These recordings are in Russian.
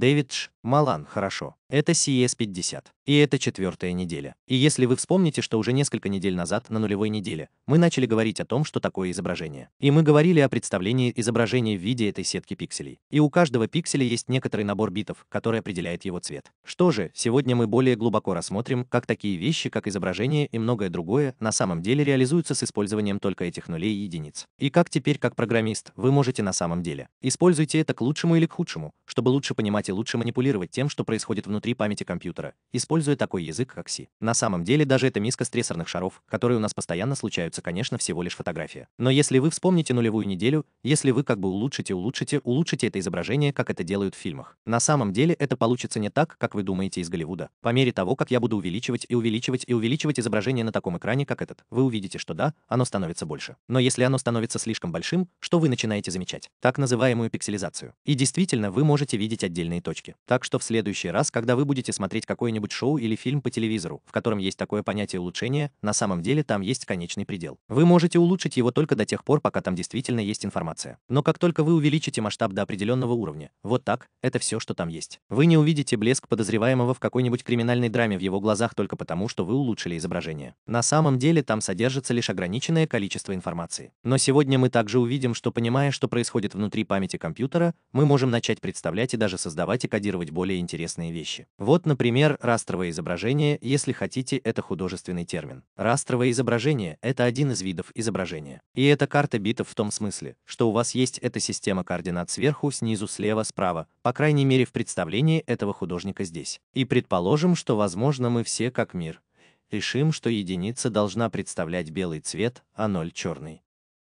Дэвид Малан хорошо. Это CES 50 И это четвертая неделя. И если вы вспомните, что уже несколько недель назад, на нулевой неделе, мы начали говорить о том, что такое изображение. И мы говорили о представлении изображения в виде этой сетки пикселей. И у каждого пикселя есть некоторый набор битов, который определяет его цвет. Что же, сегодня мы более глубоко рассмотрим, как такие вещи, как изображение и многое другое, на самом деле реализуются с использованием только этих нулей и единиц. И как теперь, как программист, вы можете на самом деле. Используйте это к лучшему или к худшему, чтобы лучше понимать и лучше манипулировать тем, что происходит внутри внутри памяти компьютера, используя такой язык, как C. На самом деле даже эта миска стрессорных шаров, которые у нас постоянно случаются, конечно, всего лишь фотография. Но если вы вспомните нулевую неделю, если вы как бы улучшите, улучшите, улучшите это изображение, как это делают в фильмах. На самом деле это получится не так, как вы думаете из Голливуда. По мере того, как я буду увеличивать и увеличивать и увеличивать изображение на таком экране, как этот, вы увидите, что да, оно становится больше. Но если оно становится слишком большим, что вы начинаете замечать? Так называемую пикселизацию. И действительно, вы можете видеть отдельные точки. Так что в следующий раз, когда когда вы будете смотреть какое-нибудь шоу или фильм по телевизору, в котором есть такое понятие улучшения, на самом деле там есть конечный предел. Вы можете улучшить его только до тех пор, пока там действительно есть информация. Но как только вы увеличите масштаб до определенного уровня, вот так, это все, что там есть. Вы не увидите блеск подозреваемого в какой-нибудь криминальной драме в его глазах только потому, что вы улучшили изображение. На самом деле там содержится лишь ограниченное количество информации. Но сегодня мы также увидим, что понимая, что происходит внутри памяти компьютера, мы можем начать представлять и даже создавать и кодировать более интересные вещи вещи. Вот, например, растровое изображение, если хотите, это художественный термин. Растровое изображение – это один из видов изображения. И это карта битов в том смысле, что у вас есть эта система координат сверху, снизу, слева, справа, по крайней мере в представлении этого художника здесь. И предположим, что, возможно, мы все, как мир, решим, что единица должна представлять белый цвет, а ноль – черный.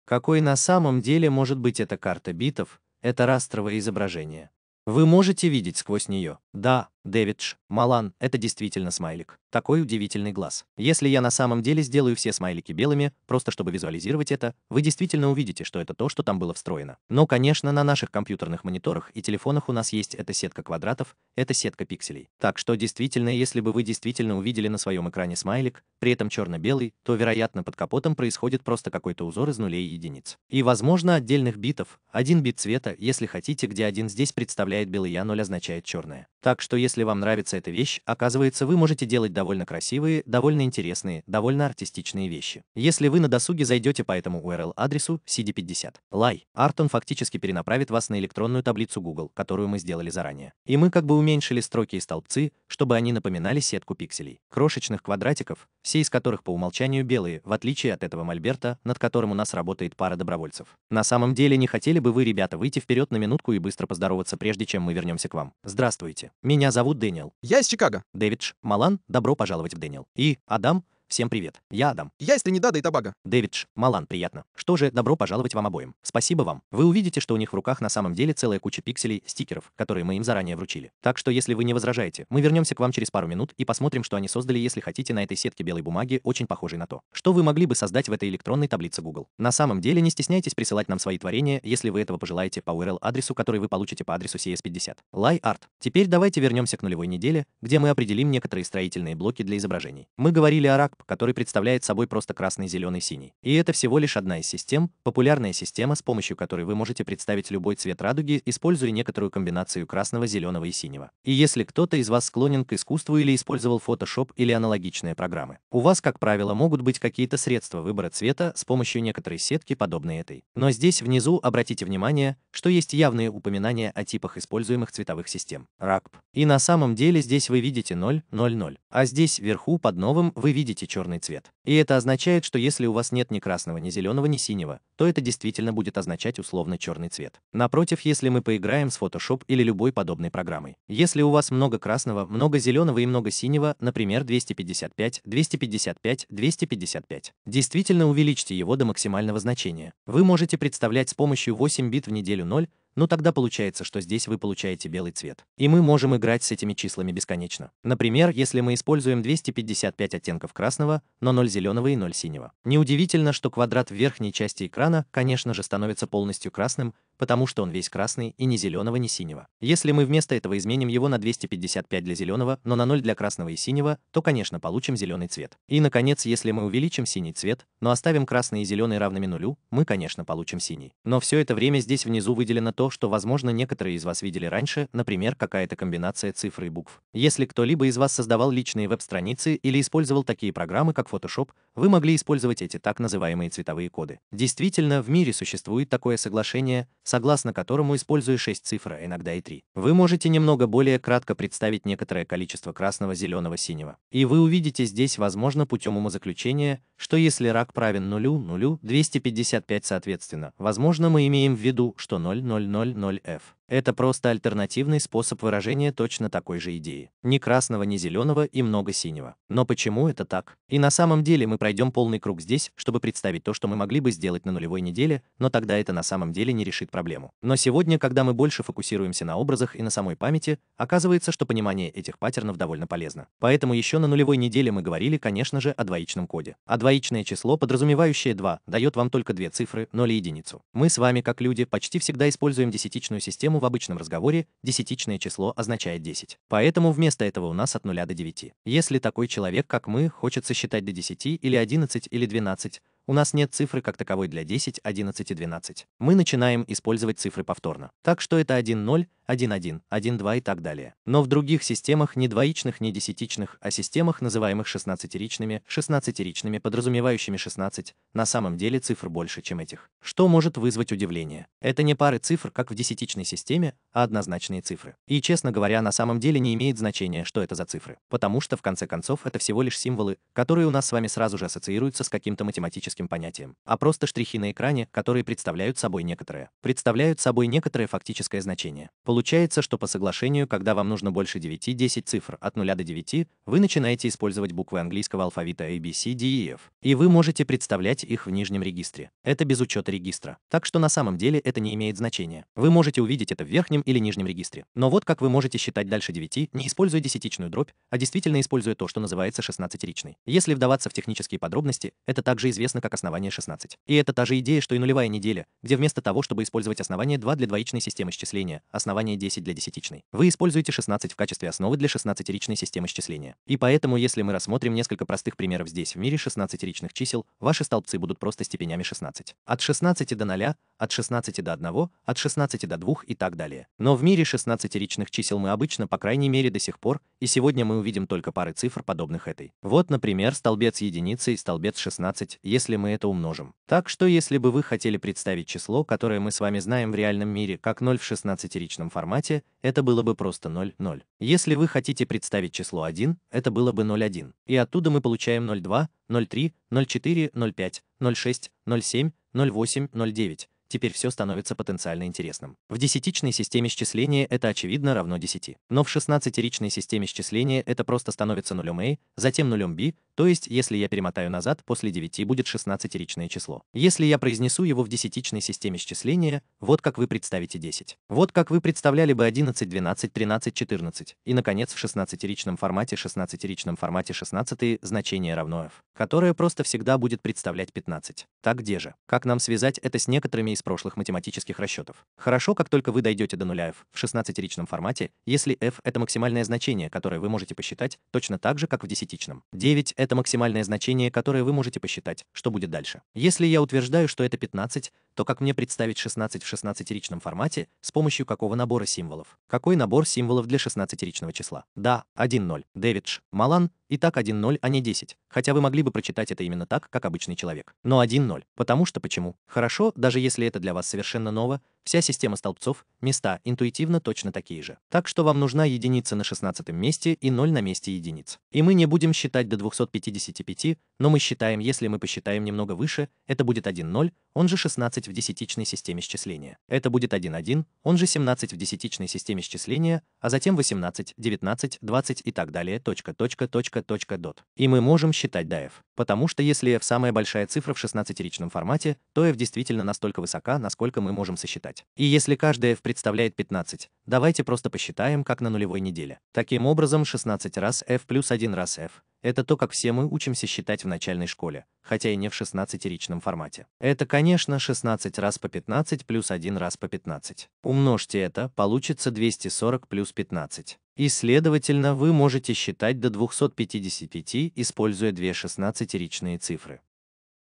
Какой на самом деле может быть эта карта битов, это растровое изображение. Вы можете видеть сквозь нее? Да, Дэвидж, Малан, это действительно смайлик. Такой удивительный глаз. Если я на самом деле сделаю все смайлики белыми, просто чтобы визуализировать это, вы действительно увидите, что это то, что там было встроено. Но, конечно, на наших компьютерных мониторах и телефонах у нас есть эта сетка квадратов, эта сетка пикселей. Так что действительно, если бы вы действительно увидели на своем экране смайлик, при этом черно-белый, то, вероятно, под капотом происходит просто какой-то узор из нулей и единиц. И, возможно, отдельных битов, один бит цвета, если хотите, где один здесь представляет белый, а ноль означает черное. Так что если если вам нравится эта вещь, оказывается, вы можете делать довольно красивые, довольно интересные, довольно артистичные вещи. Если вы на досуге зайдете по этому URL-адресу cd50 лай, Артон фактически перенаправит вас на электронную таблицу Google, которую мы сделали заранее. И мы как бы уменьшили строки и столбцы, чтобы они напоминали сетку пикселей, крошечных квадратиков, все из которых по умолчанию белые, в отличие от этого мольберта, над которым у нас работает пара добровольцев. На самом деле не хотели бы вы, ребята, выйти вперед на минутку и быстро поздороваться, прежде чем мы вернемся к вам. Здравствуйте. Меня зовут Зовут Дэниел. Я из Чикаго. Дэвидж, Малан, добро пожаловать в Дэниел. И Адам, Всем привет. Я Адам. Я из Тринидада и Табага. Дэвид Малан, приятно. Что же, добро пожаловать вам обоим. Спасибо вам. Вы увидите, что у них в руках на самом деле целая куча пикселей, стикеров, которые мы им заранее вручили. Так что, если вы не возражаете, мы вернемся к вам через пару минут и посмотрим, что они создали, если хотите, на этой сетке белой бумаги, очень похожей на то, что вы могли бы создать в этой электронной таблице Google. На самом деле, не стесняйтесь присылать нам свои творения, если вы этого пожелаете по URL-адресу, который вы получите по адресу CS50. Лай Арт. Теперь давайте вернемся к нулевой неделе, где мы определим некоторые строительные блоки для изображений. Мы говорили о рак который представляет собой просто красный, зеленый, синий. И это всего лишь одна из систем, популярная система, с помощью которой вы можете представить любой цвет радуги, используя некоторую комбинацию красного, зеленого и синего. И если кто-то из вас склонен к искусству или использовал Photoshop или аналогичные программы, у вас, как правило, могут быть какие-то средства выбора цвета с помощью некоторой сетки, подобной этой. Но здесь внизу обратите внимание, что есть явные упоминания о типах используемых цветовых систем. RACP. И на самом деле здесь вы видите 0, 0, 0. А здесь вверху под новым вы видите черный цвет. И это означает, что если у вас нет ни красного, ни зеленого, ни синего, то это действительно будет означать условно черный цвет. Напротив, если мы поиграем с Photoshop или любой подобной программой. Если у вас много красного, много зеленого и много синего, например, 255, 255, 255, действительно увеличьте его до максимального значения. Вы можете представлять с помощью 8 бит в неделю 0, ну тогда получается, что здесь вы получаете белый цвет. И мы можем играть с этими числами бесконечно. Например, если мы используем 255 оттенков красного, но 0 зеленого и 0 синего. Неудивительно, что квадрат в верхней части экрана, конечно же, становится полностью красным, потому что он весь красный и ни зеленого, ни синего. Если мы вместо этого изменим его на 255 для зеленого, но на 0 для красного и синего, то, конечно, получим зеленый цвет. И, наконец, если мы увеличим синий цвет, но оставим красный и зеленый равными нулю, мы, конечно, получим синий. Но все это время здесь внизу выделено то, что, возможно, некоторые из вас видели раньше, например, какая-то комбинация цифр и букв. Если кто-либо из вас создавал личные веб-страницы или использовал такие программы, как Photoshop, вы могли использовать эти так называемые цветовые коды. Действительно, в мире существует такое соглашение, согласно которому, используя 6 цифр, а иногда и 3, вы можете немного более кратко представить некоторое количество красного, зеленого, синего. И вы увидите здесь, возможно, путем умозаключения, что если рак правен нулю, нулю, 255 соответственно, возможно, мы имеем в виду, что 0000f это просто альтернативный способ выражения точно такой же идеи. Ни красного, ни зеленого и много синего. Но почему это так? И на самом деле мы пройдем полный круг здесь, чтобы представить то, что мы могли бы сделать на нулевой неделе, но тогда это на самом деле не решит проблему. Но сегодня, когда мы больше фокусируемся на образах и на самой памяти, оказывается, что понимание этих паттернов довольно полезно. Поэтому еще на нулевой неделе мы говорили, конечно же, о двоичном коде. А двоичное число, подразумевающее 2, дает вам только две цифры, 0 и единицу. Мы с вами, как люди, почти всегда используем десятичную систему в обычном разговоре десятичное число означает 10. Поэтому вместо этого у нас от 0 до 9. Если такой человек, как мы, хочет считать до 10 или 11 или 12, у нас нет цифры как таковой для 10, 11 и 12. Мы начинаем использовать цифры повторно. Так что это 1,0, 1,1, 1,2 и так далее. Но в других системах, не двоичных, не десятичных, а системах, называемых шестнадцатиричными, шестнадцатиричными, подразумевающими 16, на самом деле цифр больше, чем этих. Что может вызвать удивление? Это не пары цифр, как в десятичной системе, а однозначные цифры. И, честно говоря, на самом деле не имеет значения, что это за цифры. Потому что, в конце концов, это всего лишь символы, которые у нас с вами сразу же ассоциируются с каким-то математическим теоретическим понятиям, а просто штрихи на экране, которые представляют собой некоторое, представляют собой некоторое фактическое значение. Получается, что по соглашению, когда вам нужно больше 9-10 цифр от 0 до 9, вы начинаете использовать буквы английского алфавита A, B, C, D, E, F, и вы можете представлять их в нижнем регистре. Это без учета регистра. Так что на самом деле это не имеет значения. Вы можете увидеть это в верхнем или нижнем регистре. Но вот как вы можете считать дальше 9, не используя десятичную дробь, а действительно используя то, что называется 16-ричной. Если вдаваться в технические подробности, это также известно известно как основание 16. И это та же идея, что и нулевая неделя, где вместо того, чтобы использовать основание 2 для двоичной системы счисления, основание 10 для десятичной, вы используете 16 в качестве основы для 16-ричной системы счисления. И поэтому, если мы рассмотрим несколько простых примеров здесь, в мире 16-ричных чисел, ваши столбцы будут просто степенями 16. От 16 до 0, от 16 до 1, от 16 до 2 и так далее. Но в мире 16-ричных чисел мы обычно, по крайней мере, до сих пор, и сегодня мы увидим только пары цифр, подобных этой. Вот, например, столбец единицы и столбец 16, если если мы это умножим. Так что если бы вы хотели представить число, которое мы с вами знаем в реальном мире, как 0 в 16-ричном формате, это было бы просто 0, 0. Если вы хотите представить число 1, это было бы 0, 1. И оттуда мы получаем 0, 2, 0, 3, 0, 4, 0, 5, 0, 6, 0, 7, 0, 8, 0, 9 теперь все становится потенциально интересным. В десятичной системе счисления это очевидно равно 10. Но в 16-ричной системе счисления это просто становится нулем a, затем нулем b, то есть, если я перемотаю назад, после 9 будет 16-ричное число. Если я произнесу его в десятичной системе счисления, вот как вы представите 10. Вот как вы представляли бы 11, 12, 13, 14. И, наконец, в 16-ричном формате 16-ричном формате 16 значение равно f, которое просто всегда будет представлять 15. Так где же? Как нам связать это с некоторыми из прошлых математических расчетов? Хорошо, как только вы дойдете до нуля f в 16-ричном формате, если f — это максимальное значение, которое вы можете посчитать, точно так же, как в десятичном. 9 — это это максимальное значение, которое вы можете посчитать, что будет дальше. Если я утверждаю, что это 15, то как мне представить 16 в 16-ричном формате с помощью какого набора символов? Какой набор символов для 16-ричного числа? Да, 1-0. Дэвидж, Малан, и так 1-0, а не 10. Хотя вы могли бы прочитать это именно так, как обычный человек. Но 1-0. Потому что почему? Хорошо, даже если это для вас совершенно ново, вся система столбцов, места интуитивно точно такие же. Так что вам нужна единица на 16 месте и 0 на месте единиц. И мы не будем считать до 255, но мы считаем, если мы посчитаем немного выше, это будет 1-0, он же 16 17 в десятичной системе счисления. Это будет 1,1, он же 17 в десятичной системе счисления, а затем 18, 19, 20 и так далее, точка, точка, точка, точка, дот. И мы можем считать до f. Потому что если f самая большая цифра в 16-ричном формате, то f действительно настолько высока, насколько мы можем сосчитать. И если каждая f представляет 15, давайте просто посчитаем, как на нулевой неделе. Таким образом, 16 раз f плюс 1 раз f это то, как все мы учимся считать в начальной школе, хотя и не в 16-ричном формате. Это, конечно, 16 раз по 15 плюс 1 раз по 15. Умножьте это, получится 240 плюс 15. И, следовательно, вы можете считать до 255, используя две 16-ричные цифры.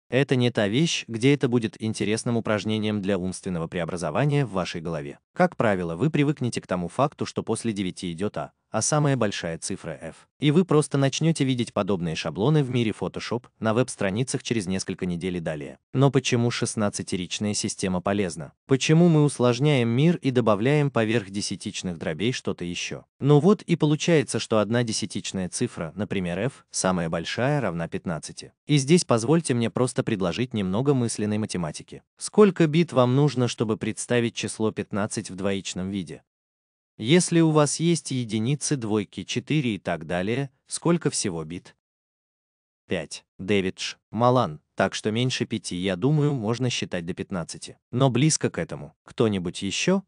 Это не та вещь, где это будет интересным упражнением для умственного преобразования в вашей голове. Как правило, вы привыкнете к тому факту, что после 9 идет А, а самая большая цифра F. И вы просто начнете видеть подобные шаблоны в мире Photoshop на веб-страницах через несколько недель и далее. Но почему 16-ричная система полезна? Почему мы усложняем мир и добавляем поверх десятичных дробей что-то еще? Ну вот и получается, что одна десятичная цифра, например F, самая большая, равна 15. И здесь позвольте мне просто предложить немного мысленной математики. Сколько бит вам нужно, чтобы представить число 15 в двоичном виде? Если у вас есть единицы, двойки, 4 и так далее, сколько всего бит? 5. Дэвидж, Малан, так что меньше 5, я думаю, можно считать до 15. Но близко к этому. Кто-нибудь еще?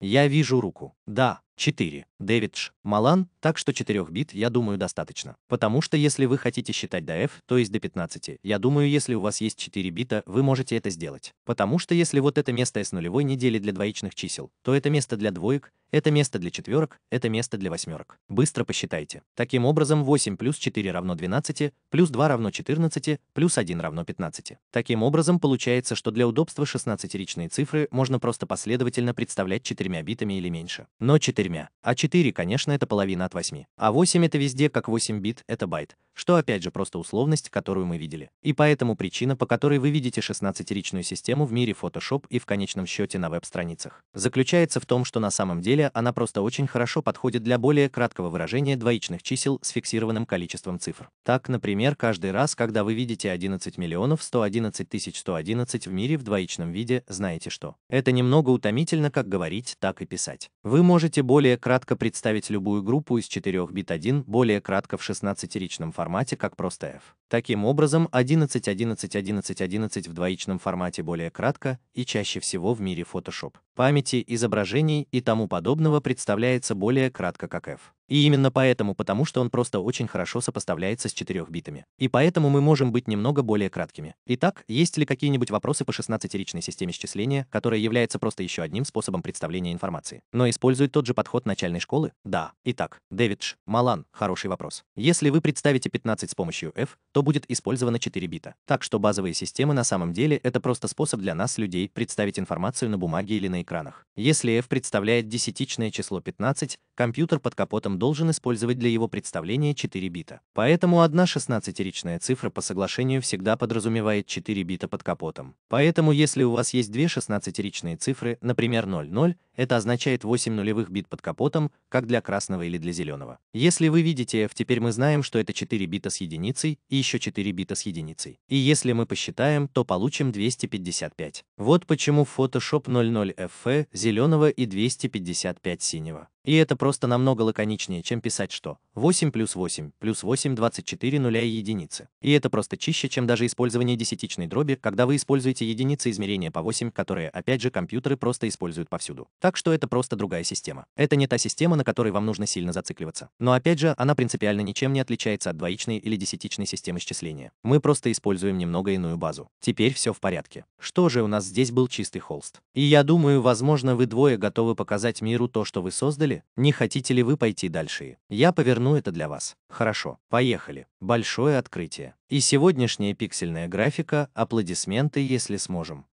Я вижу руку. Да, 4. Дэвидж, Малан, так что 4 бит, я думаю, достаточно. Потому что если вы хотите считать до F, то есть до 15, я думаю, если у вас есть 4 бита, вы можете это сделать. Потому что если вот это место с нулевой недели для двоичных чисел, то это место для двоек, это место для четверок, это место для восьмерок. Быстро посчитайте. Таким образом, 8 плюс 4 равно 12, плюс 2 равно 14, плюс 1 равно 15. Таким образом, получается, что для удобства 16-ричные цифры можно просто последовательно представлять четырьмя битами или меньше. Но четырьмя. А 4, конечно, Конечно, это половина от 8. А 8 это везде, как 8 бит, это байт, что опять же просто условность, которую мы видели. И поэтому причина, по которой вы видите 16-ричную систему в мире Photoshop и в конечном счете на веб-страницах, заключается в том, что на самом деле она просто очень хорошо подходит для более краткого выражения двоичных чисел с фиксированным количеством цифр. Так, например, каждый раз, когда вы видите 11 миллионов 111 тысяч 111 в мире в двоичном виде, знаете что? Это немного утомительно как говорить, так и писать. Вы можете более кратко представить любую любую группу из четырех бит 1 более кратко в 16-ричном формате, как просто f. Таким образом, 11 11 11 11 в двоичном формате более кратко и чаще всего в мире Photoshop памяти, изображений и тому подобного представляется более кратко как F. И именно поэтому, потому что он просто очень хорошо сопоставляется с 4 битами. И поэтому мы можем быть немного более краткими. Итак, есть ли какие-нибудь вопросы по 16-ричной системе счисления, которая является просто еще одним способом представления информации, но использует тот же подход начальной школы? Да. Итак, Дэвидж, Малан, хороший вопрос. Если вы представите 15 с помощью F, то будет использовано 4 бита. Так что базовые системы на самом деле это просто способ для нас, людей, представить информацию на бумаге или на экране экранах. Если f представляет десятичное число 15, компьютер под капотом должен использовать для его представления 4 бита. Поэтому одна 16-ричная цифра по соглашению всегда подразумевает 4 бита под капотом. Поэтому если у вас есть две 16-ричные цифры, например 00, это означает 8 нулевых бит под капотом, как для красного или для зеленого. Если вы видите f, теперь мы знаем, что это 4 бита с единицей и еще 4 бита с единицей. И если мы посчитаем, то получим 255. Вот почему Photoshop 00F ФФ зеленого и 255 синего. И это просто намного лаконичнее, чем писать что 8 плюс 8 плюс 8 24 нуля и единицы. И это просто чище, чем даже использование десятичной дроби, когда вы используете единицы измерения по 8, которые, опять же, компьютеры просто используют повсюду. Так что это просто другая система. Это не та система, на которой вам нужно сильно зацикливаться. Но опять же, она принципиально ничем не отличается от двоичной или десятичной системы счисления. Мы просто используем немного иную базу. Теперь все в порядке. Что же у нас здесь был чистый холст? И я думаю, возможно, вы двое готовы показать миру то, что вы создали, услышали? Не хотите ли вы пойти дальше? Я поверну это для вас. Хорошо, поехали. Большое открытие. И сегодняшняя пиксельная графика, аплодисменты, если сможем.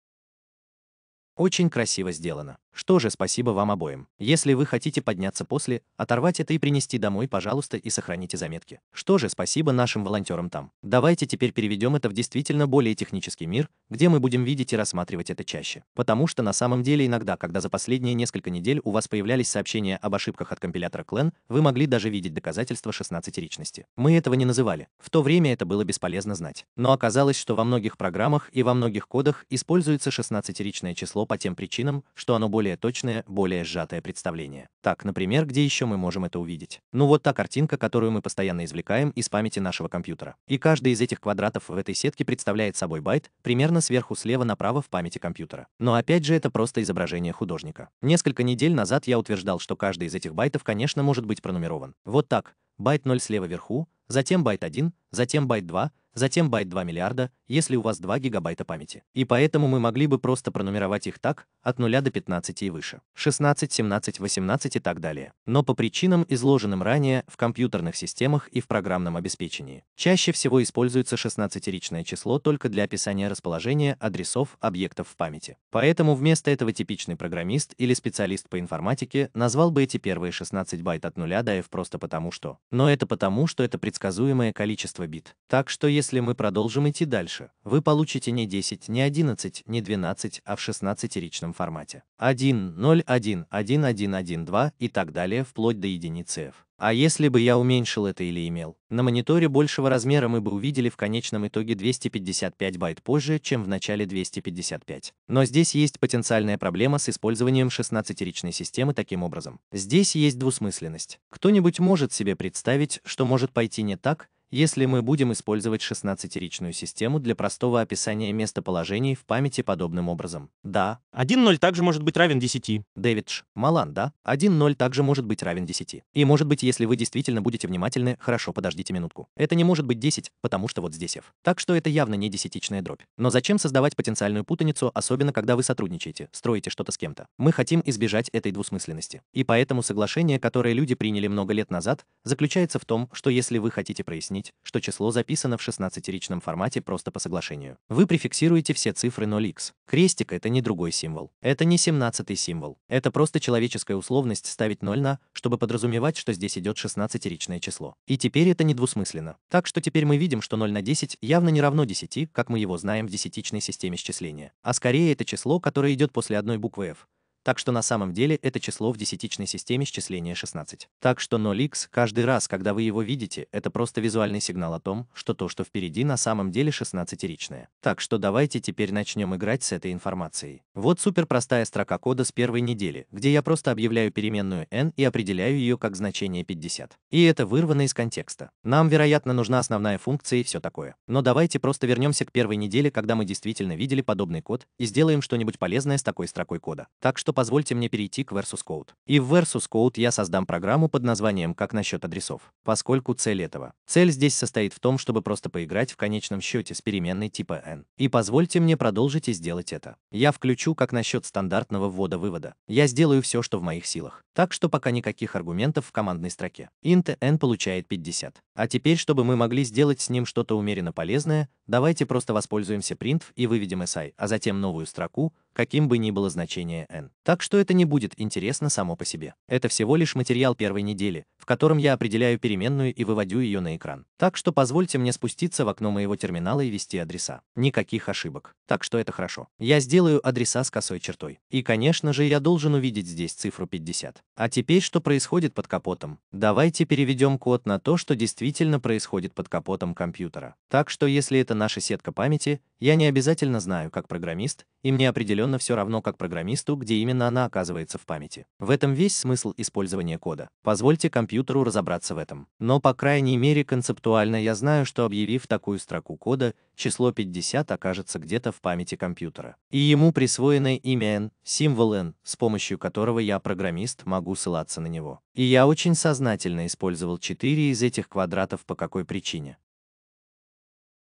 Очень красиво сделано. Что же, спасибо вам обоим. Если вы хотите подняться после, оторвать это и принести домой, пожалуйста, и сохраните заметки. Что же, спасибо нашим волонтерам там. Давайте теперь переведем это в действительно более технический мир, где мы будем видеть и рассматривать это чаще. Потому что на самом деле иногда, когда за последние несколько недель у вас появлялись сообщения об ошибках от компилятора Clan, вы могли даже видеть доказательства 16-ричности. Мы этого не называли. В то время это было бесполезно знать. Но оказалось, что во многих программах и во многих кодах используется 16-ричное число по тем причинам, что оно было более точное, более сжатое представление. Так, например, где еще мы можем это увидеть? Ну вот та картинка, которую мы постоянно извлекаем из памяти нашего компьютера. И каждый из этих квадратов в этой сетке представляет собой байт, примерно сверху слева направо в памяти компьютера. Но опять же, это просто изображение художника. Несколько недель назад я утверждал, что каждый из этих байтов, конечно, может быть пронумерован. Вот так. Байт 0 слева вверху, затем байт 1, затем байт 2, затем байт 2 миллиарда, если у вас 2 гигабайта памяти. И поэтому мы могли бы просто пронумеровать их так, от 0 до 15 и выше, 16, 17, 18 и так далее. Но по причинам, изложенным ранее, в компьютерных системах и в программном обеспечении. Чаще всего используется 16-ричное число только для описания расположения адресов объектов в памяти. Поэтому вместо этого типичный программист или специалист по информатике назвал бы эти первые 16 байт от 0 до f просто потому что. Но это потому, что это предсказуемое количество бит. Так что если если мы продолжим идти дальше, вы получите не 10, не 11, не 12, а в 16-ричном формате. 1, 0, 1, 1, 1, 1, 2 и так далее вплоть до единицы f. А если бы я уменьшил это или имел, на мониторе большего размера мы бы увидели в конечном итоге 255 байт позже, чем в начале 255. Но здесь есть потенциальная проблема с использованием 16-ричной системы таким образом. Здесь есть двусмысленность. Кто-нибудь может себе представить, что может пойти не так, если мы будем использовать 16-ричную систему для простого описания местоположений в памяти подобным образом. Да. 1.0 также может быть равен 10. Дэвидж, Малан, да? 1.0 также может быть равен 10. И может быть, если вы действительно будете внимательны, хорошо, подождите минутку. Это не может быть 10, потому что вот здесь F. Так что это явно не десятичная дробь. Но зачем создавать потенциальную путаницу, особенно когда вы сотрудничаете, строите что-то с кем-то? Мы хотим избежать этой двусмысленности. И поэтому соглашение, которое люди приняли много лет назад, заключается в том, что если вы хотите прояснить, пояснить, что число записано в 16-ричном формате просто по соглашению. Вы префиксируете все цифры 0x. Крестик — это не другой символ. Это не 17-й символ. Это просто человеческая условность ставить 0 на, чтобы подразумевать, что здесь идет 16-ричное число. И теперь это недвусмысленно. Так что теперь мы видим, что 0 на 10 явно не равно 10, как мы его знаем в десятичной системе счисления. А скорее это число, которое идет после одной буквы f. Так что на самом деле это число в десятичной системе счисления 16. Так что 0x каждый раз, когда вы его видите, это просто визуальный сигнал о том, что то, что впереди, на самом деле 16-ричное. Так что давайте теперь начнем играть с этой информацией. Вот суперпростая строка кода с первой недели, где я просто объявляю переменную n и определяю ее как значение 50. И это вырвано из контекста. Нам, вероятно, нужна основная функция и все такое. Но давайте просто вернемся к первой неделе, когда мы действительно видели подобный код, и сделаем что-нибудь полезное с такой строкой кода. Так что позвольте мне перейти к Versus Code. И в Versus Code я создам программу под названием «Как насчет адресов», поскольку цель этого. Цель здесь состоит в том, чтобы просто поиграть в конечном счете с переменной типа n. И позвольте мне продолжить и сделать это. Я включу «Как насчет стандартного ввода-вывода». Я сделаю все, что в моих силах. Так что пока никаких аргументов в командной строке. int n получает 50. А теперь, чтобы мы могли сделать с ним что-то умеренно полезное, давайте просто воспользуемся print и выведем si, а затем новую строку, каким бы ни было значение n. Так что это не будет интересно само по себе. Это всего лишь материал первой недели, в котором я определяю переменную и выводю ее на экран. Так что позвольте мне спуститься в окно моего терминала и ввести адреса. Никаких ошибок. Так что это хорошо. Я сделаю адреса с косой чертой. И, конечно же, я должен увидеть здесь цифру 50. А теперь что происходит под капотом? Давайте переведем код на то, что действительно происходит под капотом компьютера. Так что если это наша сетка памяти, я не обязательно знаю, как программист, и мне определенно все равно, как программисту, где именно она оказывается в памяти. В этом весь смысл использования кода. Позвольте компьютеру разобраться в этом. Но, по крайней мере, концептуально я знаю, что объявив такую строку кода, число 50 окажется где-то в памяти компьютера. И ему присвоено имя n, символ n, с помощью которого я, программист, могу ссылаться на него. И я очень сознательно использовал 4 из этих квадратов по какой причине?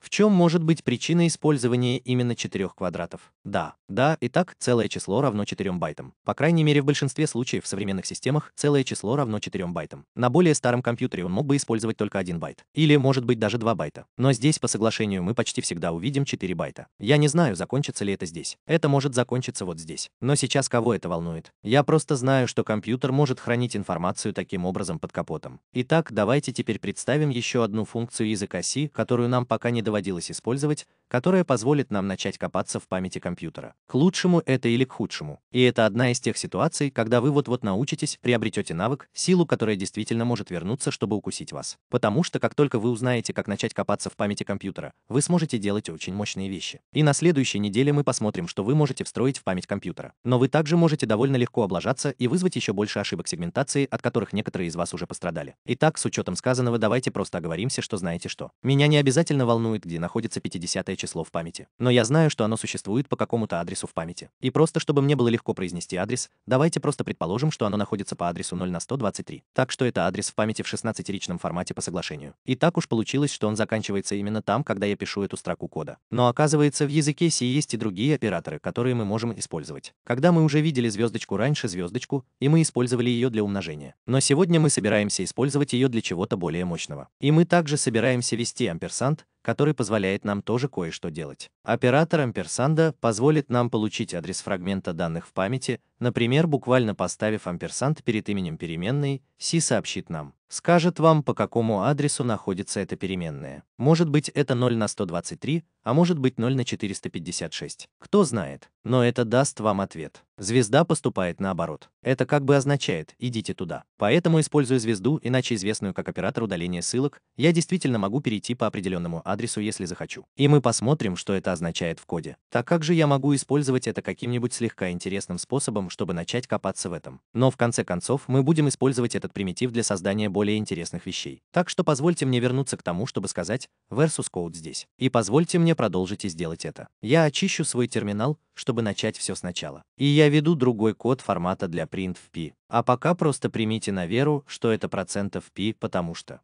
В чем может быть причина использования именно четырех квадратов? Да, да, и так целое число равно 4 байтам. По крайней мере, в большинстве случаев в современных системах целое число равно 4 байтам. На более старом компьютере он мог бы использовать только 1 байт. Или, может быть, даже 2 байта. Но здесь по соглашению мы почти всегда увидим 4 байта. Я не знаю, закончится ли это здесь. Это может закончиться вот здесь. Но сейчас кого это волнует? Я просто знаю, что компьютер может хранить информацию таким образом под капотом. Итак, давайте теперь представим еще одну функцию языка C, которую нам пока не доводилось использовать, которая позволит нам начать копаться в памяти компьютера. К лучшему это или к худшему. И это одна из тех ситуаций, когда вы вот-вот научитесь, приобретете навык, силу, которая действительно может вернуться, чтобы укусить вас. Потому что как только вы узнаете, как начать копаться в памяти компьютера, вы сможете делать очень мощные вещи. И на следующей неделе мы посмотрим, что вы можете встроить в память компьютера. Но вы также можете довольно легко облажаться и вызвать еще больше ошибок сегментации, от которых некоторые из вас уже пострадали. Итак, с учетом сказанного, давайте просто оговоримся, что знаете что. Меня не обязательно волнует, существует, где находится 50 число в памяти. Но я знаю, что оно существует по какому-то адресу в памяти. И просто, чтобы мне было легко произнести адрес, давайте просто предположим, что оно находится по адресу 0 на 123. Так что это адрес в памяти в 16-ричном формате по соглашению. И так уж получилось, что он заканчивается именно там, когда я пишу эту строку кода. Но оказывается, в языке C есть и другие операторы, которые мы можем использовать. Когда мы уже видели звездочку раньше звездочку, и мы использовали ее для умножения. Но сегодня мы собираемся использовать ее для чего-то более мощного. И мы также собираемся вести амперсант, который позволяет нам тоже кое-что делать. Оператор амперсанда позволит нам получить адрес фрагмента данных в памяти, Например, буквально поставив амперсант перед именем переменной, C сообщит нам, скажет вам, по какому адресу находится эта переменная. Может быть, это 0 на 123, а может быть 0 на 456. Кто знает, но это даст вам ответ. Звезда поступает наоборот. Это как бы означает «идите туда». Поэтому, используя звезду, иначе известную как оператор удаления ссылок, я действительно могу перейти по определенному адресу, если захочу. И мы посмотрим, что это означает в коде. Так как же я могу использовать это каким-нибудь слегка интересным способом чтобы начать копаться в этом. Но в конце концов мы будем использовать этот примитив для создания более интересных вещей. Так что позвольте мне вернуться к тому, чтобы сказать versus code здесь. И позвольте мне продолжить и сделать это. Я очищу свой терминал, чтобы начать все сначала. И я веду другой код формата для print в printfp. А пока просто примите на веру, что это процентов p, потому что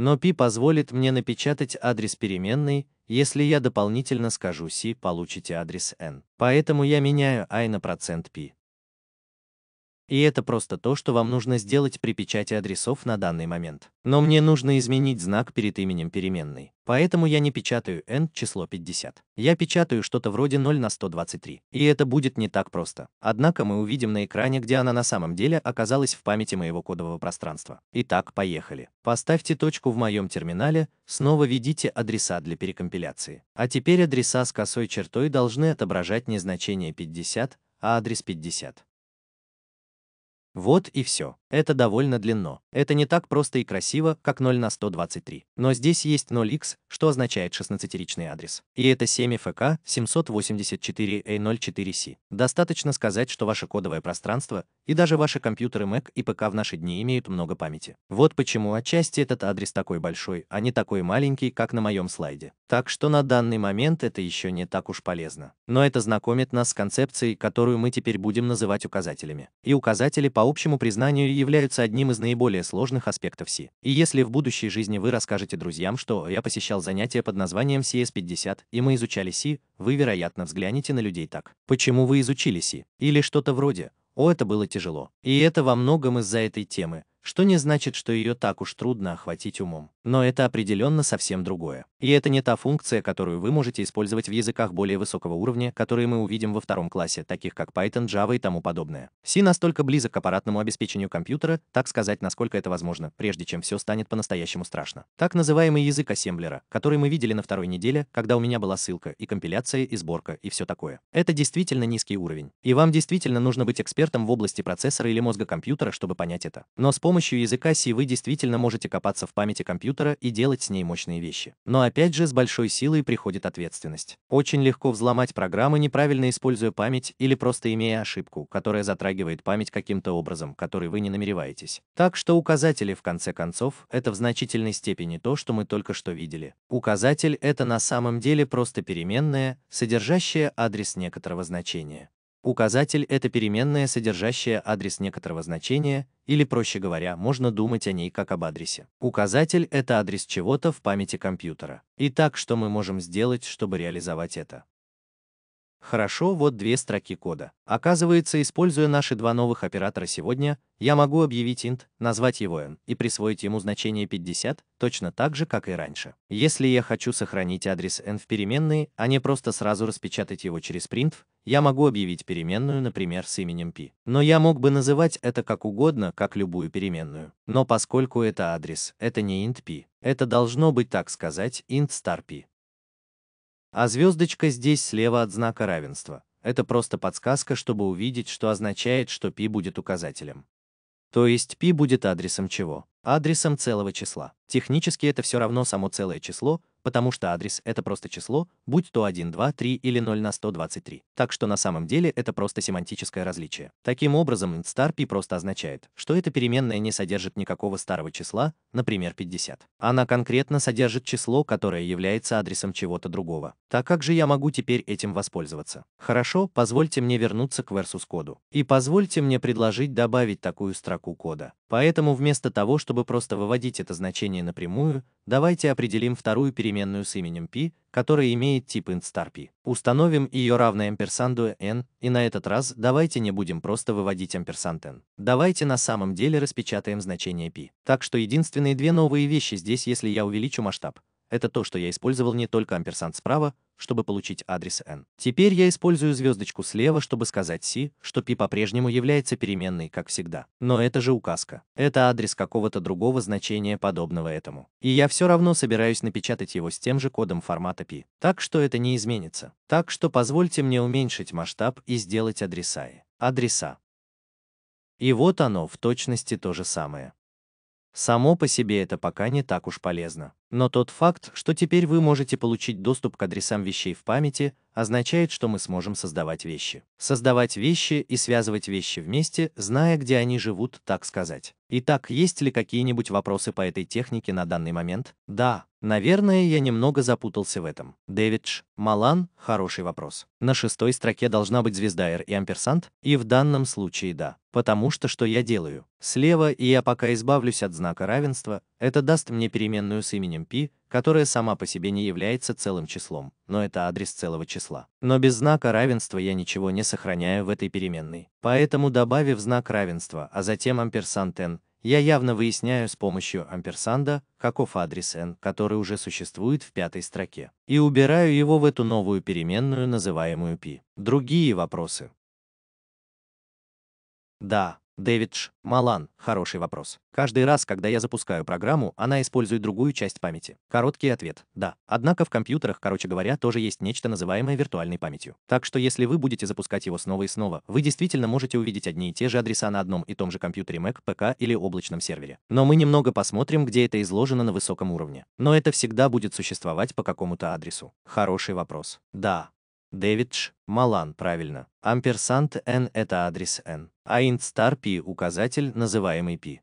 но P позволит мне напечатать адрес переменной, если я дополнительно скажу си получите адрес N. Поэтому я меняю I на процент %P. И это просто то, что вам нужно сделать при печати адресов на данный момент. Но мне нужно изменить знак перед именем переменной. Поэтому я не печатаю n число 50. Я печатаю что-то вроде 0 на 123. И это будет не так просто. Однако мы увидим на экране, где она на самом деле оказалась в памяти моего кодового пространства. Итак, поехали. Поставьте точку в моем терминале, снова введите адреса для перекомпиляции. А теперь адреса с косой чертой должны отображать не значение 50, а адрес 50. Вот и все. Это довольно длинно. Это не так просто и красиво, как 0 на 123. Но здесь есть 0x, что означает 16-ричный адрес. И это 7FK 784A04C. Достаточно сказать, что ваше кодовое пространство и даже ваши компьютеры Mac и ПК в наши дни имеют много памяти. Вот почему отчасти этот адрес такой большой, а не такой маленький, как на моем слайде. Так что на данный момент это еще не так уж полезно. Но это знакомит нас с концепцией, которую мы теперь будем называть указателями. И указатели по общему признанию являются одним из наиболее сложных аспектов Си. И если в будущей жизни вы расскажете друзьям, что я посещал занятия под названием CS50, и мы изучали Си, вы, вероятно, взглянете на людей так. Почему вы изучили Си? Или что-то вроде «О, это было тяжело». И это во многом из-за этой темы, что не значит, что ее так уж трудно охватить умом. Но это определенно совсем другое. И это не та функция, которую вы можете использовать в языках более высокого уровня, которые мы увидим во втором классе, таких как Python, Java и тому подобное. C настолько близок к аппаратному обеспечению компьютера, так сказать, насколько это возможно, прежде чем все станет по-настоящему страшно. Так называемый язык ассемблера, который мы видели на второй неделе, когда у меня была ссылка и компиляция, и сборка, и все такое. Это действительно низкий уровень. И вам действительно нужно быть экспертом в области процессора или мозга компьютера, чтобы понять это. Но с помощью помощью языка C вы действительно можете копаться в памяти компьютера и делать с ней мощные вещи. Но опять же, с большой силой приходит ответственность. Очень легко взломать программы, неправильно используя память или просто имея ошибку, которая затрагивает память каким-то образом, который вы не намереваетесь. Так что указатели, в конце концов, это в значительной степени то, что мы только что видели. Указатель — это на самом деле просто переменная, содержащая адрес некоторого значения. Указатель – это переменная, содержащая адрес некоторого значения, или, проще говоря, можно думать о ней как об адресе. Указатель – это адрес чего-то в памяти компьютера. Итак, что мы можем сделать, чтобы реализовать это? Хорошо, вот две строки кода. Оказывается, используя наши два новых оператора сегодня, я могу объявить int, назвать его n и присвоить ему значение 50, точно так же, как и раньше. Если я хочу сохранить адрес n в переменной, а не просто сразу распечатать его через printf, я могу объявить переменную, например, с именем p. Но я мог бы называть это как угодно, как любую переменную. Но поскольку это адрес, это не int p. Это должно быть, так сказать, int star p. А звездочка здесь слева от знака равенства. Это просто подсказка, чтобы увидеть, что означает, что p будет указателем. То есть p будет адресом чего? Адресом целого числа. Технически это все равно само целое число, потому что адрес — это просто число, будь то 1, 2, 3 или 0 на 123. Так что на самом деле это просто семантическое различие. Таким образом, starp просто означает, что эта переменная не содержит никакого старого числа, например, 50. Она конкретно содержит число, которое является адресом чего-то другого. Так как же я могу теперь этим воспользоваться? Хорошо, позвольте мне вернуться к versus коду. И позвольте мне предложить добавить такую строку кода. Поэтому вместо того, чтобы просто выводить это значение напрямую, давайте определим вторую переменную с именем p, которая имеет тип int star p. Установим ее равной ampersand n, и на этот раз давайте не будем просто выводить ampersand n. Давайте на самом деле распечатаем значение p. Так что единственные две новые вещи здесь, если я увеличу масштаб, это то, что я использовал не только ampersand справа, чтобы получить адрес n. Теперь я использую звездочку слева, чтобы сказать c, что p по-прежнему является переменной, как всегда. Но это же указка. Это адрес какого-то другого значения, подобного этому. И я все равно собираюсь напечатать его с тем же кодом формата p. Так что это не изменится. Так что позвольте мне уменьшить масштаб и сделать адреса адреса. И вот оно в точности то же самое. Само по себе это пока не так уж полезно. Но тот факт, что теперь вы можете получить доступ к адресам вещей в памяти, означает, что мы сможем создавать вещи. Создавать вещи и связывать вещи вместе, зная, где они живут, так сказать. Итак, есть ли какие-нибудь вопросы по этой технике на данный момент? Да, Наверное, я немного запутался в этом. Дэвидж, Малан, хороший вопрос. На шестой строке должна быть звезда R и амперсант, и в данном случае да. Потому что что я делаю? Слева, и я пока избавлюсь от знака равенства, это даст мне переменную с именем π, которая сама по себе не является целым числом, но это адрес целого числа. Но без знака равенства я ничего не сохраняю в этой переменной. Поэтому добавив знак равенства, а затем амперсант n, я явно выясняю с помощью амперсанда, каков адрес n, который уже существует в пятой строке, и убираю его в эту новую переменную, называемую p. Другие вопросы? Да, Дэвидж, Малан, хороший вопрос. Каждый раз, когда я запускаю программу, она использует другую часть памяти. Короткий ответ – да. Однако в компьютерах, короче говоря, тоже есть нечто называемое виртуальной памятью. Так что если вы будете запускать его снова и снова, вы действительно можете увидеть одни и те же адреса на одном и том же компьютере Mac, ПК или облачном сервере. Но мы немного посмотрим, где это изложено на высоком уровне. Но это всегда будет существовать по какому-то адресу. Хороший вопрос. Да, Дэвидж, Малан, правильно. Амперсант n это адрес n, а int star p указатель, называемый p.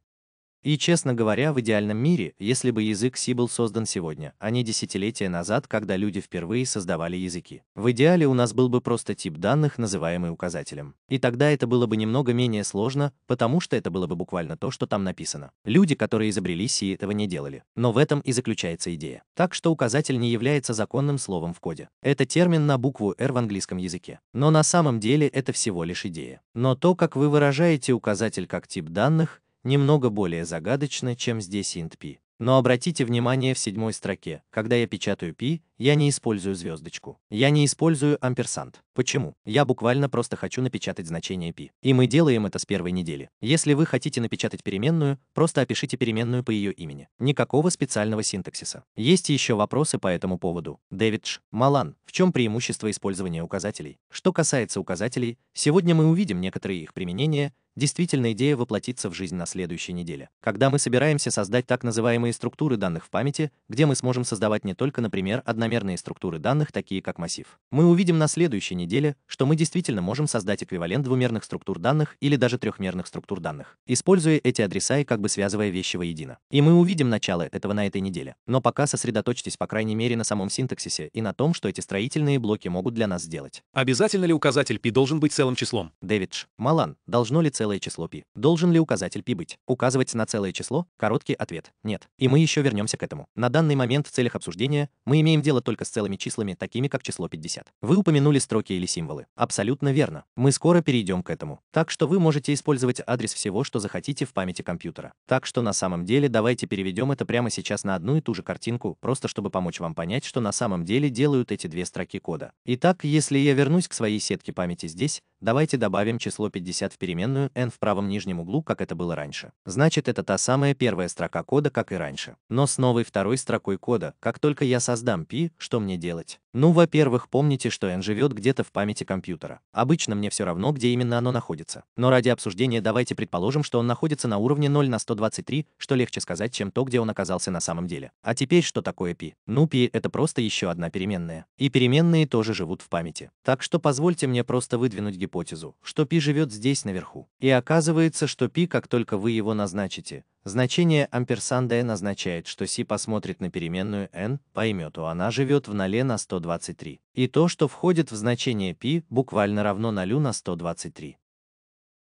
И, честно говоря, в идеальном мире, если бы язык Си был создан сегодня, а не десятилетия назад, когда люди впервые создавали языки. В идеале у нас был бы просто тип данных, называемый указателем. И тогда это было бы немного менее сложно, потому что это было бы буквально то, что там написано. Люди, которые изобрели Си, этого не делали. Но в этом и заключается идея. Так что указатель не является законным словом в коде. Это термин на букву R в английском языке. Но на самом деле это всего лишь идея. Но то, как вы выражаете указатель как тип данных, немного более загадочно, чем здесь int p. Но обратите внимание в седьмой строке, когда я печатаю p, я не использую звездочку. Я не использую амперсант. Почему? Я буквально просто хочу напечатать значение π. И мы делаем это с первой недели. Если вы хотите напечатать переменную, просто опишите переменную по ее имени. Никакого специального синтаксиса. Есть еще вопросы по этому поводу. Дэвид Ш. Малан, в чем преимущество использования указателей? Что касается указателей, сегодня мы увидим некоторые их применения, действительно идея воплотится в жизнь на следующей неделе, когда мы собираемся создать так называемые структуры данных в памяти, где мы сможем создавать не только, например, одна одномерные структуры данных, такие как массив. Мы увидим на следующей неделе, что мы действительно можем создать эквивалент двумерных структур данных или даже трехмерных структур данных, используя эти адреса и как бы связывая вещи воедино. И мы увидим начало этого на этой неделе. Но пока сосредоточьтесь, по крайней мере, на самом синтаксисе и на том, что эти строительные блоки могут для нас сделать. Обязательно ли указатель p должен быть целым числом? Дэвидж, Малан, должно ли целое число p? Должен ли указатель p быть? Указывать на целое число? Короткий ответ – нет. И мы еще вернемся к этому. На данный момент в целях обсуждения мы имеем дело дело только с целыми числами, такими как число 50. Вы упомянули строки или символы. Абсолютно верно. Мы скоро перейдем к этому. Так что вы можете использовать адрес всего, что захотите в памяти компьютера. Так что на самом деле давайте переведем это прямо сейчас на одну и ту же картинку, просто чтобы помочь вам понять, что на самом деле делают эти две строки кода. Итак, если я вернусь к своей сетке памяти здесь, Давайте добавим число 50 в переменную n в правом нижнем углу, как это было раньше. Значит, это та самая первая строка кода, как и раньше. Но с новой второй строкой кода, как только я создам пи, что мне делать? Ну, во-первых, помните, что n живет где-то в памяти компьютера. Обычно мне все равно, где именно оно находится. Но ради обсуждения давайте предположим, что он находится на уровне 0 на 123, что легче сказать, чем то, где он оказался на самом деле. А теперь что такое пи? Ну, пи — это просто еще одна переменная. И переменные тоже живут в памяти. Так что позвольте мне просто выдвинуть гипотезу гипотезу, что π живет здесь наверху. И оказывается, что π, как только вы его назначите, значение амперсанда n означает, что Си посмотрит на переменную n, поймет, у она живет в 0 на 123. И то, что входит в значение π, буквально равно 0 на 123.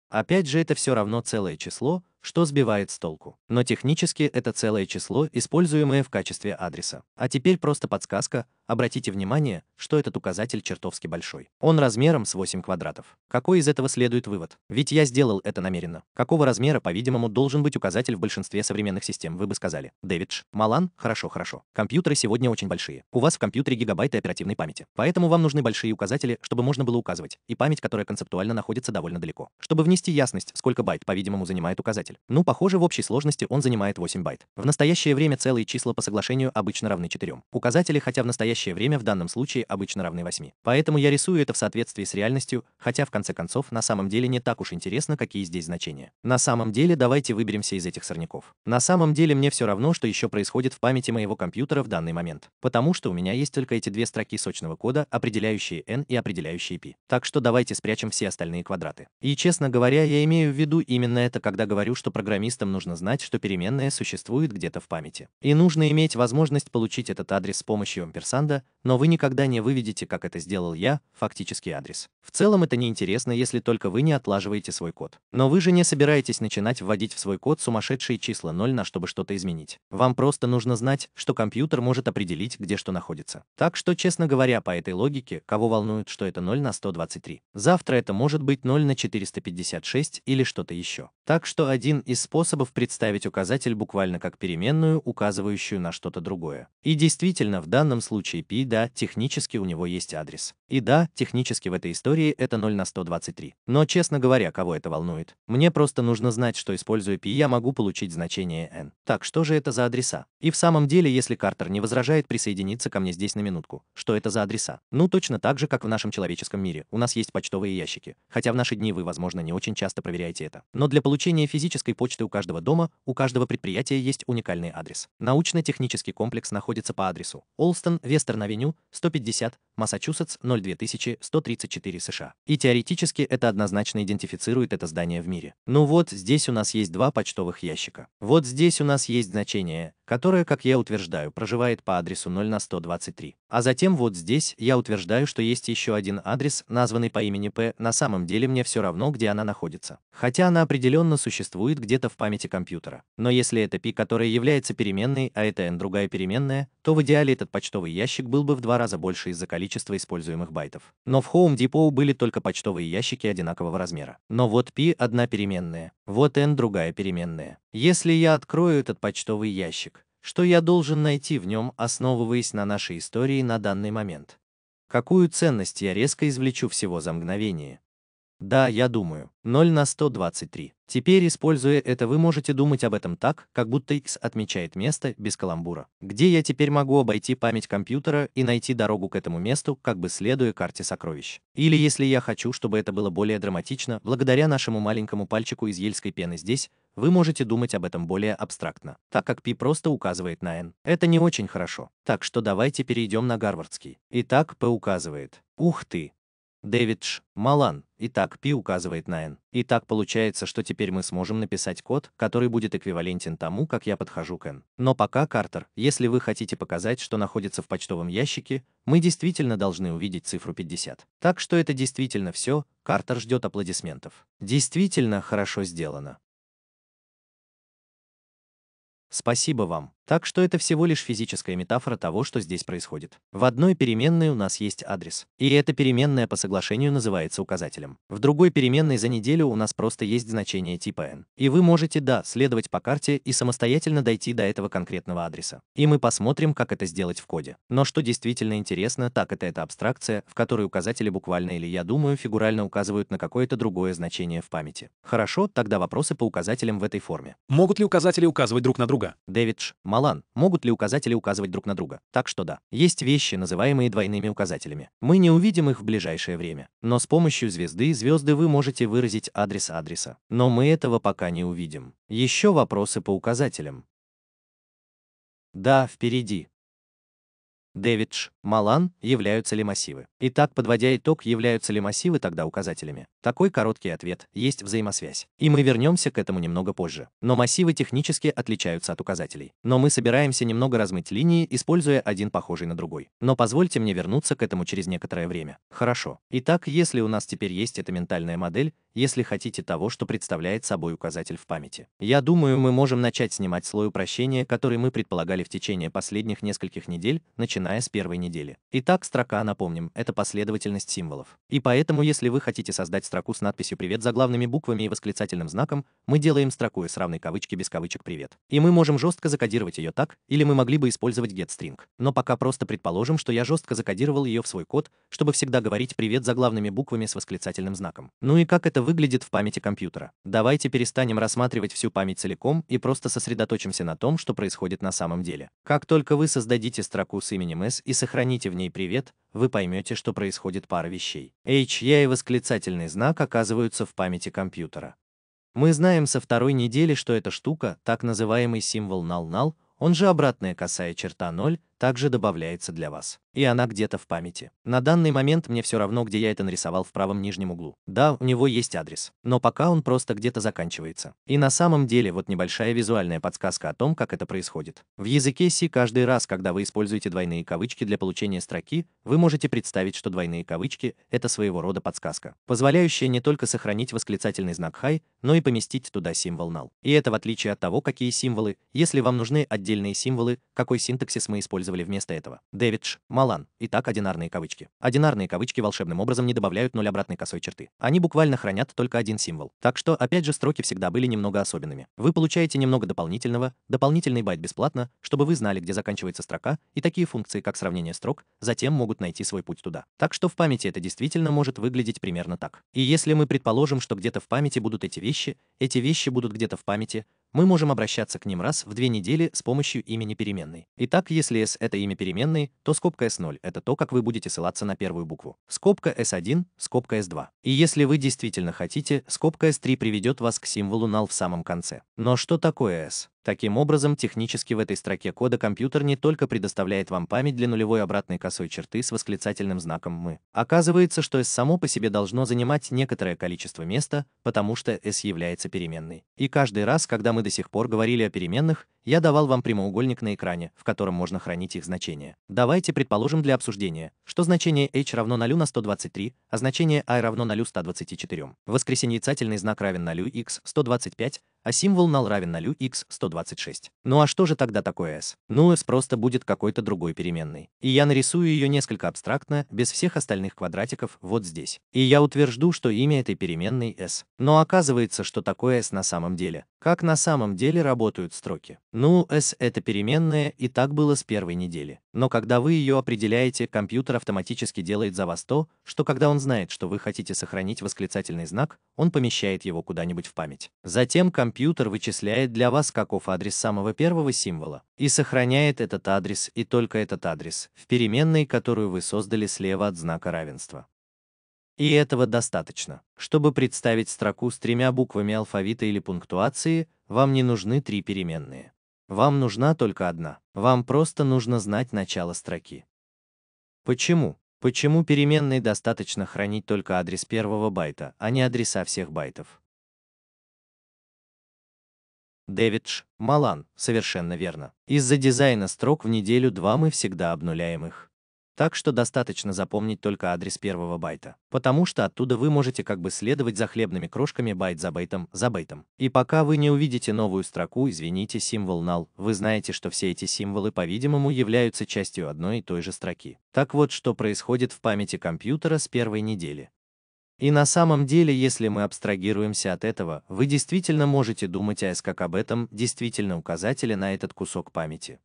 Опять же это все равно целое число, что сбивает с толку. Но технически это целое число, используемое в качестве адреса. А теперь просто подсказка, обратите внимание, что этот указатель чертовски большой. Он размером с 8 квадратов. Какой из этого следует вывод? Ведь я сделал это намеренно. Какого размера, по-видимому, должен быть указатель в большинстве современных систем, вы бы сказали? Дэвидж, Малан, хорошо, хорошо. Компьютеры сегодня очень большие. У вас в компьютере гигабайты оперативной памяти. Поэтому вам нужны большие указатели, чтобы можно было указывать, и память, которая концептуально находится довольно далеко. Чтобы внести ясность, сколько байт, по-видимому, занимает указатель показатель. Ну, похоже, в общей сложности он занимает 8 байт. В настоящее время целые числа по соглашению обычно равны 4. Указатели, хотя в настоящее время в данном случае обычно равны 8. Поэтому я рисую это в соответствии с реальностью, хотя в конце концов на самом деле не так уж интересно, какие здесь значения. На самом деле давайте выберемся из этих сорняков. На самом деле мне все равно, что еще происходит в памяти моего компьютера в данный момент, потому что у меня есть только эти две строки сочного кода, определяющие n и определяющие p. Так что давайте спрячем все остальные квадраты. И честно говоря, я имею в виду именно это, когда говорю, что что программистам нужно знать, что переменная существует где-то в памяти. И нужно иметь возможность получить этот адрес с помощью амперсанда, но вы никогда не выведете, как это сделал я, фактический адрес. В целом это неинтересно, если только вы не отлаживаете свой код. Но вы же не собираетесь начинать вводить в свой код сумасшедшие числа 0 на чтобы что-то изменить. Вам просто нужно знать, что компьютер может определить, где что находится. Так что, честно говоря, по этой логике, кого волнует, что это 0 на 123. Завтра это может быть 0 на 456 или что-то еще. Так что один из способов представить указатель буквально как переменную, указывающую на что-то другое. И действительно, в данном случае π, да, технически у него есть адрес. И да, технически в этой истории это 0 на 123. Но, честно говоря, кого это волнует? Мне просто нужно знать, что используя π, я могу получить значение n. Так что же это за адреса? И в самом деле, если Картер не возражает присоединиться ко мне здесь на минутку, что это за адреса? Ну, точно так же, как в нашем человеческом мире. У нас есть почтовые ящики. Хотя в наши дни вы, возможно, не очень часто проверяете это. Но для получения получения физической почты у каждого дома, у каждого предприятия есть уникальный адрес. Научно-технический комплекс находится по адресу Олстон, Вестерн-авеню, 150, Массачусетс, 02134 США. И теоретически это однозначно идентифицирует это здание в мире. Ну вот, здесь у нас есть два почтовых ящика. Вот здесь у нас есть значение, которое, как я утверждаю, проживает по адресу 0 на 123. А затем вот здесь я утверждаю, что есть еще один адрес, названный по имени П, на самом деле мне все равно, где она находится. Хотя она определенно определенно существует где-то в памяти компьютера. Но если это пи, которая является переменной, а это n другая переменная, то в идеале этот почтовый ящик был бы в два раза больше из-за количества используемых байтов. Но в Home Depot были только почтовые ящики одинакового размера. Но вот пи — одна переменная, вот n — другая переменная. Если я открою этот почтовый ящик, что я должен найти в нем, основываясь на нашей истории на данный момент? Какую ценность я резко извлечу всего за мгновение? Да, я думаю. 0 на 123. Теперь, используя это, вы можете думать об этом так, как будто X отмечает место, без каламбура. Где я теперь могу обойти память компьютера и найти дорогу к этому месту, как бы следуя карте сокровищ? Или если я хочу, чтобы это было более драматично, благодаря нашему маленькому пальчику из ельской пены здесь, вы можете думать об этом более абстрактно, так как P просто указывает на N. Это не очень хорошо. Так что давайте перейдем на гарвардский. Итак, P указывает. Ух ты! Дэвид Ш. Малан. Итак, π указывает на n. И так получается, что теперь мы сможем написать код, который будет эквивалентен тому, как я подхожу к n. Но пока, Картер, если вы хотите показать, что находится в почтовом ящике, мы действительно должны увидеть цифру 50. Так что это действительно все, Картер ждет аплодисментов. Действительно хорошо сделано. Спасибо вам. Так что это всего лишь физическая метафора того, что здесь происходит. В одной переменной у нас есть адрес, и эта переменная по соглашению называется указателем. В другой переменной за неделю у нас просто есть значение типа n. И вы можете, да, следовать по карте и самостоятельно дойти до этого конкретного адреса. И мы посмотрим, как это сделать в коде. Но что действительно интересно, так это эта абстракция, в которой указатели буквально или, я думаю, фигурально указывают на какое-то другое значение в памяти. Хорошо, тогда вопросы по указателям в этой форме. Могут ли указатели указывать друг на друга? Дэвидж, Малан, могут ли указатели указывать друг на друга? Так что да, есть вещи, называемые двойными указателями. Мы не увидим их в ближайшее время, но с помощью звезды звезды вы можете выразить адрес адреса. Но мы этого пока не увидим. Еще вопросы по указателям. Да, впереди. Дэвидж, Малан, являются ли массивы? Итак, подводя итог, являются ли массивы тогда указателями? Такой короткий ответ, есть взаимосвязь. И мы вернемся к этому немного позже. Но массивы технически отличаются от указателей. Но мы собираемся немного размыть линии, используя один похожий на другой. Но позвольте мне вернуться к этому через некоторое время. Хорошо. Итак, если у нас теперь есть эта ментальная модель, если хотите того, что представляет собой указатель в памяти. Я думаю, мы можем начать снимать слой упрощения, который мы предполагали в течение последних нескольких недель, начиная с первой недели. Итак, строка, напомним, это последовательность символов. И поэтому, если вы хотите создать строку с надписью «Привет» за главными буквами и восклицательным знаком, мы делаем строку с равной кавычки без кавычек «Привет». И мы можем жестко закодировать ее так, или мы могли бы использовать getString. Но пока просто предположим, что я жестко закодировал ее в свой код, чтобы всегда говорить «Привет» за главными буквами с восклицательным знаком. Ну и как это выглядит в памяти компьютера? Давайте перестанем рассматривать всю память целиком и просто сосредоточимся на том, что происходит на самом деле. Как только вы создадите строку с именем S и сохраните в ней «Привет», вы поймете, что происходит пара вещей. HE и восклицательный знак оказываются в памяти компьютера. Мы знаем со второй недели, что эта штука, так называемый символ null-null, он же обратная косая черта 0, также добавляется для вас. И она где-то в памяти. На данный момент мне все равно, где я это нарисовал в правом нижнем углу. Да, у него есть адрес, но пока он просто где-то заканчивается. И на самом деле вот небольшая визуальная подсказка о том, как это происходит. В языке C каждый раз, когда вы используете двойные кавычки для получения строки, вы можете представить, что двойные кавычки — это своего рода подсказка, позволяющая не только сохранить восклицательный знак high, но и поместить туда символ null. И это в отличие от того, какие символы, если вам нужны отдельные символы, какой синтаксис мы используем использовали вместо этого. Дэвидж, Малан, и так одинарные кавычки. Одинарные кавычки волшебным образом не добавляют ноль обратной косой черты. Они буквально хранят только один символ. Так что, опять же, строки всегда были немного особенными. Вы получаете немного дополнительного, дополнительный байт бесплатно, чтобы вы знали, где заканчивается строка, и такие функции, как сравнение строк, затем могут найти свой путь туда. Так что в памяти это действительно может выглядеть примерно так. И если мы предположим, что где-то в памяти будут эти вещи, эти вещи будут где-то в памяти, мы можем обращаться к ним раз в две недели с помощью имени переменной. Итак, если s — это имя переменной, то скобка s0 — это то, как вы будете ссылаться на первую букву. Скобка s1, скобка s2. И если вы действительно хотите, скобка s3 приведет вас к символу null в самом конце. Но что такое s? Таким образом, технически в этой строке кода компьютер не только предоставляет вам память для нулевой обратной косой черты с восклицательным знаком «мы». Оказывается, что s само по себе должно занимать некоторое количество места, потому что s является переменной. И каждый раз, когда мы до сих пор говорили о переменных, я давал вам прямоугольник на экране, в котором можно хранить их значения. Давайте предположим для обсуждения, что значение h равно 0 на 123, а значение i равно 0 124. Воскресеньицательный знак равен 0 x 125, а символ null равен 0 x 126. Ну а что же тогда такое s? Ну s просто будет какой-то другой переменной. И я нарисую ее несколько абстрактно, без всех остальных квадратиков, вот здесь. И я утвержду, что имя этой переменной s. Но оказывается, что такое s на самом деле. Как на самом деле работают строки? Ну, S – это переменная, и так было с первой недели. Но когда вы ее определяете, компьютер автоматически делает за вас то, что когда он знает, что вы хотите сохранить восклицательный знак, он помещает его куда-нибудь в память. Затем компьютер вычисляет для вас, каков адрес самого первого символа, и сохраняет этот адрес и только этот адрес в переменной, которую вы создали слева от знака равенства. И этого достаточно. Чтобы представить строку с тремя буквами алфавита или пунктуации, вам не нужны три переменные. Вам нужна только одна. Вам просто нужно знать начало строки. Почему? Почему переменной достаточно хранить только адрес первого байта, а не адреса всех байтов? Дэвидж, Малан, совершенно верно. Из-за дизайна строк в неделю два мы всегда обнуляем их. Так что достаточно запомнить только адрес первого байта, потому что оттуда вы можете как бы следовать за хлебными крошками байт за байтом, за байтом. И пока вы не увидите новую строку, извините, символ null, вы знаете, что все эти символы, по-видимому, являются частью одной и той же строки. Так вот, что происходит в памяти компьютера с первой недели. И на самом деле, если мы абстрагируемся от этого, вы действительно можете думать о S как об этом, действительно указателе на этот кусок памяти.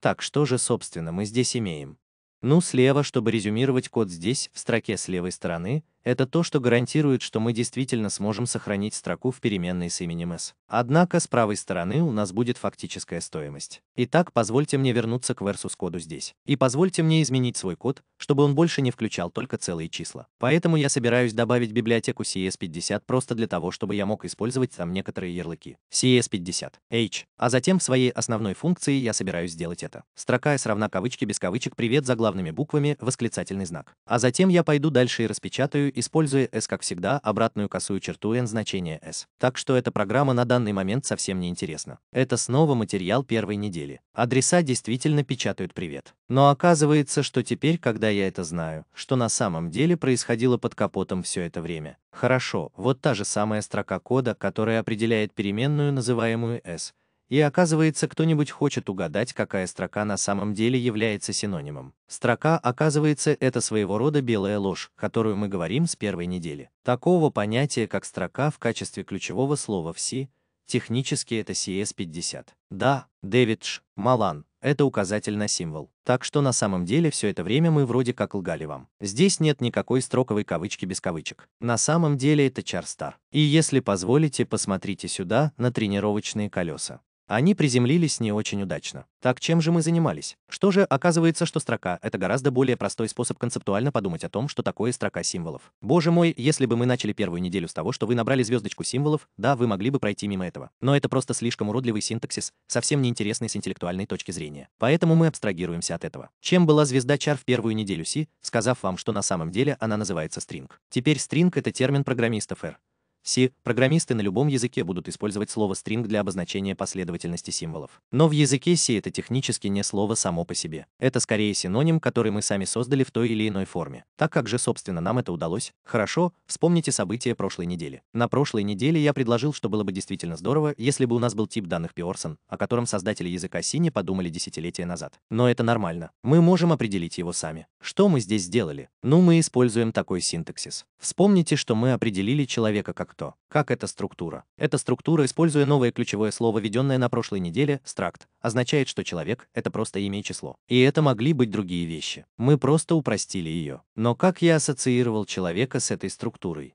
Так что же, собственно, мы здесь имеем? Ну слева, чтобы резюмировать код здесь, в строке с левой стороны, это то, что гарантирует, что мы действительно сможем сохранить строку в переменной с именем s. Однако с правой стороны у нас будет фактическая стоимость. Итак, позвольте мне вернуться к versus коду здесь. И позвольте мне изменить свой код, чтобы он больше не включал только целые числа. Поэтому я собираюсь добавить библиотеку CS50 просто для того, чтобы я мог использовать там некоторые ярлыки. CS50. H. А затем в своей основной функции я собираюсь сделать это. Строка S равна кавычки без кавычек привет за главными буквами восклицательный знак. А затем я пойду дальше и распечатаю используя S, как всегда, обратную косую черту n значения S. Так что эта программа на данный момент совсем не интересна. Это снова материал первой недели. Адреса действительно печатают привет. Но оказывается, что теперь, когда я это знаю, что на самом деле происходило под капотом все это время. Хорошо, вот та же самая строка кода, которая определяет переменную, называемую S, и оказывается, кто-нибудь хочет угадать, какая строка на самом деле является синонимом. Строка, оказывается, это своего рода белая ложь, которую мы говорим с первой недели. Такого понятия, как строка в качестве ключевого слова в C, технически это CS50. Да, Дэвид Ш. Малан, это указатель на символ. Так что на самом деле все это время мы вроде как лгали вам. Здесь нет никакой строковой кавычки без кавычек. На самом деле это чарстар. И если позволите, посмотрите сюда, на тренировочные колеса. Они приземлились не очень удачно. Так чем же мы занимались? Что же, оказывается, что строка — это гораздо более простой способ концептуально подумать о том, что такое строка символов. Боже мой, если бы мы начали первую неделю с того, что вы набрали звездочку символов, да, вы могли бы пройти мимо этого. Но это просто слишком уродливый синтаксис, совсем неинтересный с интеллектуальной точки зрения. Поэтому мы абстрагируемся от этого. Чем была звезда чар в первую неделю C, сказав вам, что на самом деле она называется стринг. Теперь стринг — это термин программистов R C. Программисты на любом языке будут использовать слово string для обозначения последовательности символов. Но в языке C это технически не слово само по себе. Это скорее синоним, который мы сами создали в той или иной форме. Так как же, собственно, нам это удалось? Хорошо, вспомните события прошлой недели. На прошлой неделе я предложил, что было бы действительно здорово, если бы у нас был тип данных Пиорсон, о котором создатели языка C не подумали десятилетия назад. Но это нормально. Мы можем определить его сами. Что мы здесь сделали? Ну, мы используем такой синтаксис. Вспомните, что мы определили человека как кто. Как эта структура? Эта структура, используя новое ключевое слово, введенное на прошлой неделе, стракт, означает, что человек — это просто имя и число. И это могли быть другие вещи. Мы просто упростили ее. Но как я ассоциировал человека с этой структурой?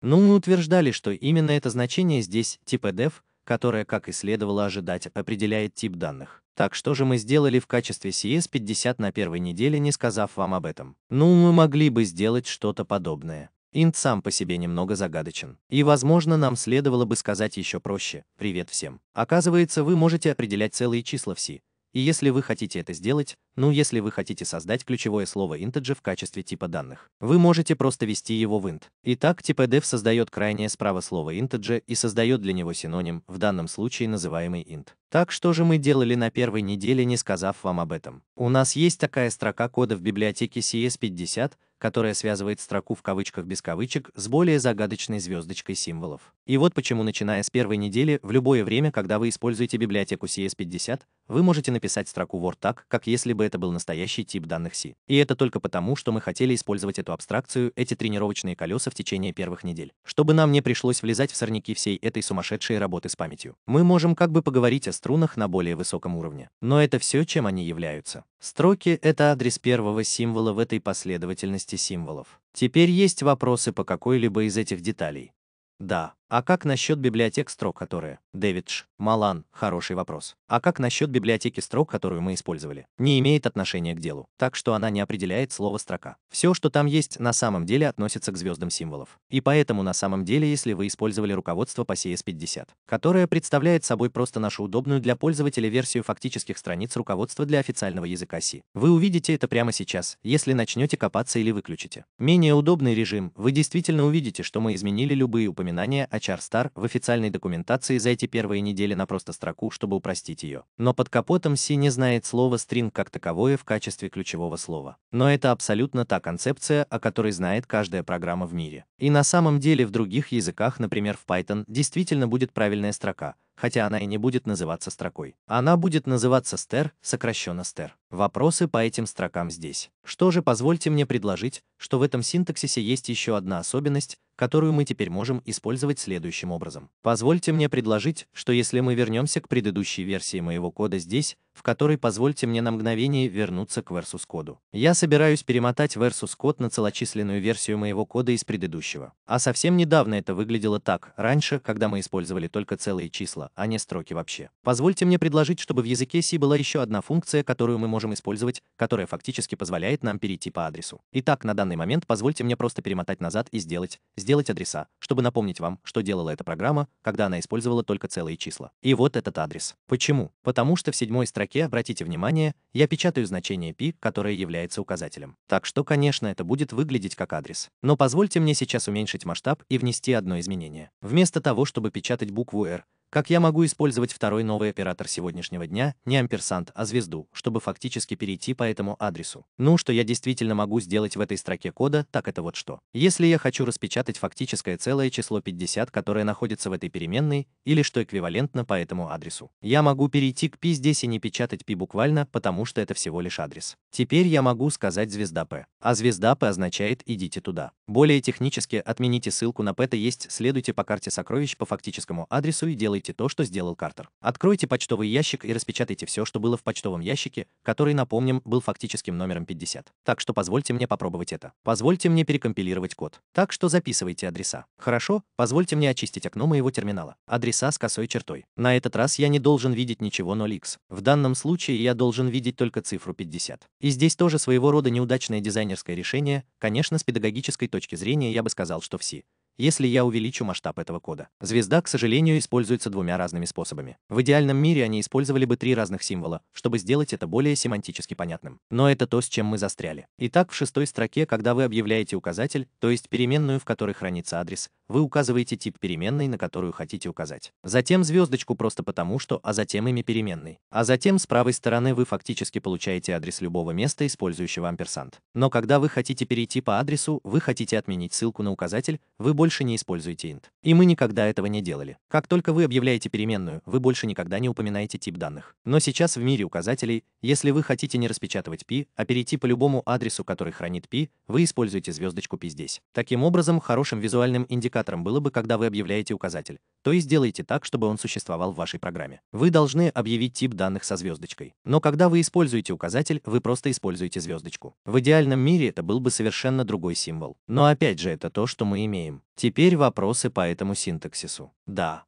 Ну, мы утверждали, что именно это значение здесь, типа def, которое, как и следовало ожидать, определяет тип данных. Так что же мы сделали в качестве CS50 на первой неделе, не сказав вам об этом? Ну, мы могли бы сделать что-то подобное. Инт сам по себе немного загадочен. И, возможно, нам следовало бы сказать еще проще «Привет всем». Оказывается, вы можете определять целые числа в C, и если вы хотите это сделать, ну если вы хотите создать ключевое слово integer в качестве типа данных, вы можете просто ввести его в int. Итак, тип edef создает крайнее справа слово integer и создает для него синоним, в данном случае называемый int. Так что же мы делали на первой неделе, не сказав вам об этом? У нас есть такая строка кода в библиотеке CS50, которая связывает строку в кавычках без кавычек с более загадочной звездочкой символов. И вот почему, начиная с первой недели, в любое время, когда вы используете библиотеку CS50, вы можете написать строку Word так, как если бы это был настоящий тип данных C. И это только потому, что мы хотели использовать эту абстракцию, эти тренировочные колеса в течение первых недель, чтобы нам не пришлось влезать в сорняки всей этой сумасшедшей работы с памятью. Мы можем как бы поговорить о струнах на более высоком уровне. Но это все, чем они являются. Строки — это адрес первого символа в этой последовательности сложности символов. Теперь есть вопросы по какой-либо из этих деталей? Да, а как насчет библиотек строк, которые? Дэвид Ш. Малан, хороший вопрос. А как насчет библиотеки строк, которую мы использовали? Не имеет отношения к делу, так что она не определяет слово строка. Все, что там есть, на самом деле относится к звездам символов. И поэтому на самом деле, если вы использовали руководство по CS50, которое представляет собой просто нашу удобную для пользователя версию фактических страниц руководства для официального языка C, вы увидите это прямо сейчас, если начнете копаться или выключите. Менее удобный режим, вы действительно увидите, что мы изменили любые упоминания о HR Star в официальной документации за эти первые недели на просто строку, чтобы упростить ее. Но под капотом C не знает слово string как таковое в качестве ключевого слова. Но это абсолютно та концепция, о которой знает каждая программа в мире. И на самом деле в других языках, например в Python, действительно будет правильная строка, хотя она и не будет называться строкой. Она будет называться стер, сокращенно стер. Вопросы по этим строкам здесь. Что же, позвольте мне предложить, что в этом синтаксисе есть еще одна особенность, которую мы теперь можем использовать следующим образом. Позвольте мне предложить, что если мы вернемся к предыдущей версии моего кода здесь, в которой позвольте мне на мгновение вернуться к versus коду. Я собираюсь перемотать versus код на целочисленную версию моего кода из предыдущего. А совсем недавно это выглядело так, раньше, когда мы использовали только целые числа, а не строки вообще. Позвольте мне предложить, чтобы в языке C была еще одна функция, которую мы можем использовать, которая фактически позволяет нам перейти по адресу. Итак, на данный момент позвольте мне просто перемотать назад и сделать сделать адреса, чтобы напомнить вам, что делала эта программа, когда она использовала только целые числа. И вот этот адрес. Почему? Потому что в седьмой строке, обратите внимание, я печатаю значение π, которое является указателем. Так что, конечно, это будет выглядеть как адрес. Но позвольте мне сейчас уменьшить масштаб и внести одно изменение. Вместо того, чтобы печатать букву R, как я могу использовать второй новый оператор сегодняшнего дня, не амперсант, а звезду, чтобы фактически перейти по этому адресу? Ну, что я действительно могу сделать в этой строке кода, так это вот что. Если я хочу распечатать фактическое целое число 50, которое находится в этой переменной, или что эквивалентно по этому адресу, я могу перейти к π здесь и не печатать π буквально, потому что это всего лишь адрес. Теперь я могу сказать звезда p, а звезда p означает «идите туда». Более технически отмените ссылку на p, есть «следуйте по карте сокровищ по фактическому адресу и делайте сделайте то, что сделал Картер. Откройте почтовый ящик и распечатайте все, что было в почтовом ящике, который, напомним, был фактическим номером 50. Так что позвольте мне попробовать это. Позвольте мне перекомпилировать код. Так что записывайте адреса. Хорошо, позвольте мне очистить окно моего терминала. Адреса с косой чертой. На этот раз я не должен видеть ничего 0x. В данном случае я должен видеть только цифру 50. И здесь тоже своего рода неудачное дизайнерское решение, конечно, с педагогической точки зрения я бы сказал, что все если я увеличу масштаб этого кода. Звезда, к сожалению, используется двумя разными способами. В идеальном мире они использовали бы три разных символа, чтобы сделать это более семантически понятным. Но это то, с чем мы застряли. Итак, в шестой строке, когда вы объявляете указатель, то есть переменную, в которой хранится адрес, вы указываете тип переменной, на которую хотите указать. Затем звездочку просто потому, что, а затем имя переменной. А затем с правой стороны вы фактически получаете адрес любого места, использующего амперсант. Но когда вы хотите перейти по адресу, вы хотите отменить ссылку на указатель, вы более больше не используйте int. И мы никогда этого не делали. Как только вы объявляете переменную, вы больше никогда не упоминаете тип данных. Но сейчас в мире указателей, если вы хотите не распечатывать p, а перейти по любому адресу, который хранит p, вы используете звездочку p здесь. Таким образом, хорошим визуальным индикатором было бы, когда вы объявляете указатель то и сделайте так, чтобы он существовал в вашей программе. Вы должны объявить тип данных со звездочкой. Но когда вы используете указатель, вы просто используете звездочку. В идеальном мире это был бы совершенно другой символ. Но опять же, это то, что мы имеем. Теперь вопросы по этому синтаксису. Да.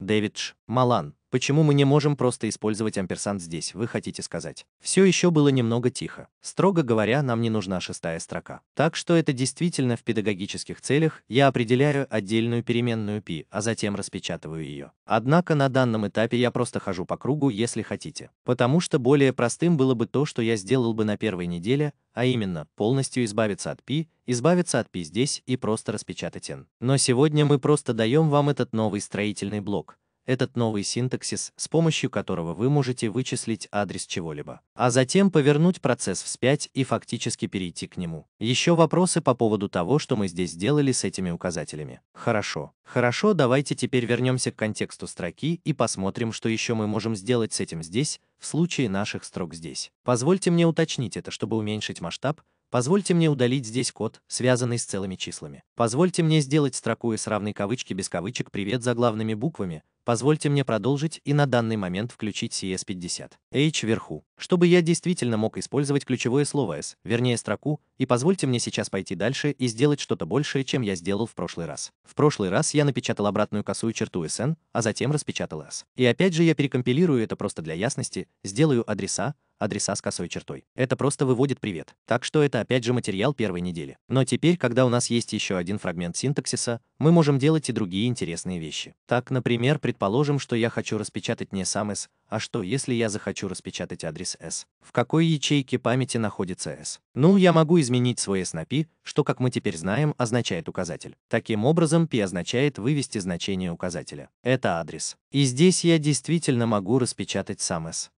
Дэвидж, Малан, Почему мы не можем просто использовать амперсанд здесь, вы хотите сказать? Все еще было немного тихо. Строго говоря, нам не нужна шестая строка. Так что это действительно в педагогических целях я определяю отдельную переменную π, а затем распечатываю ее. Однако на данном этапе я просто хожу по кругу, если хотите. Потому что более простым было бы то, что я сделал бы на первой неделе, а именно, полностью избавиться от π, избавиться от π здесь и просто распечатать n. Но сегодня мы просто даем вам этот новый строительный блок, этот новый синтаксис, с помощью которого вы можете вычислить адрес чего-либо, а затем повернуть процесс вспять и фактически перейти к нему. Еще вопросы по поводу того, что мы здесь сделали с этими указателями. Хорошо. Хорошо, давайте теперь вернемся к контексту строки и посмотрим, что еще мы можем сделать с этим здесь, в случае наших строк здесь. Позвольте мне уточнить это, чтобы уменьшить масштаб, Позвольте мне удалить здесь код, связанный с целыми числами. Позвольте мне сделать строку с равной кавычки без кавычек привет за главными буквами, Позвольте мне продолжить и на данный момент включить CS50. H вверху, чтобы я действительно мог использовать ключевое слово S, вернее строку, и позвольте мне сейчас пойти дальше и сделать что-то большее, чем я сделал в прошлый раз. В прошлый раз я напечатал обратную косую черту SN, а затем распечатал S. И опять же я перекомпилирую это просто для ясности, сделаю адреса, адреса с косой чертой. Это просто выводит привет. Так что это опять же материал первой недели. Но теперь, когда у нас есть еще один фрагмент синтаксиса, мы можем делать и другие интересные вещи. Так, например, предположим, что я хочу распечатать не сам S, а что, если я захочу распечатать адрес S? В какой ячейке памяти находится S? Ну, я могу изменить свой S на P, что, как мы теперь знаем, означает указатель. Таким образом, P означает вывести значение указателя. Это адрес. И здесь я действительно могу распечатать сам S.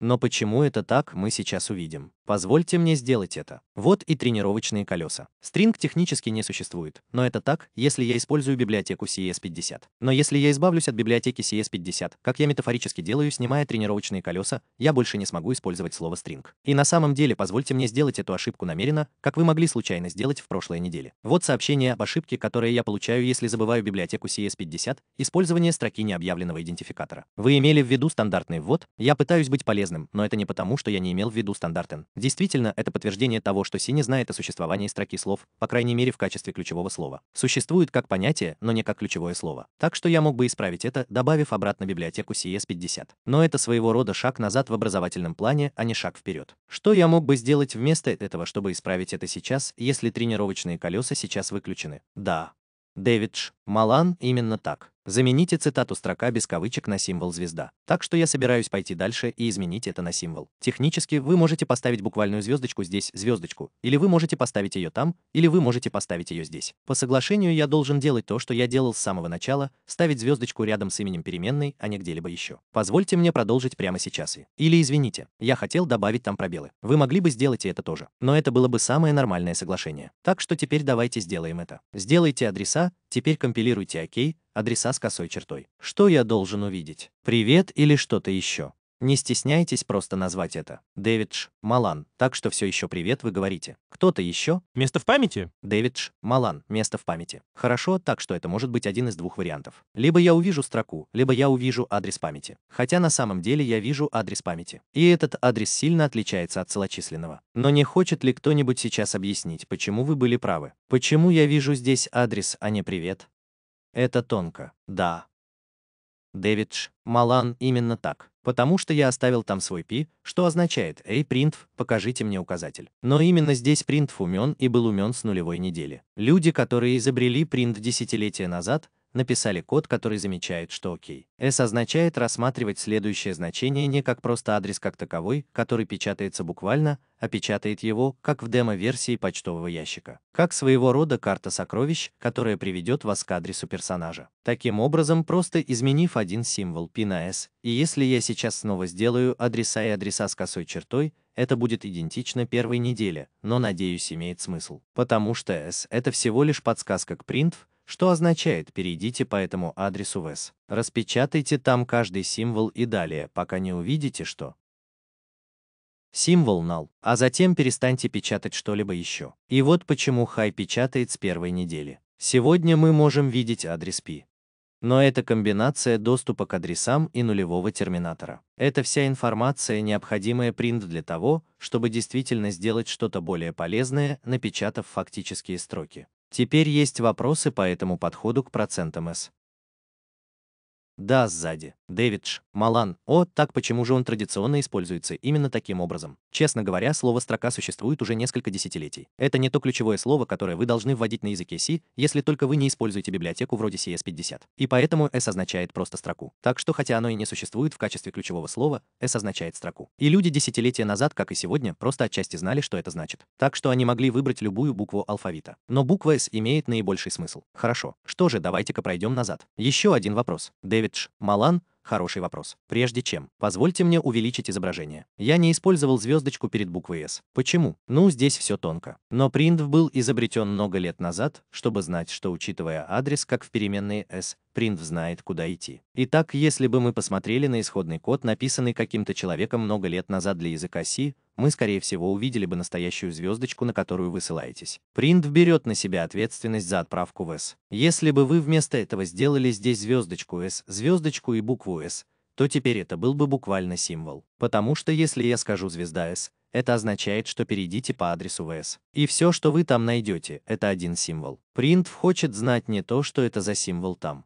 Но почему это так, мы сейчас увидим. Позвольте мне сделать это. Вот и тренировочные колеса. Стринг технически не существует, но это так, если я использую библиотеку CS50. Но если я избавлюсь от библиотеки CS50, как я метафорически делаю, снимая тренировочные колеса, я больше не смогу использовать слово стринг. И на самом деле позвольте мне сделать эту ошибку намеренно, как вы могли случайно сделать в прошлой неделе. Вот сообщение об ошибке, которое я получаю, если забываю библиотеку CS50, использование строки необъявленного идентификатора. Вы имели в виду стандартный ввод? Я пытаюсь быть полезным, но это не потому, что я не имел в виду стандартен. Действительно, это подтверждение того, что Си не знает о существовании строки слов, по крайней мере в качестве ключевого слова. Существует как понятие, но не как ключевое слово. Так что я мог бы исправить это, добавив обратно библиотеку CS50. Но это своего рода шаг назад в образовательном плане, а не шаг вперед. Что я мог бы сделать вместо этого, чтобы исправить это сейчас, если тренировочные колеса сейчас выключены? Да. Дэвидж, Малан, именно так. Замените цитату строка без кавычек на символ звезда. Так что я собираюсь пойти дальше и изменить это на символ. Технически вы можете поставить буквальную звездочку здесь, звездочку, или вы можете поставить ее там, или вы можете поставить ее здесь. По соглашению я должен делать то, что я делал с самого начала, ставить звездочку рядом с именем переменной, а не где-либо еще. Позвольте мне продолжить прямо сейчас и. Или извините, я хотел добавить там пробелы. Вы могли бы сделать и это тоже, но это было бы самое нормальное соглашение. Так что теперь давайте сделаем это. Сделайте адреса, теперь компилируйте ОК, адреса с косой чертой. Что я должен увидеть? Привет или что-то еще? Не стесняйтесь просто назвать это. Дэвидж, Малан. Так что все еще привет вы говорите. Кто-то еще? Место в памяти? Дэвидж, Малан. Место в памяти. Хорошо, так что это может быть один из двух вариантов. Либо я увижу строку, либо я увижу адрес памяти. Хотя на самом деле я вижу адрес памяти. И этот адрес сильно отличается от целочисленного. Но не хочет ли кто-нибудь сейчас объяснить, почему вы были правы? Почему я вижу здесь адрес, а не привет? Это тонко, да. Дэвидж, Малан, именно так. Потому что я оставил там свой пи, что означает «Эй, принтв, покажите мне указатель». Но именно здесь принтв умен и был умен с нулевой недели. Люди, которые изобрели принт десятилетия назад, написали код, который замечает, что окей. S означает рассматривать следующее значение не как просто адрес как таковой, который печатается буквально, а печатает его, как в демо-версии почтового ящика. Как своего рода карта сокровищ, которая приведет вас к адресу персонажа. Таким образом, просто изменив один символ P на S, и если я сейчас снова сделаю адреса и адреса с косой чертой, это будет идентично первой неделе, но, надеюсь, имеет смысл. Потому что S — это всего лишь подсказка к printf, что означает перейдите по этому адресу в S. Распечатайте там каждый символ и далее, пока не увидите, что символ null, а затем перестаньте печатать что-либо еще. И вот почему хай печатает с первой недели. Сегодня мы можем видеть адрес P. Но это комбинация доступа к адресам и нулевого терминатора. Это вся информация, необходимая принт для того, чтобы действительно сделать что-то более полезное, напечатав фактические строки. Теперь есть вопросы по этому подходу к процентам С. Да, сзади. Дэвидж, Малан, о, так почему же он традиционно используется именно таким образом? Честно говоря, слово «строка» существует уже несколько десятилетий. Это не то ключевое слово, которое вы должны вводить на языке C, если только вы не используете библиотеку вроде CS50. И поэтому S означает просто строку. Так что, хотя оно и не существует в качестве ключевого слова, S означает строку. И люди десятилетия назад, как и сегодня, просто отчасти знали, что это значит. Так что они могли выбрать любую букву алфавита. Но буква S имеет наибольший смысл. Хорошо. Что же, давайте-ка пройдем назад. Еще один вопрос. Дэвидж, Малан, Хороший вопрос. Прежде чем, позвольте мне увеличить изображение. Я не использовал звездочку перед буквой S. Почему? Ну, здесь все тонко. Но принт был изобретен много лет назад, чтобы знать, что учитывая адрес как в переменной S, принт знает, куда идти. Итак, если бы мы посмотрели на исходный код, написанный каким-то человеком много лет назад для языка C, мы, скорее всего, увидели бы настоящую звездочку, на которую вы ссылаетесь. Print берет на себя ответственность за отправку в S. Если бы вы вместо этого сделали здесь звездочку S, звездочку и букву S, то теперь это был бы буквально символ. Потому что если я скажу звезда S, это означает, что перейдите по адресу ВС. И все, что вы там найдете, это один символ. Printf хочет знать не то, что это за символ там.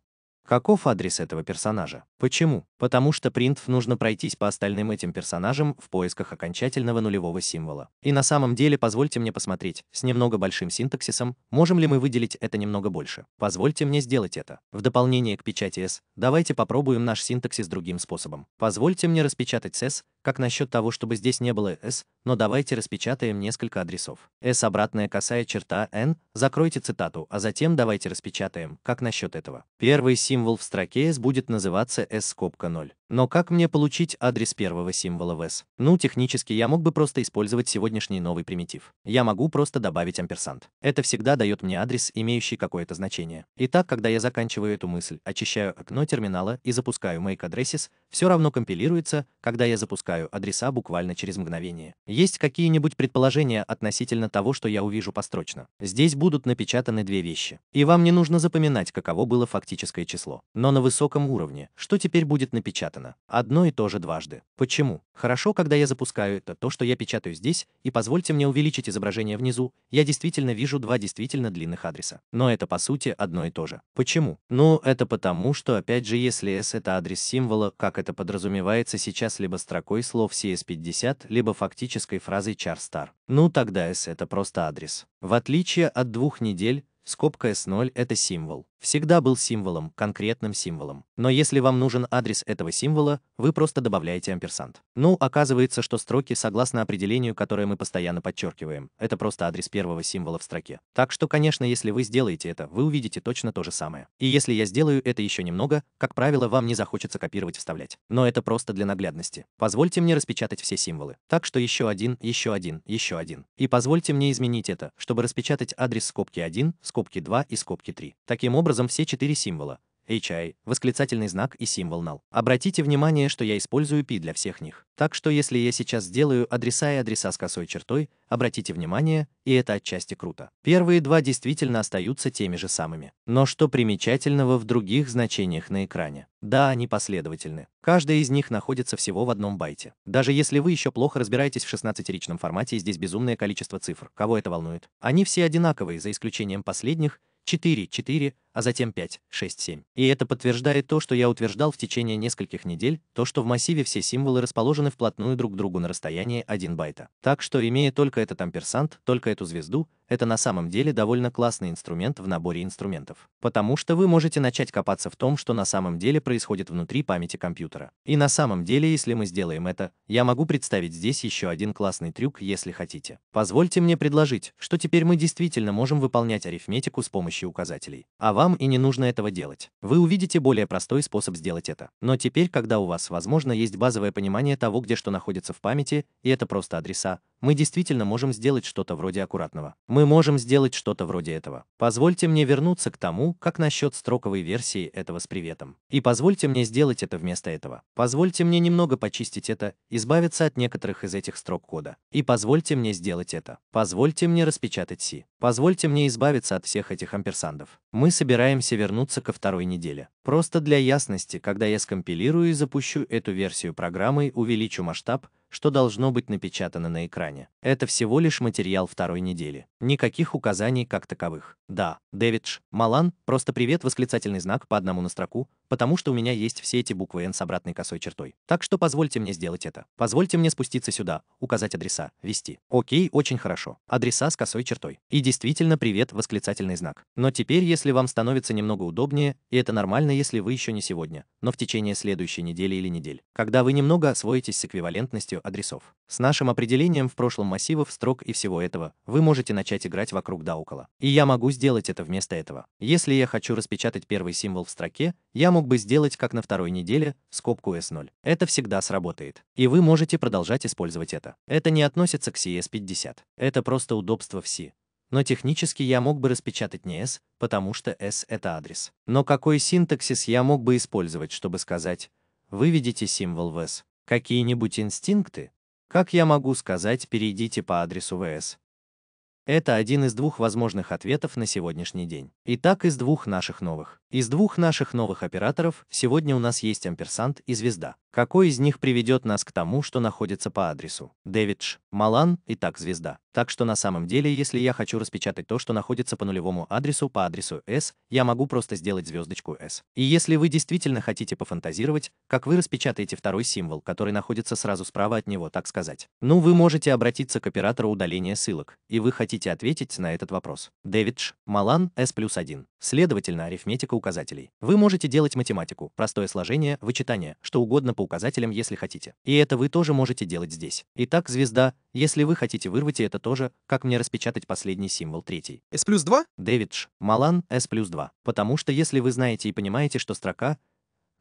Каков адрес этого персонажа? Почему? потому что принтв нужно пройтись по остальным этим персонажам в поисках окончательного нулевого символа. И на самом деле, позвольте мне посмотреть, с немного большим синтаксисом, можем ли мы выделить это немного больше. Позвольте мне сделать это. В дополнение к печати S, давайте попробуем наш синтаксис другим способом. Позвольте мне распечатать S, как насчет того, чтобы здесь не было S, но давайте распечатаем несколько адресов. S обратная косая черта N, закройте цитату, а затем давайте распечатаем, как насчет этого. Первый символ в строке S будет называться S скобка 0. Но как мне получить адрес первого символа VS? Ну, технически я мог бы просто использовать сегодняшний новый примитив. Я могу просто добавить амперсант. Это всегда дает мне адрес, имеющий какое-то значение. Итак, когда я заканчиваю эту мысль, очищаю окно терминала и запускаю make addresses, все равно компилируется, когда я запускаю адреса буквально через мгновение. Есть какие-нибудь предположения относительно того, что я увижу построчно? Здесь будут напечатаны две вещи. И вам не нужно запоминать, каково было фактическое число. Но на высоком уровне, что теперь будет напечатано? написано. Одно и то же дважды. Почему? Хорошо, когда я запускаю это, то, что я печатаю здесь, и позвольте мне увеличить изображение внизу, я действительно вижу два действительно длинных адреса. Но это, по сути, одно и то же. Почему? Ну, это потому, что, опять же, если S — это адрес символа, как это подразумевается сейчас либо строкой слов CS50, либо фактической фразой char-star. Ну, тогда S — это просто адрес. В отличие от двух недель, скобка S0 — это символ всегда был символом, конкретным символом. Но если вам нужен адрес этого символа, вы просто добавляете амперсант. Ну, оказывается, что строки, согласно определению, которое мы постоянно подчеркиваем, это просто адрес первого символа в строке. Так что, конечно, если вы сделаете это, вы увидите точно то же самое. И если я сделаю это еще немного, как правило, вам не захочется копировать вставлять. Но это просто для наглядности. Позвольте мне распечатать все символы. Так что еще один, еще один, еще один. И позвольте мне изменить это, чтобы распечатать адрес скобки 1, скобки 2 и скобки 3. Таким образом, образом все четыре символа – HI, восклицательный знак и символ null. Обратите внимание, что я использую P для всех них. Так что если я сейчас сделаю адреса и адреса с косой чертой, обратите внимание, и это отчасти круто. Первые два действительно остаются теми же самыми. Но что примечательного в других значениях на экране? Да, они последовательны. Каждая из них находится всего в одном байте. Даже если вы еще плохо разбираетесь в 16-ричном формате, здесь безумное количество цифр. Кого это волнует? Они все одинаковые, за исключением последних — 4, 4, а затем 5, 6, 7. И это подтверждает то, что я утверждал в течение нескольких недель, то, что в массиве все символы расположены вплотную друг к другу на расстоянии 1 байта. Так что, имея только этот амперсант, только эту звезду, это на самом деле довольно классный инструмент в наборе инструментов, потому что вы можете начать копаться в том, что на самом деле происходит внутри памяти компьютера. И на самом деле, если мы сделаем это, я могу представить здесь еще один классный трюк, если хотите. Позвольте мне предложить, что теперь мы действительно можем выполнять арифметику с помощью указателей. А вам и не нужно этого делать. Вы увидите более простой способ сделать это. Но теперь, когда у вас, возможно, есть базовое понимание того, где что находится в памяти, и это просто адреса, мы действительно можем сделать что-то вроде аккуратного. Мы можем сделать что-то вроде этого. Позвольте мне вернуться к тому, как насчет строковой версии этого с приветом. И позвольте мне сделать это вместо этого. Позвольте мне немного почистить это, избавиться от некоторых из этих строк кода. И позвольте мне сделать это. Позвольте мне распечатать C. Позвольте мне избавиться от всех этих амперсандов. Мы собираемся вернуться ко второй неделе. Просто для ясности, когда я скомпилирую и запущу эту версию программы увеличу масштаб, что должно быть напечатано на экране. Это всего лишь материал второй недели. Никаких указаний как таковых. Да, Дэвидж, Малан, просто привет восклицательный знак по одному на строку, потому что у меня есть все эти буквы n с обратной косой чертой. Так что позвольте мне сделать это. Позвольте мне спуститься сюда, указать адреса, ввести. Окей, очень хорошо. Адреса с косой чертой. И действительно, привет, восклицательный знак. Но теперь, если вам становится немного удобнее, и это нормально, если вы еще не сегодня, но в течение следующей недели или недель, когда вы немного освоитесь с эквивалентностью адресов. С нашим определением в прошлом массивов строк и всего этого вы можете начать играть вокруг да около. И я могу сделать это вместо этого. Если я хочу распечатать первый символ в строке, я мог бы сделать как на второй неделе, скобку S0. Это всегда сработает. И вы можете продолжать использовать это. Это не относится к CS50. Это просто удобство в C но технически я мог бы распечатать не S, потому что S — это адрес. Но какой синтаксис я мог бы использовать, чтобы сказать «выведите символ в S»? Какие-нибудь инстинкты? Как я могу сказать, перейдите по адресу ВС? Это один из двух возможных ответов на сегодняшний день. Итак, из двух наших новых. Из двух наших новых операторов сегодня у нас есть амперсант и звезда. Какой из них приведет нас к тому, что находится по адресу? Дэвидж, Малан и так звезда. Так что на самом деле, если я хочу распечатать то, что находится по нулевому адресу по адресу S, я могу просто сделать звездочку S. И если вы действительно хотите пофантазировать, как вы распечатаете второй символ, который находится сразу справа от него, так сказать. Ну, вы можете обратиться к оператору удаления ссылок, и вы хотите ответить на этот вопрос. Дэвидж, Малан, S плюс 1. Следовательно, арифметика указателей. Вы можете делать математику, простое сложение, вычитание, что угодно по указателям, если хотите. И это вы тоже можете делать здесь. Итак, звезда, если вы хотите вырвать это тоже, как мне распечатать последний символ третий. S плюс 2? Дэвидж, Малан, S плюс 2. Потому что если вы знаете и понимаете, что строка —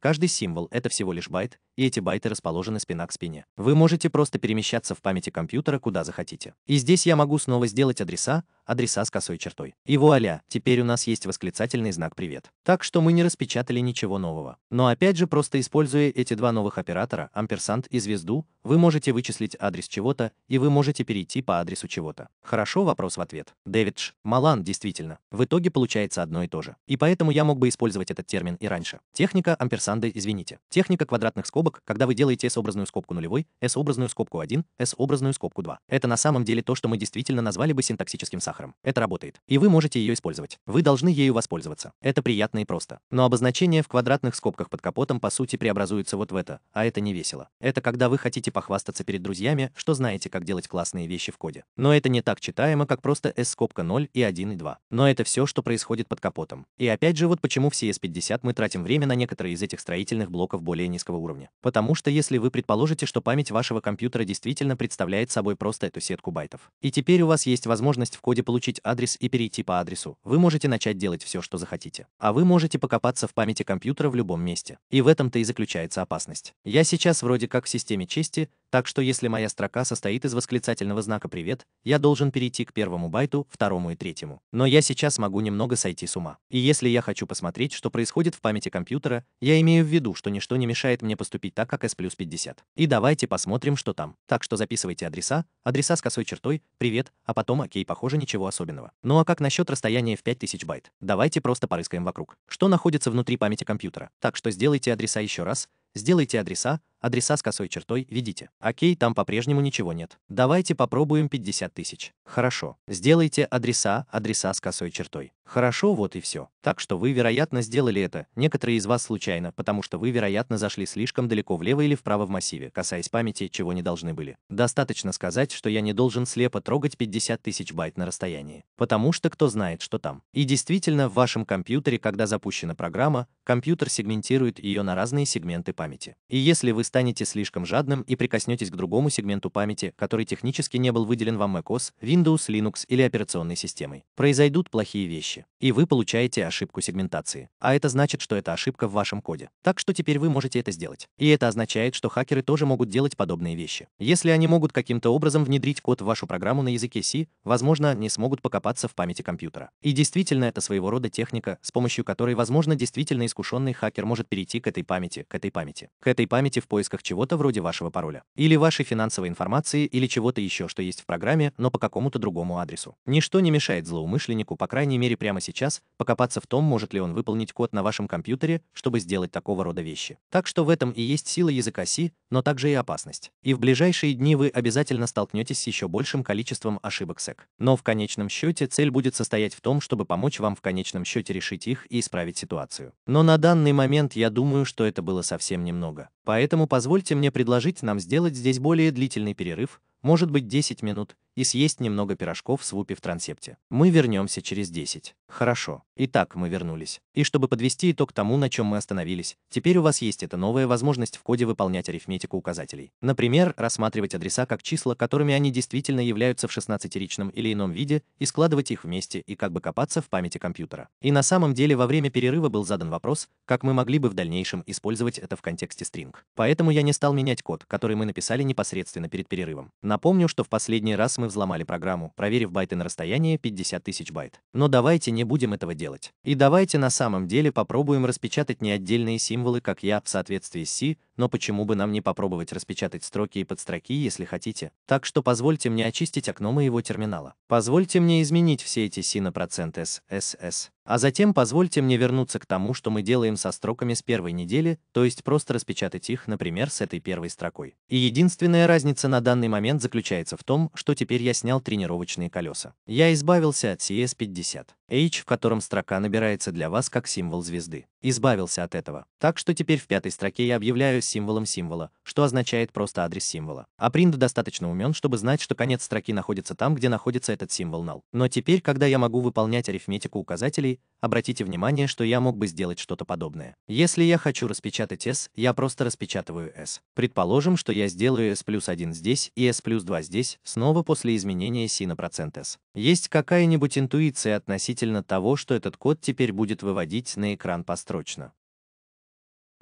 Каждый символ — это всего лишь байт, и эти байты расположены спина к спине. Вы можете просто перемещаться в памяти компьютера куда захотите. И здесь я могу снова сделать адреса, адреса с косой чертой. И вуаля, теперь у нас есть восклицательный знак «Привет». Так что мы не распечатали ничего нового. Но опять же, просто используя эти два новых оператора, амперсант и звезду, вы можете вычислить адрес чего-то, и вы можете перейти по адресу чего-то. Хорошо вопрос в ответ. Дэвидж, Малан, действительно. В итоге получается одно и то же. И поэтому я мог бы использовать этот термин и раньше. Техника амперсант Санде, извините. Техника квадратных скобок, когда вы делаете S-образную скобку нулевой, S-образную скобку 1, S-образную скобку 2. Это на самом деле то, что мы действительно назвали бы синтаксическим сахаром. Это работает, и вы можете ее использовать. Вы должны ею воспользоваться. Это приятно и просто. Но обозначение в квадратных скобках под капотом по сути преобразуется вот в это, а это не весело. Это когда вы хотите похвастаться перед друзьями, что знаете, как делать классные вещи в коде. Но это не так читаемо, как просто S-скобка 0 и 1 и 2. Но это все, что происходит под капотом. И опять же, вот почему в CS50 мы тратим время на некоторые из этих строительных блоков более низкого уровня. Потому что если вы предположите, что память вашего компьютера действительно представляет собой просто эту сетку байтов, и теперь у вас есть возможность в коде получить адрес и перейти по адресу, вы можете начать делать все, что захотите. А вы можете покопаться в памяти компьютера в любом месте. И в этом-то и заключается опасность. Я сейчас вроде как в системе чести, так что если моя строка состоит из восклицательного знака «Привет», я должен перейти к первому байту, второму и третьему. Но я сейчас могу немного сойти с ума. И если я хочу посмотреть, что происходит в памяти компьютера, я имею в виду, что ничто не мешает мне поступить так, как S плюс 50. И давайте посмотрим, что там. Так что записывайте адреса, адреса с косой чертой, «Привет», а потом «Окей», похоже, ничего особенного. Ну а как насчет расстояния в 5000 байт? Давайте просто порыскаем вокруг. Что находится внутри памяти компьютера? Так что сделайте адреса еще раз, сделайте адреса, адреса с косой чертой, видите. Окей, там по-прежнему ничего нет. Давайте попробуем 50 тысяч. Хорошо. Сделайте адреса, адреса с косой чертой. Хорошо, вот и все. Так что вы, вероятно, сделали это, некоторые из вас случайно, потому что вы, вероятно, зашли слишком далеко влево или вправо в массиве, касаясь памяти, чего не должны были. Достаточно сказать, что я не должен слепо трогать 50 тысяч байт на расстоянии, потому что кто знает, что там. И действительно, в вашем компьютере, когда запущена программа, компьютер сегментирует ее на разные сегменты памяти. И если вы станете слишком жадным и прикоснетесь к другому сегменту памяти, который технически не был выделен вам macOS, Windows, Linux или операционной системой, произойдут плохие вещи вещи, и вы получаете ошибку сегментации. А это значит, что это ошибка в вашем коде. Так что теперь вы можете это сделать. И это означает, что хакеры тоже могут делать подобные вещи. Если они могут каким-то образом внедрить код в вашу программу на языке C, возможно, они смогут покопаться в памяти компьютера. И действительно, это своего рода техника, с помощью которой, возможно, действительно искушенный хакер может перейти к этой памяти, к этой памяти, к этой памяти в поисках чего-то вроде вашего пароля, или вашей финансовой информации, или чего-то еще, что есть в программе, но по какому-то другому адресу. Ничто не мешает злоумышленнику, по крайней мере, прямо сейчас, покопаться в том, может ли он выполнить код на вашем компьютере, чтобы сделать такого рода вещи. Так что в этом и есть сила языка C, но также и опасность. И в ближайшие дни вы обязательно столкнетесь с еще большим количеством ошибок SEC. Но в конечном счете цель будет состоять в том, чтобы помочь вам в конечном счете решить их и исправить ситуацию. Но на данный момент я думаю, что это было совсем немного. Поэтому позвольте мне предложить нам сделать здесь более длительный перерыв, может быть 10 минут, и съесть немного пирожков с вупи в трансепте. Мы вернемся через 10. Хорошо. Итак, мы вернулись. И чтобы подвести итог тому, на чем мы остановились, теперь у вас есть эта новая возможность в коде выполнять арифметику указателей. Например, рассматривать адреса как числа, которыми они действительно являются в 16-ричном или ином виде, и складывать их вместе и как бы копаться в памяти компьютера. И на самом деле во время перерыва был задан вопрос, как мы могли бы в дальнейшем использовать это в контексте стринг. Поэтому я не стал менять код, который мы написали непосредственно перед перерывом. Напомню, что в последний раз мы взломали программу, проверив байты на расстоянии 50 тысяч байт. Но давайте не будем этого делать. И давайте на самом деле попробуем распечатать не отдельные символы, как я, в соответствии с C, но почему бы нам не попробовать распечатать строки и подстроки, если хотите. Так что позвольте мне очистить окно моего терминала. Позвольте мне изменить все эти си на процент SSS. А затем позвольте мне вернуться к тому, что мы делаем со строками с первой недели, то есть просто распечатать их, например, с этой первой строкой. И единственная разница на данный момент заключается в том, что теперь я снял тренировочные колеса. Я избавился от CS50. H, в котором строка набирается для вас как символ звезды избавился от этого. Так что теперь в пятой строке я объявляю символом символа, что означает просто адрес символа. А принт достаточно умен, чтобы знать, что конец строки находится там, где находится этот символ null. Но теперь, когда я могу выполнять арифметику указателей, обратите внимание, что я мог бы сделать что-то подобное. Если я хочу распечатать s, я просто распечатываю s. Предположим, что я сделаю s плюс 1 здесь и s плюс 2 здесь, снова после изменения си на процент s. Есть какая-нибудь интуиция относительно того, что этот код теперь будет выводить на экран построчно?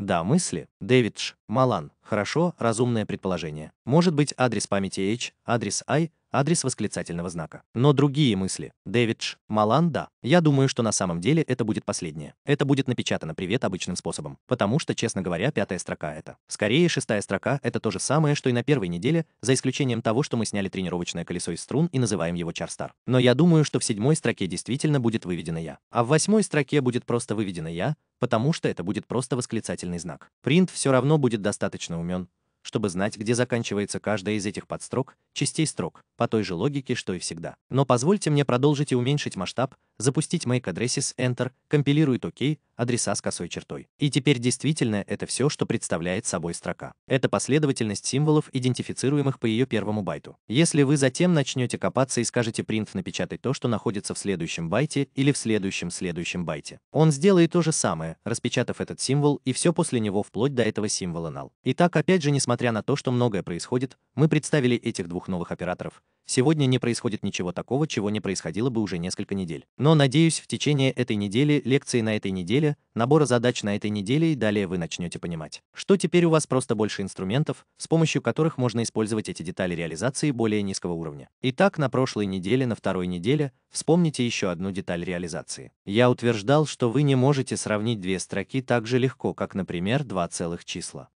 Да, мысли. Дэвидж, Малан. Хорошо, разумное предположение. Может быть адрес памяти H, адрес I, адрес восклицательного знака. Но другие мысли. Дэвидж, Малан, да. Я думаю, что на самом деле это будет последнее. Это будет напечатано «Привет» обычным способом. Потому что, честно говоря, пятая строка это. Скорее, шестая строка — это то же самое, что и на первой неделе, за исключением того, что мы сняли тренировочное колесо из струн и называем его Чарстар. Но я думаю, что в седьмой строке действительно будет выведено «Я». А в восьмой строке будет просто выведено «Я», потому что это будет просто восклицательный знак. Принт все равно будет достаточно умен, чтобы знать, где заканчивается каждая из этих подстрок, частей строк, по той же логике, что и всегда. Но позвольте мне продолжить и уменьшить масштаб, запустить Make Addresses Enter, компилирует ОК, OK, адреса с косой чертой. И теперь действительно это все, что представляет собой строка. Это последовательность символов, идентифицируемых по ее первому байту. Если вы затем начнете копаться и скажете print напечатать то, что находится в следующем байте или в следующем следующем байте, он сделает то же самое, распечатав этот символ и все после него вплоть до этого символа null. Итак, опять же, несмотря на то, что многое происходит, мы представили этих двух новых операторов. Сегодня не происходит ничего такого, чего не происходило бы уже несколько недель. Но но, надеюсь, в течение этой недели, лекции на этой неделе, набора задач на этой неделе и далее вы начнете понимать, что теперь у вас просто больше инструментов, с помощью которых можно использовать эти детали реализации более низкого уровня. Итак, на прошлой неделе, на второй неделе, вспомните еще одну деталь реализации. Я утверждал, что вы не можете сравнить две строки так же легко, как, например, два целых числа.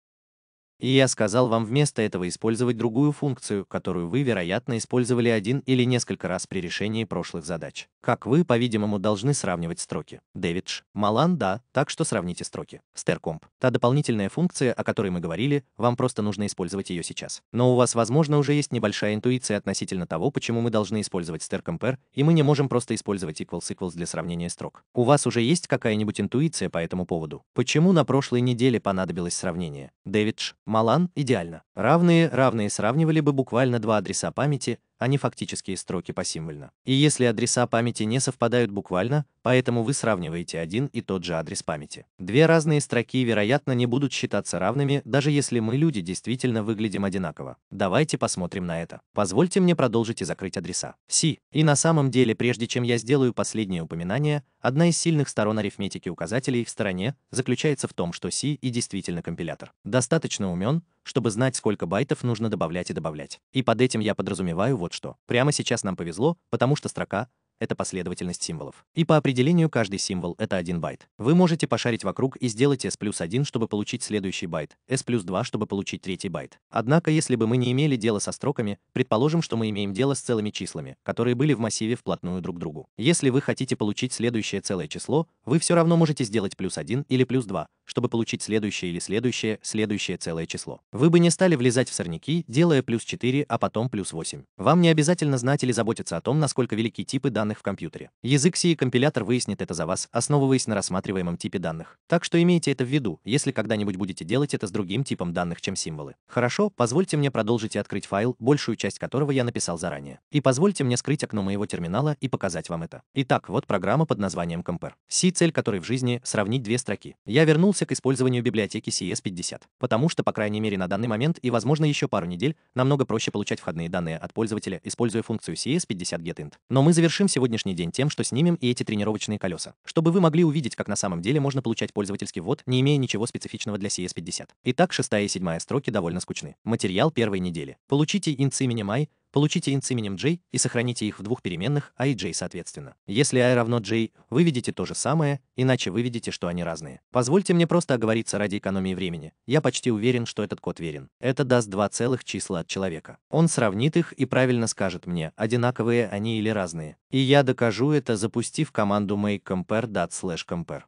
И я сказал вам вместо этого использовать другую функцию, которую вы, вероятно, использовали один или несколько раз при решении прошлых задач. Как вы, по-видимому, должны сравнивать строки. Дэвидж, Малан, да, так что сравните строки. Стеркомп. Та дополнительная функция, о которой мы говорили, вам просто нужно использовать ее сейчас. Но у вас, возможно, уже есть небольшая интуиция относительно того, почему мы должны использовать стеркомпер, и мы не можем просто использовать equals equals для сравнения строк. У вас уже есть какая-нибудь интуиция по этому поводу? Почему на прошлой неделе понадобилось сравнение? Дэвидж, Малан идеально. Равные, равные сравнивали бы буквально два адреса памяти, а не фактические строки посимвольно. И если адреса памяти не совпадают буквально, поэтому вы сравниваете один и тот же адрес памяти. Две разные строки, вероятно, не будут считаться равными, даже если мы, люди, действительно выглядим одинаково. Давайте посмотрим на это. Позвольте мне продолжить и закрыть адреса. Си. И на самом деле, прежде чем я сделаю последнее упоминание, одна из сильных сторон арифметики указателей в стороне заключается в том, что Си и действительно компилятор. Достаточно умен, чтобы знать, сколько байтов нужно добавлять и добавлять. И под этим я подразумеваю вот что. Прямо сейчас нам повезло, потому что строка это последовательность символов. И по определению каждый символ — это один байт. Вы можете пошарить вокруг и сделать S плюс 1, чтобы получить следующий байт, S плюс 2, чтобы получить третий байт. Однако, если бы мы не имели дела со строками, предположим, что мы имеем дело с целыми числами, которые были в массиве вплотную друг к другу. Если вы хотите получить следующее целое число, вы все равно можете сделать плюс 1 или плюс 2, чтобы получить следующее или следующее, следующее целое число. Вы бы не стали влезать в сорняки, делая плюс 4, а потом плюс 8. Вам не обязательно знать или заботиться о том, насколько велики типы данных данных в компьютере. Язык C и компилятор выяснит это за вас, основываясь на рассматриваемом типе данных. Так что имейте это в виду, если когда-нибудь будете делать это с другим типом данных, чем символы. Хорошо, позвольте мне продолжить и открыть файл, большую часть которого я написал заранее. И позвольте мне скрыть окно моего терминала и показать вам это. Итак, вот программа под названием Compare. C, цель которой в жизни — сравнить две строки. Я вернулся к использованию библиотеки CS50, потому что, по крайней мере, на данный момент и, возможно, еще пару недель намного проще получать входные данные от пользователя, используя функцию CS50 getInt. Но мы завершим сегодняшний день тем, что снимем и эти тренировочные колеса, чтобы вы могли увидеть, как на самом деле можно получать пользовательский ввод, не имея ничего специфичного для CS50. Итак, шестая и седьмая строки довольно скучны. Материал первой недели. Получите инцы минимай. Получите инт с именем j и сохраните их в двух переменных i и j соответственно. Если i равно j, вы видите то же самое, иначе вы видите, что они разные. Позвольте мне просто оговориться ради экономии времени. Я почти уверен, что этот код верен. Это даст два целых числа от человека. Он сравнит их и правильно скажет мне, одинаковые они или разные. И я докажу это, запустив команду make compare dot slash compare.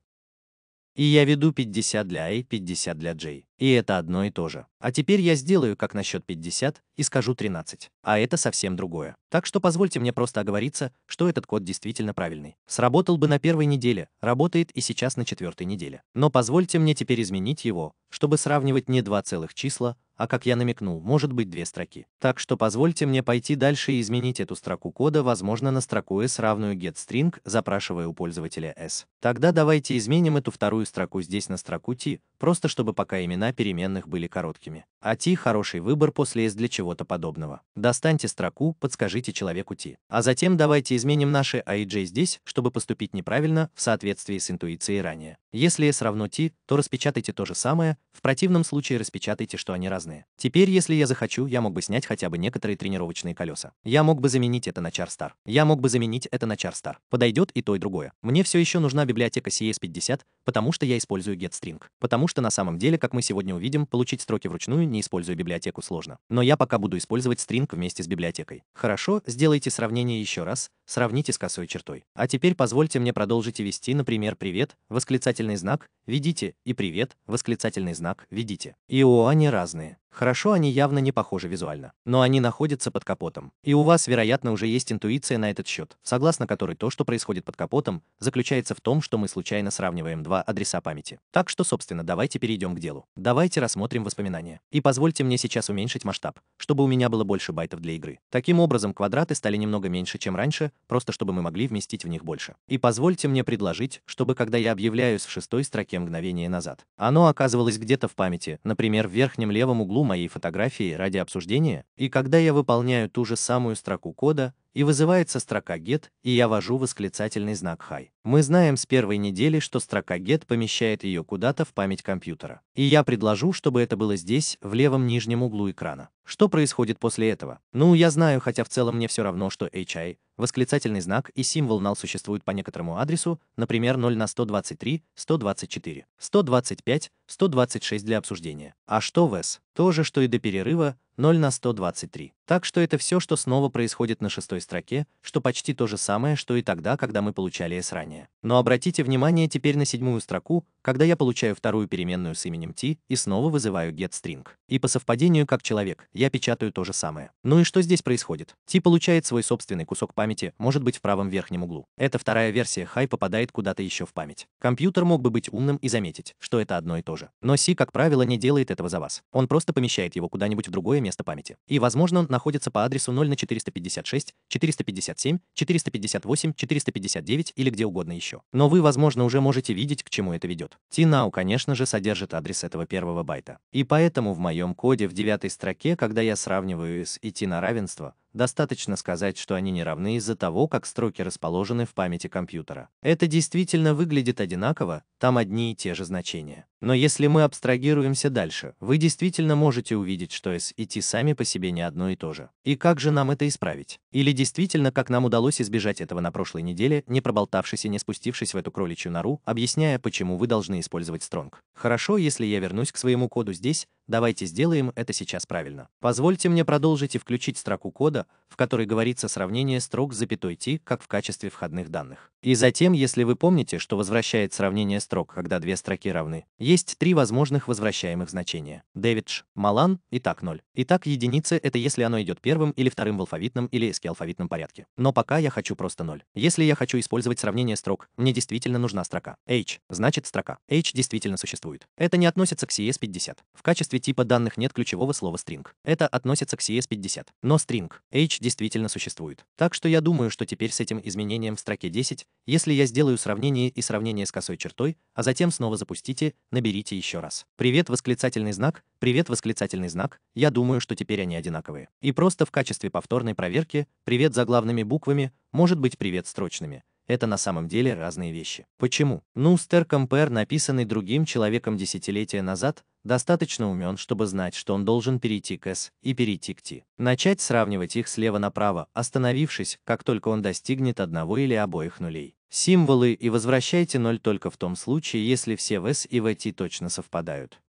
И я веду 50 для i, 50 для j. И это одно и то же. А теперь я сделаю как насчет 50 и скажу 13. А это совсем другое. Так что позвольте мне просто оговориться, что этот код действительно правильный. Сработал бы на первой неделе, работает и сейчас на четвертой неделе. Но позвольте мне теперь изменить его, чтобы сравнивать не два целых числа, а, как я намекнул, может быть две строки. Так что позвольте мне пойти дальше и изменить эту строку кода, возможно, на строку s равную getString, запрашивая у пользователя s. Тогда давайте изменим эту вторую строку здесь на строку t, просто чтобы пока имена имена переменных были короткими. А Ти – хороший выбор после S для чего-то подобного. Достаньте строку, подскажите человеку Ти. А затем давайте изменим наши IJ «А здесь, чтобы поступить неправильно в соответствии с интуицией ранее. Если S равно Ти, то распечатайте то же самое, в противном случае распечатайте, что они разные. Теперь, если я захочу, я мог бы снять хотя бы некоторые тренировочные колеса. Я мог бы заменить это на CharStar. Я мог бы заменить это на CharStar. Подойдет и то, и другое. Мне все еще нужна библиотека CS50, потому что я использую GetString. Потому что на самом деле, как мы сегодня сегодня увидим, получить строки вручную, не используя библиотеку, сложно. Но я пока буду использовать стринг вместе с библиотекой. Хорошо, сделайте сравнение еще раз, Сравните с косой чертой. А теперь позвольте мне продолжить вести, например, «Привет», восклицательный знак, «Ведите» и «Привет», восклицательный знак, «Ведите». И о, они разные. Хорошо, они явно не похожи визуально, но они находятся под капотом. И у вас, вероятно, уже есть интуиция на этот счет, согласно которой то, что происходит под капотом, заключается в том, что мы случайно сравниваем два адреса памяти. Так что, собственно, давайте перейдем к делу. Давайте рассмотрим воспоминания. И позвольте мне сейчас уменьшить масштаб, чтобы у меня было больше байтов для игры. Таким образом, квадраты стали немного меньше, чем раньше, просто чтобы мы могли вместить в них больше. И позвольте мне предложить, чтобы когда я объявляюсь в шестой строке мгновение назад, оно оказывалось где-то в памяти, например, в верхнем левом углу моей фотографии ради обсуждения, и когда я выполняю ту же самую строку кода, и вызывается строка get, и я вожу восклицательный знак high. Мы знаем с первой недели, что строка get помещает ее куда-то в память компьютера. И я предложу, чтобы это было здесь, в левом нижнем углу экрана. Что происходит после этого? Ну, я знаю, хотя в целом мне все равно, что hi, восклицательный знак и символ null существуют по некоторому адресу, например, 0 на 123, 124, 125, 126 для обсуждения. А что в s? То же, что и до перерыва, 0 на 123. Так что это все, что снова происходит на шестой строке, что почти то же самое, что и тогда, когда мы получали S ранее. Но обратите внимание теперь на седьмую строку, когда я получаю вторую переменную с именем t и снова вызываю getString. И по совпадению, как человек, я печатаю то же самое. Ну и что здесь происходит? t получает свой собственный кусок памяти, может быть, в правом верхнем углу. Эта вторая версия high попадает куда-то еще в память. Компьютер мог бы быть умным и заметить, что это одно и то же. Но C, как правило, не делает этого за вас. Он просто помещает его куда-нибудь в другое место памяти. И, возможно, он находится по адресу 0 на 456, 457, 458, 459 или где угодно еще. Но вы, возможно, уже можете видеть, к чему это ведет доступ. TNOW, конечно же, содержит адрес этого первого байта. И поэтому в моем коде в девятой строке, когда я сравниваю с и равенство, Достаточно сказать, что они не равны из-за того, как строки расположены в памяти компьютера. Это действительно выглядит одинаково, там одни и те же значения. Но если мы абстрагируемся дальше, вы действительно можете увидеть, что S и T сами по себе не одно и то же. И как же нам это исправить? Или действительно, как нам удалось избежать этого на прошлой неделе, не проболтавшись и не спустившись в эту кроличью нору, объясняя, почему вы должны использовать Strong. Хорошо, если я вернусь к своему коду здесь, Давайте сделаем это сейчас правильно. Позвольте мне продолжить и включить строку кода, в которой говорится сравнение строк с запятой t, как в качестве входных данных. И затем, если вы помните, что возвращает сравнение строк, когда две строки равны, есть три возможных возвращаемых значения. Дэвидж, Малан и так 0. Итак, единица это если оно идет первым или вторым в алфавитном или эски-алфавитном порядке. Но пока я хочу просто 0. Если я хочу использовать сравнение строк, мне действительно нужна строка. H — значит строка. H действительно существует. Это не относится к CS50. В качестве типа данных нет ключевого слова string. Это относится к CS50. Но string, H действительно существует. Так что я думаю, что теперь с этим изменением в строке 10 если я сделаю сравнение и сравнение с косой чертой, а затем снова запустите, наберите еще раз. Привет восклицательный знак, привет восклицательный знак, я думаю, что теперь они одинаковые. И просто в качестве повторной проверки, привет заглавными буквами, может быть привет строчными это на самом деле разные вещи. Почему? Ну, Стер Компер, написанный другим человеком десятилетия назад, достаточно умен, чтобы знать, что он должен перейти к S и перейти к T. Начать сравнивать их слева направо, остановившись, как только он достигнет одного или обоих нулей. Символы и возвращайте ноль только в том случае, если все в S и в T точно совпадают.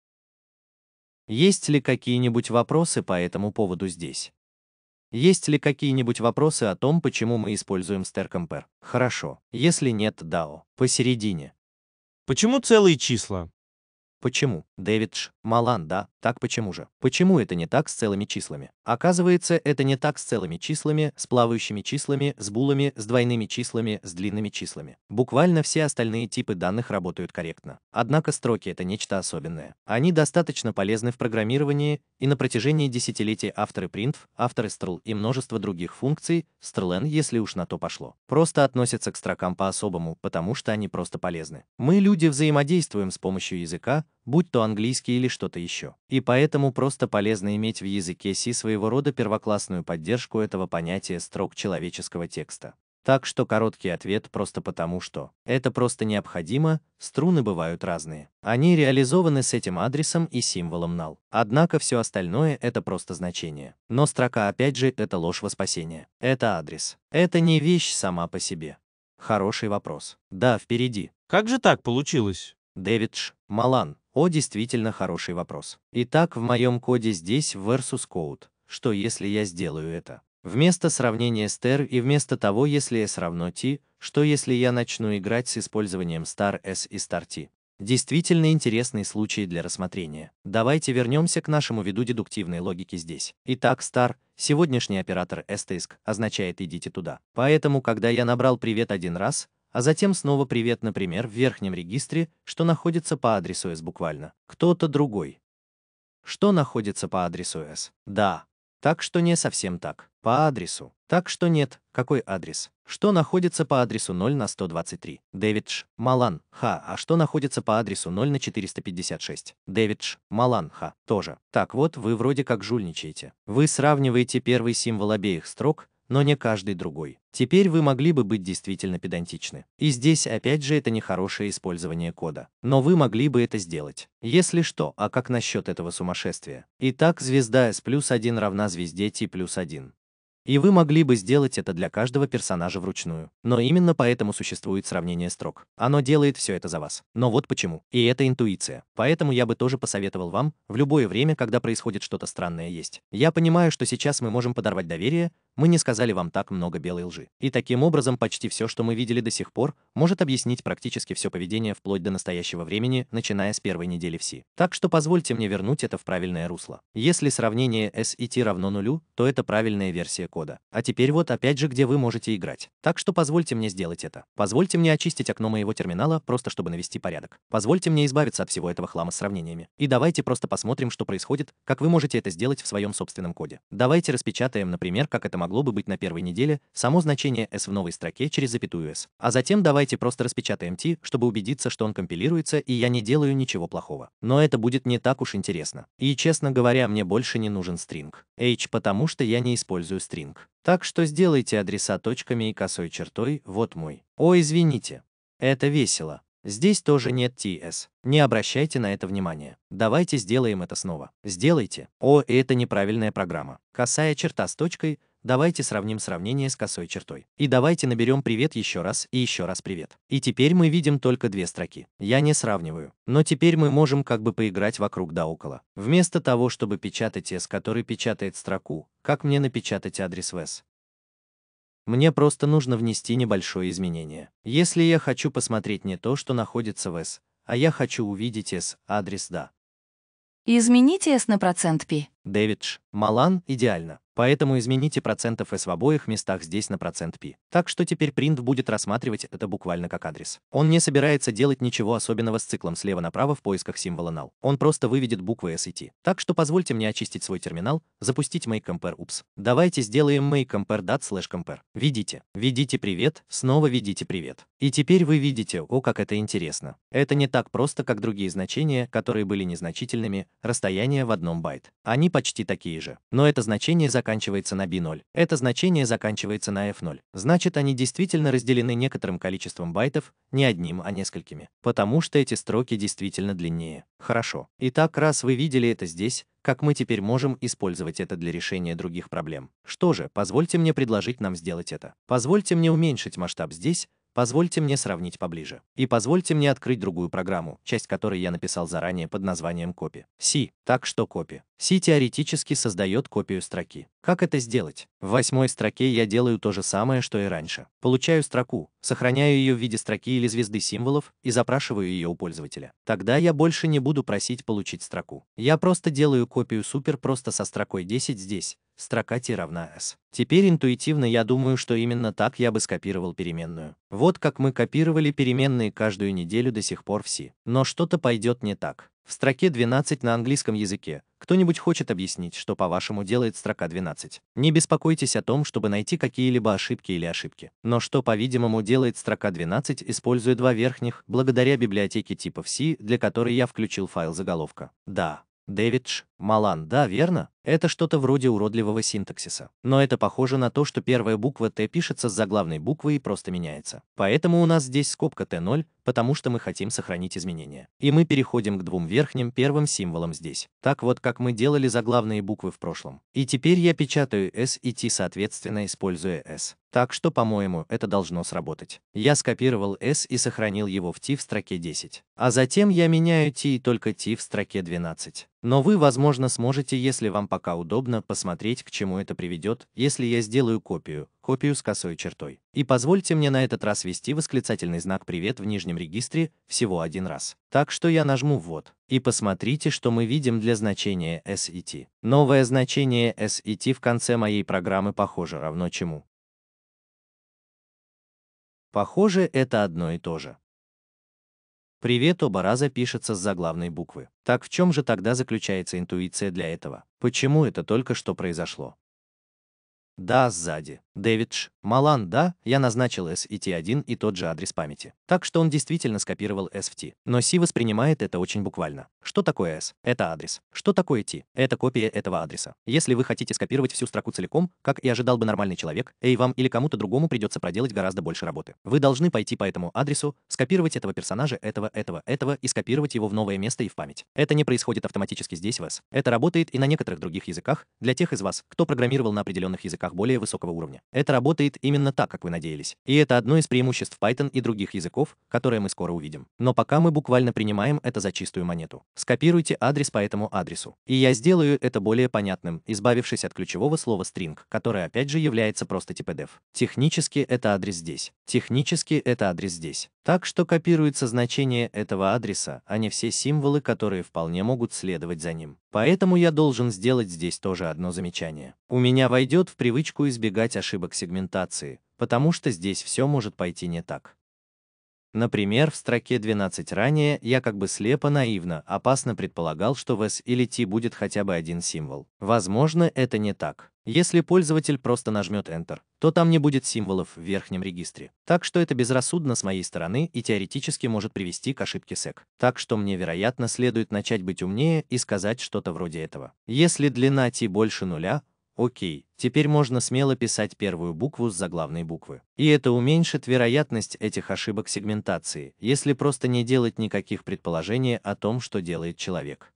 Есть ли какие-нибудь вопросы по этому поводу здесь? Есть ли какие-нибудь вопросы о том, почему мы используем стеркомпер? Хорошо, если нет DAO. Посередине. Почему целые числа? Почему? Дэвидж, Малан, да, так почему же? Почему это не так с целыми числами? Оказывается, это не так с целыми числами, с плавающими числами, с булами, с двойными числами, с длинными числами. Буквально все остальные типы данных работают корректно. Однако строки — это нечто особенное. Они достаточно полезны в программировании, и на протяжении десятилетий авторы print, авторы strl и множество других функций, strlen, если уж на то пошло, просто относятся к строкам по-особому, потому что они просто полезны. Мы, люди, взаимодействуем с помощью языка, будь то английский или что-то еще. И поэтому просто полезно иметь в языке C своего своего рода первоклассную поддержку этого понятия строк человеческого текста. Так что короткий ответ просто потому, что это просто необходимо, струны бывают разные. Они реализованы с этим адресом и символом null. Однако все остальное это просто значение. Но строка опять же это ложь во спасение. Это адрес. Это не вещь сама по себе. Хороший вопрос. Да, впереди. Как же так получилось? Дэвид Ш. Малан. О, действительно хороший вопрос. Итак, в моем коде здесь versus code что если я сделаю это? Вместо сравнения с и вместо того, если s равно t, что если я начну играть с использованием star s и star t? Действительно интересный случай для рассмотрения. Давайте вернемся к нашему виду дедуктивной логики здесь. Итак, star, сегодняшний оператор asterisk, означает «идите туда». Поэтому, когда я набрал «привет» один раз, а затем снова «привет», например, в верхнем регистре, что находится по адресу s буквально, кто-то другой. Что находится по адресу s? Да, так что не совсем так. По адресу. Так что нет. Какой адрес? Что находится по адресу 0 на 123? Дэвидж, Малан, Ха. А что находится по адресу 0 на 456? Дэвидж, Малан, Ха. Тоже. Так вот, вы вроде как жульничаете. Вы сравниваете первый символ обеих строк, но не каждый другой. Теперь вы могли бы быть действительно педантичны. И здесь опять же это нехорошее использование кода. Но вы могли бы это сделать. Если что, а как насчет этого сумасшествия? Итак, звезда S плюс 1 равна звезде T плюс 1. И вы могли бы сделать это для каждого персонажа вручную. Но именно поэтому существует сравнение строк. Оно делает все это за вас. Но вот почему. И это интуиция. Поэтому я бы тоже посоветовал вам, в любое время, когда происходит что-то странное есть. Я понимаю, что сейчас мы можем подорвать доверие, мы не сказали вам так много белой лжи. И таким образом почти все, что мы видели до сих пор, может объяснить практически все поведение вплоть до настоящего времени, начиная с первой недели ВСИ. Так что позвольте мне вернуть это в правильное русло. Если сравнение S и T равно нулю, то это правильная версия кода. А теперь вот опять же, где вы можете играть. Так что позвольте мне сделать это. Позвольте мне очистить окно моего терминала, просто чтобы навести порядок. Позвольте мне избавиться от всего этого хлама с сравнениями. И давайте просто посмотрим, что происходит, как вы можете это сделать в своем собственном коде. Давайте распечатаем, например, как это могло могло бы быть на первой неделе само значение s в новой строке через запятую s. А затем давайте просто распечатаем t, чтобы убедиться, что он компилируется, и я не делаю ничего плохого. Но это будет не так уж интересно. И, честно говоря, мне больше не нужен string h, потому что я не использую string. Так что сделайте адреса точками и косой чертой, вот мой. О, извините. Это весело. Здесь тоже нет TS. Не обращайте на это внимания. Давайте сделаем это снова. Сделайте. О, это неправильная программа. Косая черта с точкой, Давайте сравним сравнение с косой чертой. И давайте наберем «Привет» еще раз и еще раз «Привет». И теперь мы видим только две строки. Я не сравниваю. Но теперь мы можем как бы поиграть вокруг да около. Вместо того, чтобы печатать s, который печатает строку, как мне напечатать адрес в «С»? Мне просто нужно внести небольшое изменение. Если я хочу посмотреть не то, что находится в S, а я хочу увидеть S, адрес да. Измените S на процент P. Дэвидж, Малан, идеально. Поэтому измените процентов S в обоих местах здесь на процент P. Так что теперь print будет рассматривать это буквально как адрес. Он не собирается делать ничего особенного с циклом слева направо в поисках символа null. Он просто выведет буквы S и T. Так что позвольте мне очистить свой терминал, запустить compare ups. Давайте сделаем compare dot slash compare. Видите, видите привет, снова видите привет. И теперь вы видите, о, как это интересно. Это не так просто, как другие значения, которые были незначительными, расстояние в одном байт. Они почти такие же. Но это значение за заканчивается на b0. Это значение заканчивается на f0. Значит, они действительно разделены некоторым количеством байтов, не одним, а несколькими. Потому что эти строки действительно длиннее. Хорошо. Итак, раз вы видели это здесь, как мы теперь можем использовать это для решения других проблем. Что же, позвольте мне предложить нам сделать это. Позвольте мне уменьшить масштаб здесь, Позвольте мне сравнить поближе. И позвольте мне открыть другую программу, часть которой я написал заранее под названием Copy. C. Так что Copy. C теоретически создает копию строки. Как это сделать? В восьмой строке я делаю то же самое, что и раньше. Получаю строку, сохраняю ее в виде строки или звезды символов и запрашиваю ее у пользователя. Тогда я больше не буду просить получить строку. Я просто делаю копию супер просто со строкой 10 здесь, строка t равна s. Теперь интуитивно я думаю, что именно так я бы скопировал переменную. Вот как мы копировали переменные каждую неделю до сих пор в C. Но что-то пойдет не так. В строке 12 на английском языке кто-нибудь хочет объяснить, что по-вашему делает строка 12. Не беспокойтесь о том, чтобы найти какие-либо ошибки или ошибки. Но что, по-видимому, делает строка 12, используя два верхних, благодаря библиотеке типов C, для которой я включил файл заголовка. Да, Дэвидж, Малан, да, верно? Это что-то вроде уродливого синтаксиса. Но это похоже на то, что первая буква Т пишется с заглавной буквы и просто меняется. Поэтому у нас здесь скобка Т0, потому что мы хотим сохранить изменения. И мы переходим к двум верхним первым символам здесь. Так вот, как мы делали заглавные буквы в прошлом. И теперь я печатаю S и T соответственно, используя S. Так что, по-моему, это должно сработать. Я скопировал S и сохранил его в T в строке 10. А затем я меняю T и только T в строке 12. Но вы, возможно, сможете, если вам пока удобно, посмотреть, к чему это приведет, если я сделаю копию, копию с косой чертой. И позвольте мне на этот раз ввести восклицательный знак «Привет» в нижнем регистре всего один раз. Так что я нажму «Ввод». И посмотрите, что мы видим для значения SET. Новое значение SET в конце моей программы похоже равно чему. Похоже, это одно и то же. Привет оба раза пишется с заглавной буквы. Так в чем же тогда заключается интуиция для этого? Почему это только что произошло? Да, сзади. Дэвидж, Малан, да, я назначил SET1 и тот же адрес памяти. Так что он действительно скопировал SFT. Но Си воспринимает это очень буквально. Что такое S? Это адрес. Что такое T? Это копия этого адреса. Если вы хотите скопировать всю строку целиком, как и ожидал бы нормальный человек, эй, вам или кому-то другому придется проделать гораздо больше работы. Вы должны пойти по этому адресу, скопировать этого персонажа, этого, этого, этого и скопировать его в новое место и в память. Это не происходит автоматически здесь в S. Это работает и на некоторых других языках, для тех из вас, кто программировал на определенных языках более высокого уровня. Это работает именно так, как вы надеялись. И это одно из преимуществ Python и других языков, которые мы скоро увидим. Но пока мы буквально принимаем это за чистую монету. Скопируйте адрес по этому адресу. И я сделаю это более понятным, избавившись от ключевого слова string, которое опять же является просто типа def. Технически это адрес здесь. Технически это адрес здесь. Так что копируется значение этого адреса, а не все символы, которые вполне могут следовать за ним. Поэтому я должен сделать здесь тоже одно замечание. У меня войдет в привычку избегать ошибок сегментации, потому что здесь все может пойти не так. Например, в строке 12 ранее я как бы слепо-наивно, опасно предполагал, что в S или T будет хотя бы один символ. Возможно, это не так. Если пользователь просто нажмет Enter, то там не будет символов в верхнем регистре. Так что это безрассудно с моей стороны и теоретически может привести к ошибке SEC. Так что мне, вероятно, следует начать быть умнее и сказать что-то вроде этого. Если длина T больше нуля, окей, теперь можно смело писать первую букву с заглавной буквы. И это уменьшит вероятность этих ошибок сегментации, если просто не делать никаких предположений о том, что делает человек.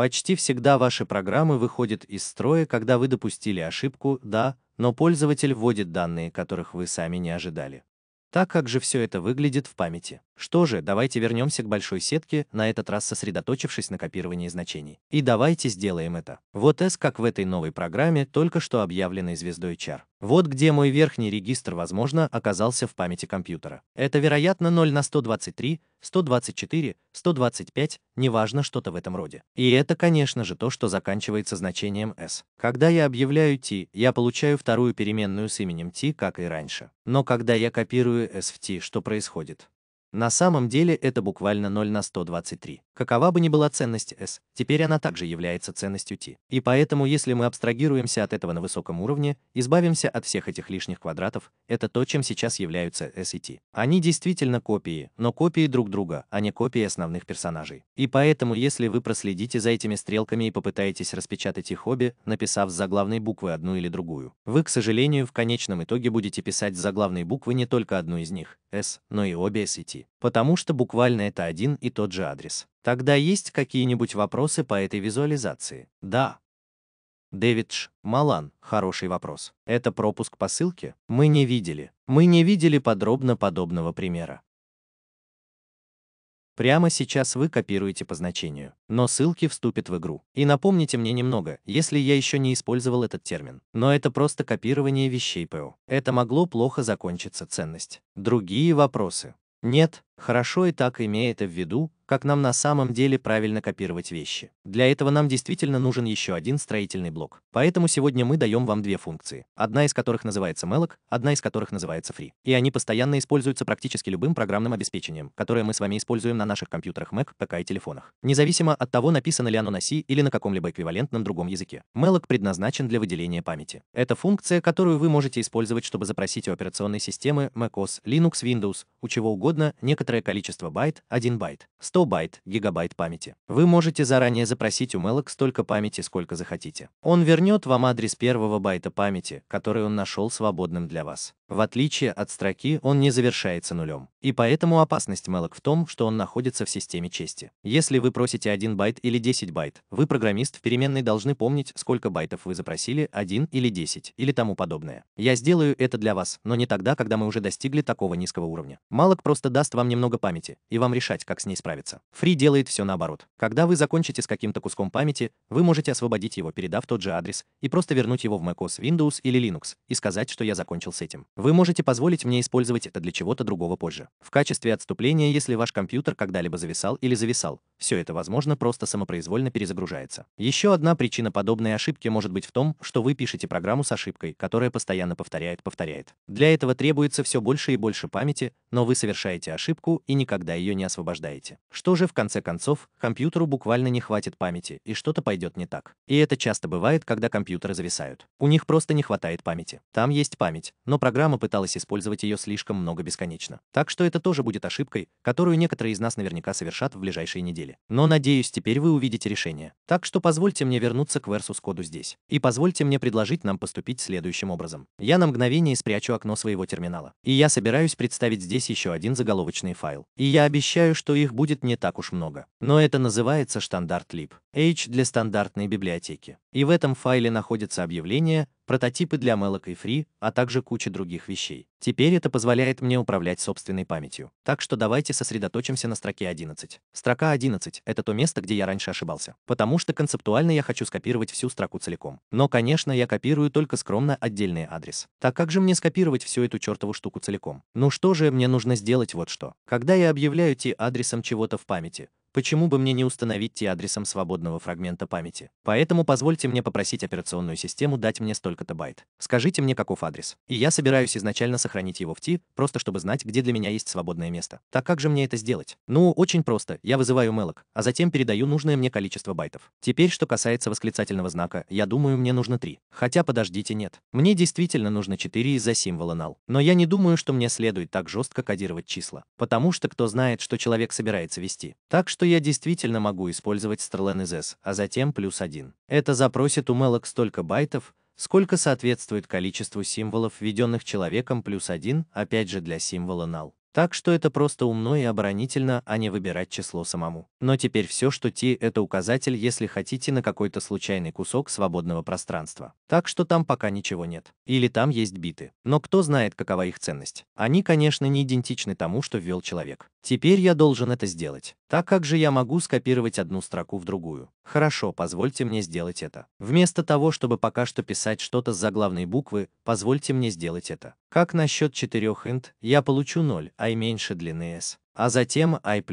Почти всегда ваши программы выходят из строя, когда вы допустили ошибку, да, но пользователь вводит данные, которых вы сами не ожидали. Так как же все это выглядит в памяти? Что же, давайте вернемся к большой сетке, на этот раз сосредоточившись на копировании значений. И давайте сделаем это. Вот S как в этой новой программе, только что объявленной звездой Char. Вот где мой верхний регистр, возможно, оказался в памяти компьютера. Это, вероятно, 0 на 123, 124, 125, неважно, что-то в этом роде. И это, конечно же, то, что заканчивается значением s. Когда я объявляю t, я получаю вторую переменную с именем t, как и раньше. Но когда я копирую s в t, что происходит? На самом деле это буквально 0 на 123. Какова бы ни была ценность S, теперь она также является ценностью T. И поэтому, если мы абстрагируемся от этого на высоком уровне, избавимся от всех этих лишних квадратов, это то, чем сейчас являются S и T. Они действительно копии, но копии друг друга, а не копии основных персонажей. И поэтому, если вы проследите за этими стрелками и попытаетесь распечатать их обе, написав с заглавной буквы одну или другую, вы, к сожалению, в конечном итоге будете писать с заглавной буквы не только одну из них, S, но и обе S и T найти, потому что буквально это один и тот же адрес. Тогда есть какие-нибудь вопросы по этой визуализации? Да. Дэвид Малан, хороший вопрос. Это пропуск по ссылке? Мы не видели. Мы не видели подробно подобного примера. Прямо сейчас вы копируете по значению, но ссылки вступят в игру. И напомните мне немного, если я еще не использовал этот термин. Но это просто копирование вещей ПО. Это могло плохо закончиться ценность. Другие вопросы. Нет, Хорошо и так, имея это в виду, как нам на самом деле правильно копировать вещи. Для этого нам действительно нужен еще один строительный блок. Поэтому сегодня мы даем вам две функции, одна из которых называется malloc, одна из которых называется free. И они постоянно используются практически любым программным обеспечением, которое мы с вами используем на наших компьютерах Mac, ПК и телефонах. Независимо от того, написано ли оно на C или на каком-либо эквивалентном другом языке. Malloc предназначен для выделения памяти. Это функция, которую вы можете использовать, чтобы запросить у операционной системы macOS, Linux, Windows, у чего угодно, некоторые некоторое количество байт, 1 байт, 100 байт, гигабайт памяти. Вы можете заранее запросить у Mellox столько памяти, сколько захотите. Он вернет вам адрес первого байта памяти, который он нашел свободным для вас. В отличие от строки, он не завершается нулем. И поэтому опасность Melloc в том, что он находится в системе чести. Если вы просите 1 байт или 10 байт, вы, программист, в переменной должны помнить, сколько байтов вы запросили, 1 или 10, или тому подобное. Я сделаю это для вас, но не тогда, когда мы уже достигли такого низкого уровня. Malloc просто даст вам немного немного памяти, и вам решать, как с ней справиться. Free делает все наоборот. Когда вы закончите с каким-то куском памяти, вы можете освободить его, передав тот же адрес, и просто вернуть его в macOS, Windows или Linux, и сказать, что я закончил с этим. Вы можете позволить мне использовать это для чего-то другого позже. В качестве отступления, если ваш компьютер когда-либо зависал или зависал, все это, возможно, просто самопроизвольно перезагружается. Еще одна причина подобной ошибки может быть в том, что вы пишете программу с ошибкой, которая постоянно повторяет, повторяет. Для этого требуется все больше и больше памяти, но вы совершаете ошибку, папку и никогда ее не освобождаете. Что же, в конце концов, компьютеру буквально не хватит памяти, и что-то пойдет не так. И это часто бывает, когда компьютеры зависают. У них просто не хватает памяти. Там есть память, но программа пыталась использовать ее слишком много бесконечно. Так что это тоже будет ошибкой, которую некоторые из нас наверняка совершат в ближайшие недели. Но, надеюсь, теперь вы увидите решение. Так что позвольте мне вернуться к Versus-коду здесь. И позвольте мне предложить нам поступить следующим образом. Я на мгновение спрячу окно своего терминала. И я собираюсь представить здесь еще один заголовочный файл, и я обещаю, что их будет не так уж много. Но это называется штандарт лип. H для стандартной библиотеки. И в этом файле находятся объявления, прототипы для Malloc и Free, а также куча других вещей. Теперь это позволяет мне управлять собственной памятью. Так что давайте сосредоточимся на строке 11. Строка 11 — это то место, где я раньше ошибался, потому что концептуально я хочу скопировать всю строку целиком. Но, конечно, я копирую только скромно отдельный адрес. Так как же мне скопировать всю эту чертову штуку целиком? Ну что же мне нужно сделать вот что. Когда я объявляю T адресом чего-то в памяти, почему бы мне не установить T адресом свободного фрагмента памяти. Поэтому позвольте мне попросить операционную систему дать мне столько-то байт. Скажите мне, каков адрес. И я собираюсь изначально сохранить его в T, просто чтобы знать, где для меня есть свободное место. Так как же мне это сделать? Ну, очень просто. Я вызываю malloc, а затем передаю нужное мне количество байтов. Теперь, что касается восклицательного знака, я думаю, мне нужно 3. Хотя, подождите, нет. Мне действительно нужно 4 из-за символа null. Но я не думаю, что мне следует так жестко кодировать числа. Потому что кто знает, что человек собирается вести. Так что что я действительно могу использовать Strlen SS, а затем плюс один. Это запросит у Malloc столько байтов, сколько соответствует количеству символов, введенных человеком плюс один, опять же для символа null. Так что это просто умно и оборонительно, а не выбирать число самому. Но теперь все, что t — это указатель, если хотите, на какой-то случайный кусок свободного пространства. Так что там пока ничего нет. Или там есть биты. Но кто знает, какова их ценность. Они, конечно, не идентичны тому, что ввел человек. Теперь я должен это сделать. Так как же я могу скопировать одну строку в другую? Хорошо, позвольте мне сделать это. Вместо того, чтобы пока что писать что-то с заглавной буквы, позвольте мне сделать это. Как насчет 4 int, я получу 0, i а меньше длины s, а затем i++.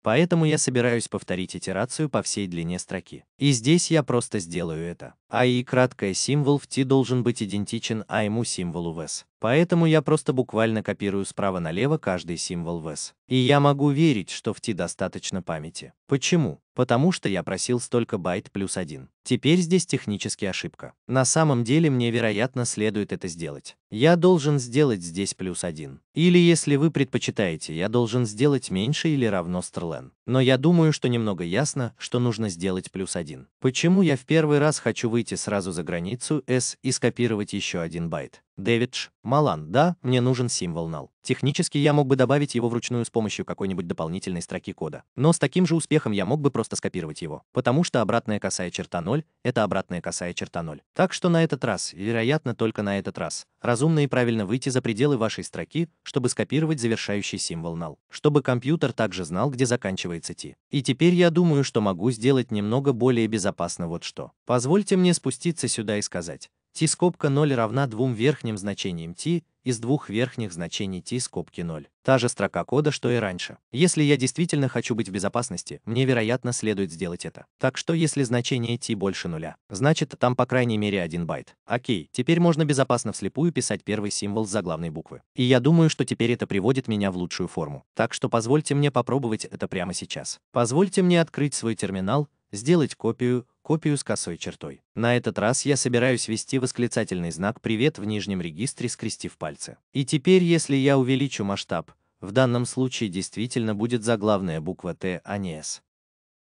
Поэтому я собираюсь повторить итерацию по всей длине строки. И здесь я просто сделаю это. i а и краткое символ в t должен быть идентичен i а ему символу в s. Поэтому я просто буквально копирую справа налево каждый символ ВЭС. И я могу верить, что в Ти достаточно памяти. Почему? Потому что я просил столько байт плюс один. Теперь здесь техническая ошибка. На самом деле мне, вероятно, следует это сделать. Я должен сделать здесь плюс один. Или, если вы предпочитаете, я должен сделать меньше или равно стрлен. Но я думаю, что немного ясно, что нужно сделать плюс один. Почему я в первый раз хочу выйти сразу за границу S и скопировать еще один байт? Дэвидж, Малан, да, мне нужен символ null. Технически я мог бы добавить его вручную с помощью какой-нибудь дополнительной строки кода, но с таким же успехом я мог бы просто скопировать его, потому что обратная косая черта 0 — это обратная косая черта 0. Так что на этот раз, вероятно, только на этот раз, разумно и правильно выйти за пределы вашей строки, чтобы скопировать завершающий символ null, чтобы компьютер также знал, где заканчивается t. И теперь я думаю, что могу сделать немного более безопасно вот что. Позвольте мне спуститься сюда и сказать, t скобка 0 равна двум верхним значениям t из двух верхних значений t скобки 0. Та же строка кода, что и раньше. Если я действительно хочу быть в безопасности, мне, вероятно, следует сделать это. Так что если значение t больше нуля, значит, там по крайней мере один байт. Окей, теперь можно безопасно вслепую писать первый символ с заглавной буквы. И я думаю, что теперь это приводит меня в лучшую форму. Так что позвольте мне попробовать это прямо сейчас. Позвольте мне открыть свой терминал, сделать копию, копию с косой чертой. На этот раз я собираюсь ввести восклицательный знак «Привет» в нижнем регистре, скрестив пальцы. И теперь, если я увеличу масштаб, в данном случае действительно будет заглавная буква «Т», а не «С»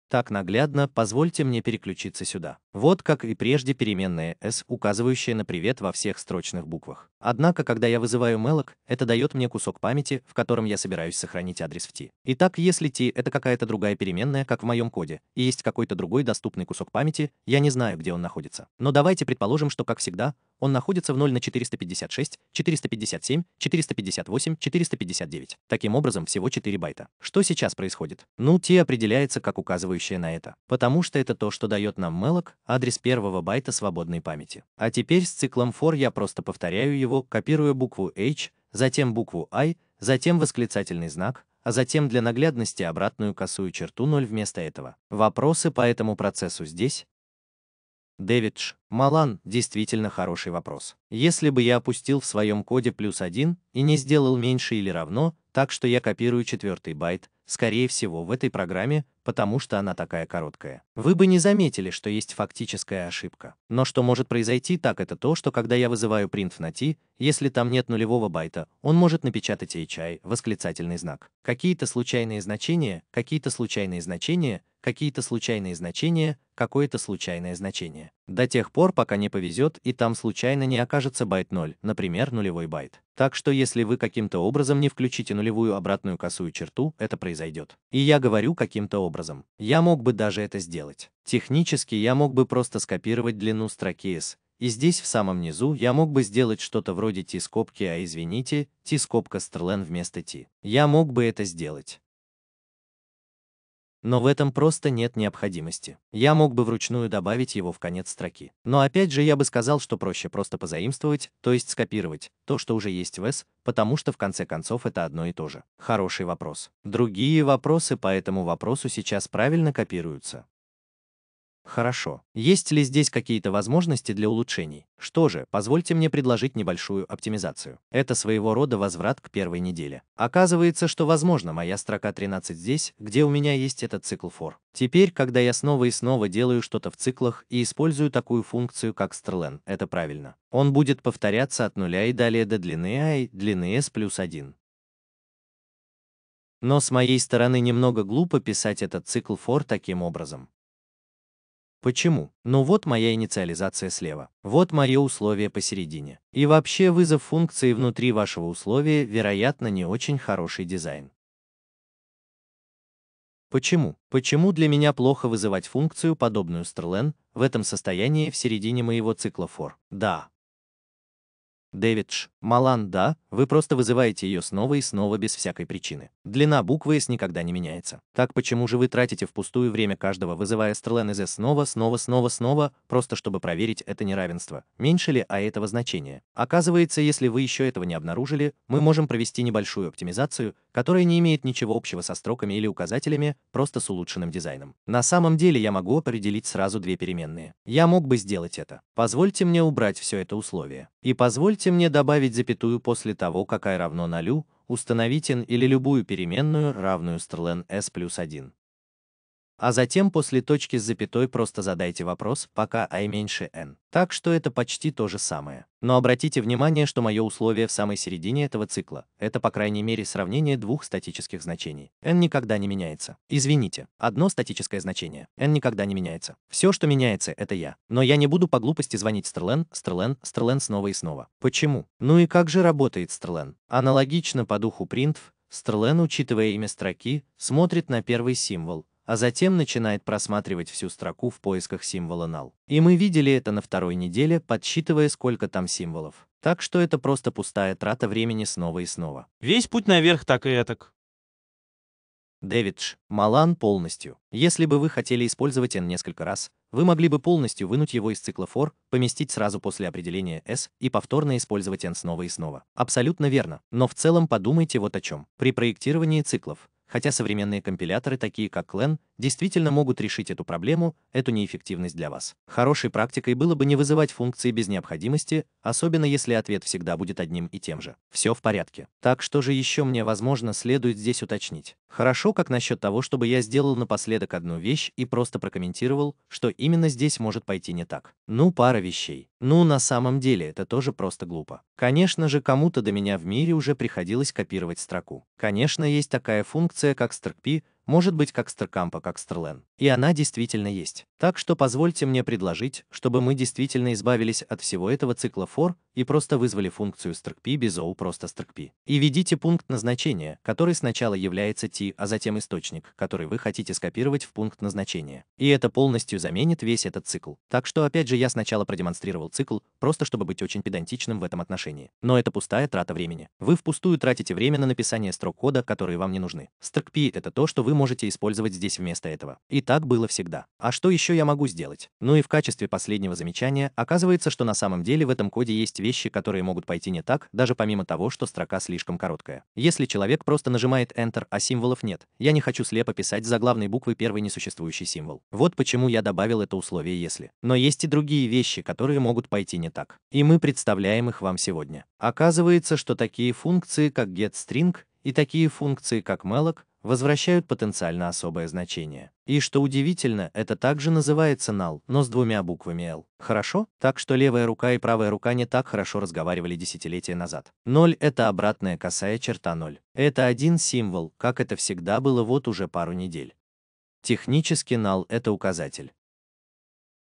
так наглядно, позвольте мне переключиться сюда. Вот как и прежде переменная s, указывающая на привет во всех строчных буквах. Однако, когда я вызываю malloc, это дает мне кусок памяти, в котором я собираюсь сохранить адрес в t. Итак, если t — это какая-то другая переменная, как в моем коде, и есть какой-то другой доступный кусок памяти, я не знаю, где он находится. Но давайте предположим, что, как всегда, он находится в 0 на 456, 457, 458, 459. Таким образом, всего 4 байта. Что сейчас происходит? Ну, t определяется как указывающее на это, потому что это то, что дает нам malloc, адрес первого байта свободной памяти. А теперь с циклом for я просто повторяю его, копируя букву h, затем букву i, затем восклицательный знак, а затем для наглядности обратную косую черту 0 вместо этого. Вопросы по этому процессу здесь? Дэвидж, Малан, действительно хороший вопрос. Если бы я опустил в своем коде плюс один и не сделал меньше или равно, так что я копирую четвертый байт, скорее всего в этой программе потому что она такая короткая. Вы бы не заметили, что есть фактическая ошибка. Но что может произойти так, это то, что когда я вызываю print на t, если там нет нулевого байта, он может напечатать hi, восклицательный знак. Какие-то случайные значения, какие-то случайные значения, какие-то случайные значения, какое-то случайное значение. До тех пор, пока не повезет и там случайно не окажется байт 0, например, нулевой байт. Так что если вы каким-то образом не включите нулевую обратную косую черту, это произойдет. И я говорю каким-то образом образом. Я мог бы даже это сделать. Технически я мог бы просто скопировать длину строки S, и здесь в самом низу я мог бы сделать что-то вроде t-скобки, а извините, t-скобка strlen вместо t. Я мог бы это сделать но в этом просто нет необходимости. Я мог бы вручную добавить его в конец строки. Но опять же я бы сказал, что проще просто позаимствовать, то есть скопировать, то, что уже есть в S, потому что в конце концов это одно и то же. Хороший вопрос. Другие вопросы по этому вопросу сейчас правильно копируются. Хорошо. Есть ли здесь какие-то возможности для улучшений? Что же, позвольте мне предложить небольшую оптимизацию. Это своего рода возврат к первой неделе. Оказывается, что возможно моя строка 13 здесь, где у меня есть этот цикл for. Теперь, когда я снова и снова делаю что-то в циклах и использую такую функцию, как strlen, это правильно. Он будет повторяться от нуля и далее до длины i, а длины s плюс 1. Но с моей стороны немного глупо писать этот цикл for таким образом. Почему? Ну вот моя инициализация слева. Вот мое условие посередине. И вообще вызов функции внутри вашего условия, вероятно, не очень хороший дизайн. Почему? Почему для меня плохо вызывать функцию, подобную strlen, в этом состоянии в середине моего цикла for? Да, Дэвидж, Малан, да, вы просто вызываете ее снова и снова без всякой причины. Длина буквы S никогда не меняется. Так почему же вы тратите впустую время каждого, вызывая Strlen из S снова, снова, снова, снова, просто чтобы проверить это неравенство? Меньше ли А этого значения? Оказывается, если вы еще этого не обнаружили, мы можем провести небольшую оптимизацию, которая не имеет ничего общего со строками или указателями, просто с улучшенным дизайном. На самом деле я могу определить сразу две переменные. Я мог бы сделать это. Позвольте мне убрать все это условие. И позвольте мне добавить запятую после того, как i равно 0, установить n или любую переменную, равную strlen s плюс 1. А затем после точки с запятой просто задайте вопрос, пока i а меньше n. Так что это почти то же самое. Но обратите внимание, что мое условие в самой середине этого цикла. Это, по крайней мере, сравнение двух статических значений. n никогда не меняется. Извините, одно статическое значение. n никогда не меняется. Все, что меняется, это я. Но я не буду по глупости звонить Стерлен, Стерлен, Стерлен снова и снова. Почему? Ну и как же работает Стерлен? Аналогично по духу printf, Стерлен, учитывая имя строки, смотрит на первый символ, а затем начинает просматривать всю строку в поисках символа null. И мы видели это на второй неделе, подсчитывая, сколько там символов. Так что это просто пустая трата времени снова и снова. Весь путь наверх так и этак. Дэвидж, Малан полностью. Если бы вы хотели использовать N несколько раз, вы могли бы полностью вынуть его из цикла for, поместить сразу после определения S и повторно использовать N снова и снова. Абсолютно верно. Но в целом подумайте вот о чем. При проектировании циклов хотя современные компиляторы, такие как Clan, действительно могут решить эту проблему, эту неэффективность для вас. Хорошей практикой было бы не вызывать функции без необходимости, особенно если ответ всегда будет одним и тем же. Все в порядке. Так что же еще мне, возможно, следует здесь уточнить? Хорошо, как насчет того, чтобы я сделал напоследок одну вещь и просто прокомментировал, что именно здесь может пойти не так. Ну, пара вещей. Ну, на самом деле, это тоже просто глупо. Конечно же, кому-то до меня в мире уже приходилось копировать строку. Конечно, есть такая функция, как строкпи, может быть как Стеркампа, как Стерлен. И она действительно есть. Так что позвольте мне предложить, чтобы мы действительно избавились от всего этого цикла фор, и просто вызвали функцию strcpy без OU просто strcpy. И введите пункт назначения, который сначала является t, а затем источник, который вы хотите скопировать в пункт назначения. И это полностью заменит весь этот цикл. Так что опять же я сначала продемонстрировал цикл, просто чтобы быть очень педантичным в этом отношении. Но это пустая трата времени. Вы впустую тратите время на написание строк кода, которые вам не нужны. Strcpy — это то, что вы можете использовать здесь вместо этого. И так было всегда. А что еще я могу сделать? Ну и в качестве последнего замечания, оказывается, что на самом деле в этом коде есть вещь, вещи, которые могут пойти не так, даже помимо того, что строка слишком короткая. Если человек просто нажимает Enter, а символов нет, я не хочу слепо писать за главной буквы первый несуществующий символ. Вот почему я добавил это условие «если». Но есть и другие вещи, которые могут пойти не так. И мы представляем их вам сегодня. Оказывается, что такие функции, как getString, и такие функции, как malloc, возвращают потенциально особое значение. И что удивительно, это также называется нал, но с двумя буквами Л. Хорошо? Так что левая рука и правая рука не так хорошо разговаривали десятилетия назад. Ноль — это обратная косая черта ноль. Это один символ, как это всегда было вот уже пару недель. Технически нал — это указатель.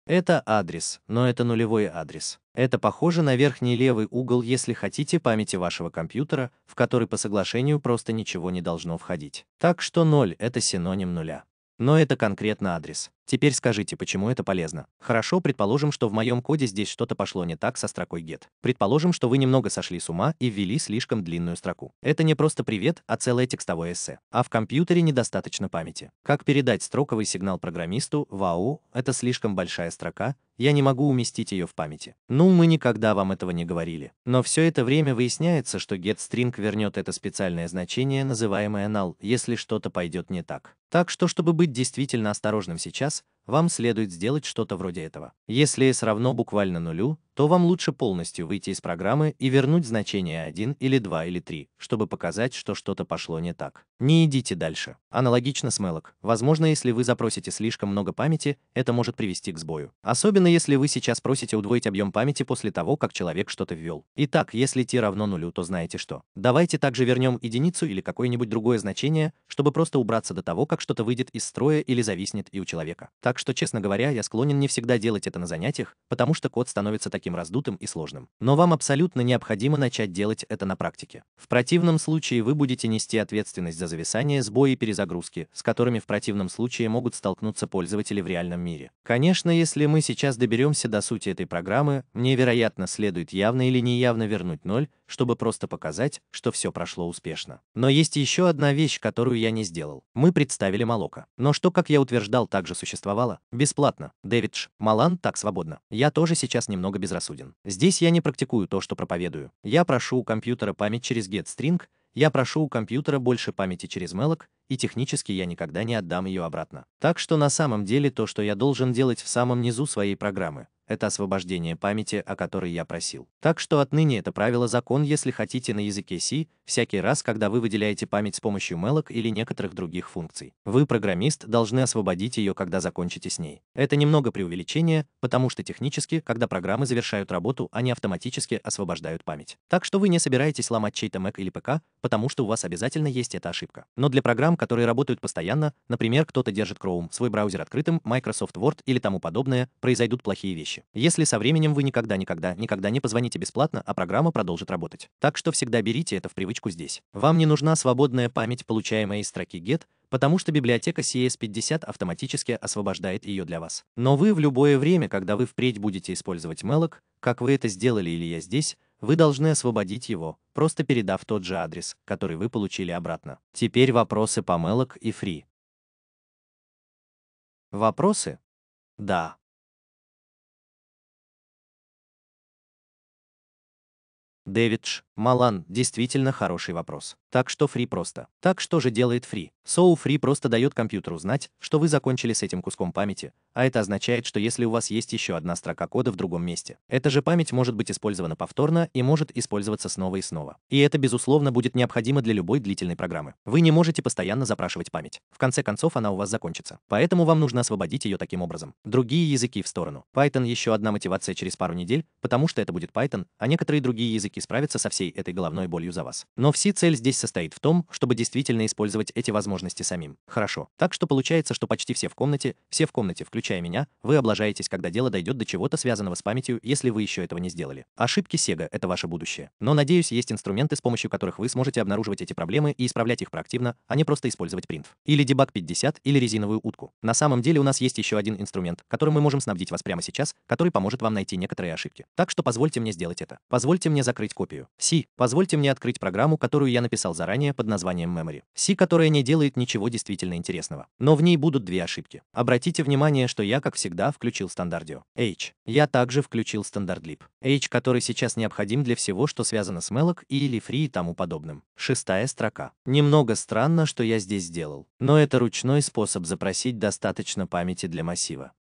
Это адрес, но это нулевой адрес. Это похоже на верхний левый угол, если хотите, памяти вашего компьютера, в который по соглашению просто ничего не должно входить. Так что 0 — это синоним нуля. Но это конкретно адрес. Теперь скажите, почему это полезно. Хорошо, предположим, что в моем коде здесь что-то пошло не так со строкой get. Предположим, что вы немного сошли с ума и ввели слишком длинную строку. Это не просто привет, а целое текстовое эссе. А в компьютере недостаточно памяти. Как передать строковый сигнал программисту? Вау, это слишком большая строка, я не могу уместить ее в памяти. Ну, мы никогда вам этого не говорили. Но все это время выясняется, что getString вернет это специальное значение, называемое null, если что-то пойдет не так. Так что, чтобы быть действительно осторожным сейчас, us вам следует сделать что-то вроде этого. Если s равно буквально нулю, то вам лучше полностью выйти из программы и вернуть значение 1 или 2 или 3, чтобы показать, что что-то пошло не так. Не идите дальше. Аналогично с malloc. Возможно, если вы запросите слишком много памяти, это может привести к сбою. Особенно если вы сейчас просите удвоить объем памяти после того, как человек что-то ввел. Итак, если t равно нулю, то знаете что. Давайте также вернем единицу или какое-нибудь другое значение, чтобы просто убраться до того, как что-то выйдет из строя или зависнет и у человека. Так так что, честно говоря, я склонен не всегда делать это на занятиях, потому что код становится таким раздутым и сложным. Но вам абсолютно необходимо начать делать это на практике. В противном случае вы будете нести ответственность за зависание, сбои и перезагрузки, с которыми в противном случае могут столкнуться пользователи в реальном мире. Конечно, если мы сейчас доберемся до сути этой программы, мне, вероятно, следует явно или неявно вернуть ноль, чтобы просто показать, что все прошло успешно. Но есть еще одна вещь, которую я не сделал. Мы представили молоко, Но что, как я утверждал, также существовало? Бесплатно. Дэвид Ш. Малан так свободно. Я тоже сейчас немного безрассуден. Здесь я не практикую то, что проповедую. Я прошу у компьютера память через getstring, я прошу у компьютера больше памяти через Melloc, и технически я никогда не отдам ее обратно. Так что на самом деле то, что я должен делать в самом низу своей программы, это освобождение памяти, о которой я просил. Так что отныне это правило закон, если хотите на языке C, всякий раз, когда вы выделяете память с помощью malloc или некоторых других функций. Вы, программист, должны освободить ее, когда закончите с ней. Это немного преувеличение, потому что технически, когда программы завершают работу, они автоматически освобождают память. Так что вы не собираетесь ломать чей-то Mac или ПК, потому что у вас обязательно есть эта ошибка. Но для программ, которые работают постоянно, например, кто-то держит Chrome, свой браузер открытым, Microsoft Word или тому подобное, произойдут плохие вещи. Если со временем вы никогда-никогда никогда не позвоните бесплатно, а программа продолжит работать. Так что всегда берите это в привычку здесь. Вам не нужна свободная память, получаемая из строки GET, потому что библиотека CS50 автоматически освобождает ее для вас. Но вы в любое время, когда вы впредь будете использовать Malloc, как вы это сделали или я здесь, вы должны освободить его, просто передав тот же адрес, который вы получили обратно. Теперь вопросы по Malloc и Free. Вопросы? Да. Дэвидж. Малан, действительно хороший вопрос. Так что free просто. Так что же делает free? Соу so, фри просто дает компьютеру знать, что вы закончили с этим куском памяти, а это означает, что если у вас есть еще одна строка кода в другом месте, эта же память может быть использована повторно и может использоваться снова и снова. И это, безусловно, будет необходимо для любой длительной программы. Вы не можете постоянно запрашивать память. В конце концов, она у вас закончится. Поэтому вам нужно освободить ее таким образом. Другие языки в сторону. Python еще одна мотивация через пару недель, потому что это будет Python, а некоторые другие языки справятся со всей этой головной болью за вас. Но все цель здесь состоит в том, чтобы действительно использовать эти возможности самим. Хорошо. Так что получается, что почти все в комнате, все в комнате, включая меня, вы облажаетесь, когда дело дойдет до чего-то связанного с памятью, если вы еще этого не сделали. Ошибки Сега — это ваше будущее. Но, надеюсь, есть инструменты, с помощью которых вы сможете обнаруживать эти проблемы и исправлять их проактивно, а не просто использовать принт. Или дебаг 50, или резиновую утку. На самом деле у нас есть еще один инструмент, которым мы можем снабдить вас прямо сейчас, который поможет вам найти некоторые ошибки. Так что позвольте мне сделать это. Позвольте мне закрыть копию позвольте мне открыть программу, которую я написал заранее под названием Memory. C, которая не делает ничего действительно интересного. Но в ней будут две ошибки. Обратите внимание, что я, как всегда, включил стандардио. H. Я также включил StandardLib. H, который сейчас необходим для всего, что связано с malloc или free и тому подобным. Шестая строка. Немного странно, что я здесь сделал, но это ручной способ запросить достаточно памяти для массива.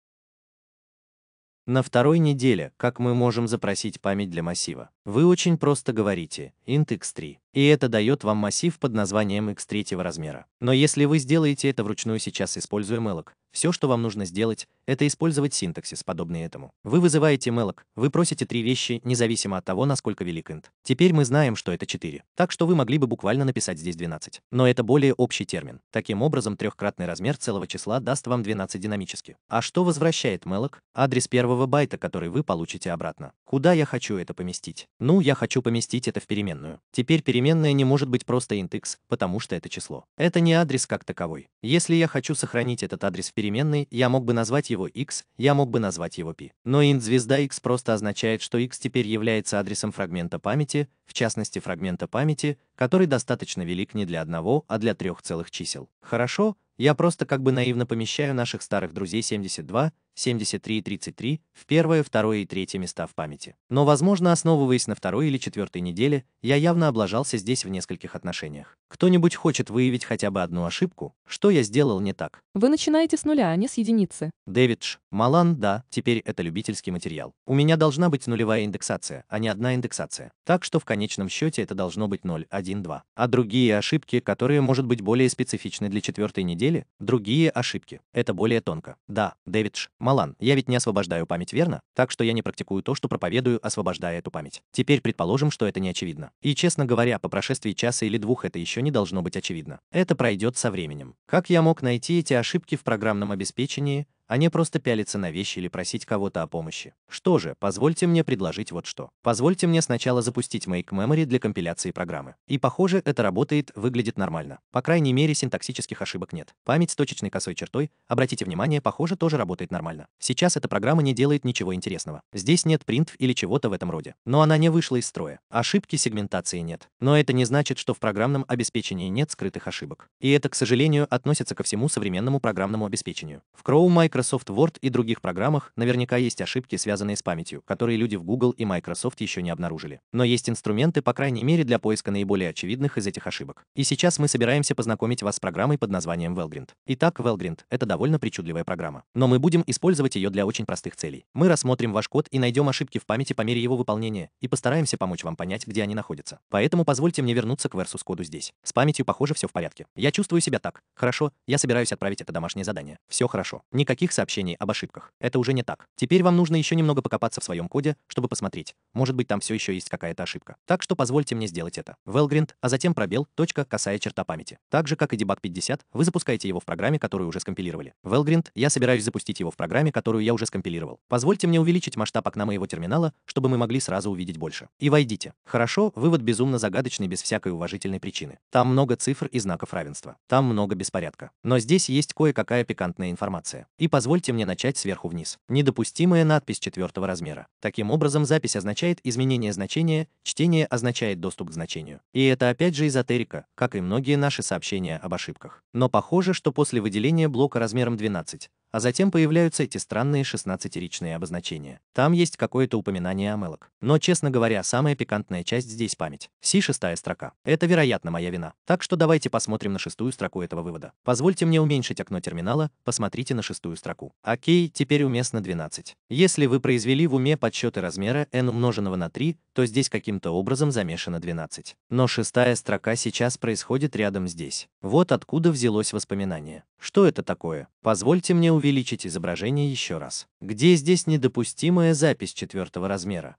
На второй неделе, как мы можем запросить память для массива? Вы очень просто говорите int x3, и это дает вам массив под названием x третьего размера. Но если вы сделаете это вручную сейчас, используя malloc, все, что вам нужно сделать, это использовать синтаксис, подобный этому. Вы вызываете malloc, вы просите три вещи, независимо от того, насколько велик int. Теперь мы знаем, что это 4, так что вы могли бы буквально написать здесь 12. Но это более общий термин. Таким образом, трехкратный размер целого числа даст вам 12 динамически. А что возвращает malloc? Адрес первого байта, который вы получите обратно. Куда я хочу это поместить? Ну, я хочу поместить это в переменную. Теперь переменная не может быть просто int x, потому что это число. Это не адрес как таковой. Если я хочу сохранить этот адрес в переменной, я мог бы назвать его x, я мог бы назвать его p. Но int звезда x просто означает, что x теперь является адресом фрагмента памяти, в частности фрагмента памяти, который достаточно велик не для одного, а для трех целых чисел. Хорошо, я просто как бы наивно помещаю наших старых друзей 72, 73 и 33 в первое, второе и третье места в памяти. Но, возможно, основываясь на второй или четвертой неделе, я явно облажался здесь в нескольких отношениях. Кто-нибудь хочет выявить хотя бы одну ошибку? Что я сделал не так? Вы начинаете с нуля, а не с единицы. Дэвидж, Малан, да, теперь это любительский материал. У меня должна быть нулевая индексация, а не одна индексация. Так что в конечном счете это должно быть 0, 1, 2. А другие ошибки, которые, может быть, более специфичны для четвертой недели? Другие ошибки. Это более тонко. Да, Дэвидж. Малан, я ведь не освобождаю память, верно? Так что я не практикую то, что проповедую, освобождая эту память. Теперь предположим, что это не очевидно. И, честно говоря, по прошествии часа или двух это еще не должно быть очевидно. Это пройдет со временем. Как я мог найти эти ошибки в программном обеспечении, а не просто пялиться на вещи или просить кого-то о помощи. Что же, позвольте мне предложить вот что. Позвольте мне сначала запустить Make Memory для компиляции программы. И похоже, это работает, выглядит нормально. По крайней мере, синтаксических ошибок нет. Память с точечной косой чертой, обратите внимание, похоже, тоже работает нормально. Сейчас эта программа не делает ничего интересного. Здесь нет принтов или чего-то в этом роде. Но она не вышла из строя. Ошибки сегментации нет. Но это не значит, что в программном обеспечении нет скрытых ошибок. И это, к сожалению, относится ко всему современному программному обеспечению. В Chrome Microsoft Microsoft Word и других программах наверняка есть ошибки, связанные с памятью, которые люди в Google и Microsoft еще не обнаружили. Но есть инструменты, по крайней мере, для поиска наиболее очевидных из этих ошибок. И сейчас мы собираемся познакомить вас с программой под названием Valgrind. Итак, Valgrind — это довольно причудливая программа. Но мы будем использовать ее для очень простых целей. Мы рассмотрим ваш код и найдем ошибки в памяти по мере его выполнения, и постараемся помочь вам понять, где они находятся. Поэтому позвольте мне вернуться к Versus коду здесь. С памятью, похоже, все в порядке. Я чувствую себя так. Хорошо, я собираюсь отправить это домашнее задание. Все хорошо. Никаких никаких сообщений об ошибках. Это уже не так. Теперь вам нужно еще немного покопаться в своем коде, чтобы посмотреть. Может быть, там все еще есть какая-то ошибка. Так что позвольте мне сделать это. Valgrind, а затем пробел, точка, косая черта памяти. Так же, как и debug 50, вы запускаете его в программе, которую уже скомпилировали. Valgrind, я собираюсь запустить его в программе, которую я уже скомпилировал. Позвольте мне увеличить масштаб окна моего терминала, чтобы мы могли сразу увидеть больше. И войдите. Хорошо, вывод безумно загадочный без всякой уважительной причины. Там много цифр и знаков равенства. Там много беспорядка. Но здесь есть кое-какая пикантная информация. И позвольте мне начать сверху вниз. Недопустимая надпись четвертого размера. Таким образом, запись означает изменение значения, чтение означает доступ к значению. И это опять же эзотерика, как и многие наши сообщения об ошибках. Но похоже, что после выделения блока размером 12 а затем появляются эти странные 16-ричные обозначения. Там есть какое-то упоминание о Мелок. Но, честно говоря, самая пикантная часть здесь память. Си шестая строка. Это, вероятно, моя вина. Так что давайте посмотрим на шестую строку этого вывода. Позвольте мне уменьшить окно терминала, посмотрите на шестую строку. Окей, теперь уместно 12. Если вы произвели в уме подсчеты размера n умноженного на 3, то здесь каким-то образом замешано 12. Но шестая строка сейчас происходит рядом здесь. Вот откуда взялось воспоминание. Что это такое? Позвольте мне увидеть увеличить изображение еще раз. Где здесь недопустимая запись четвертого размера?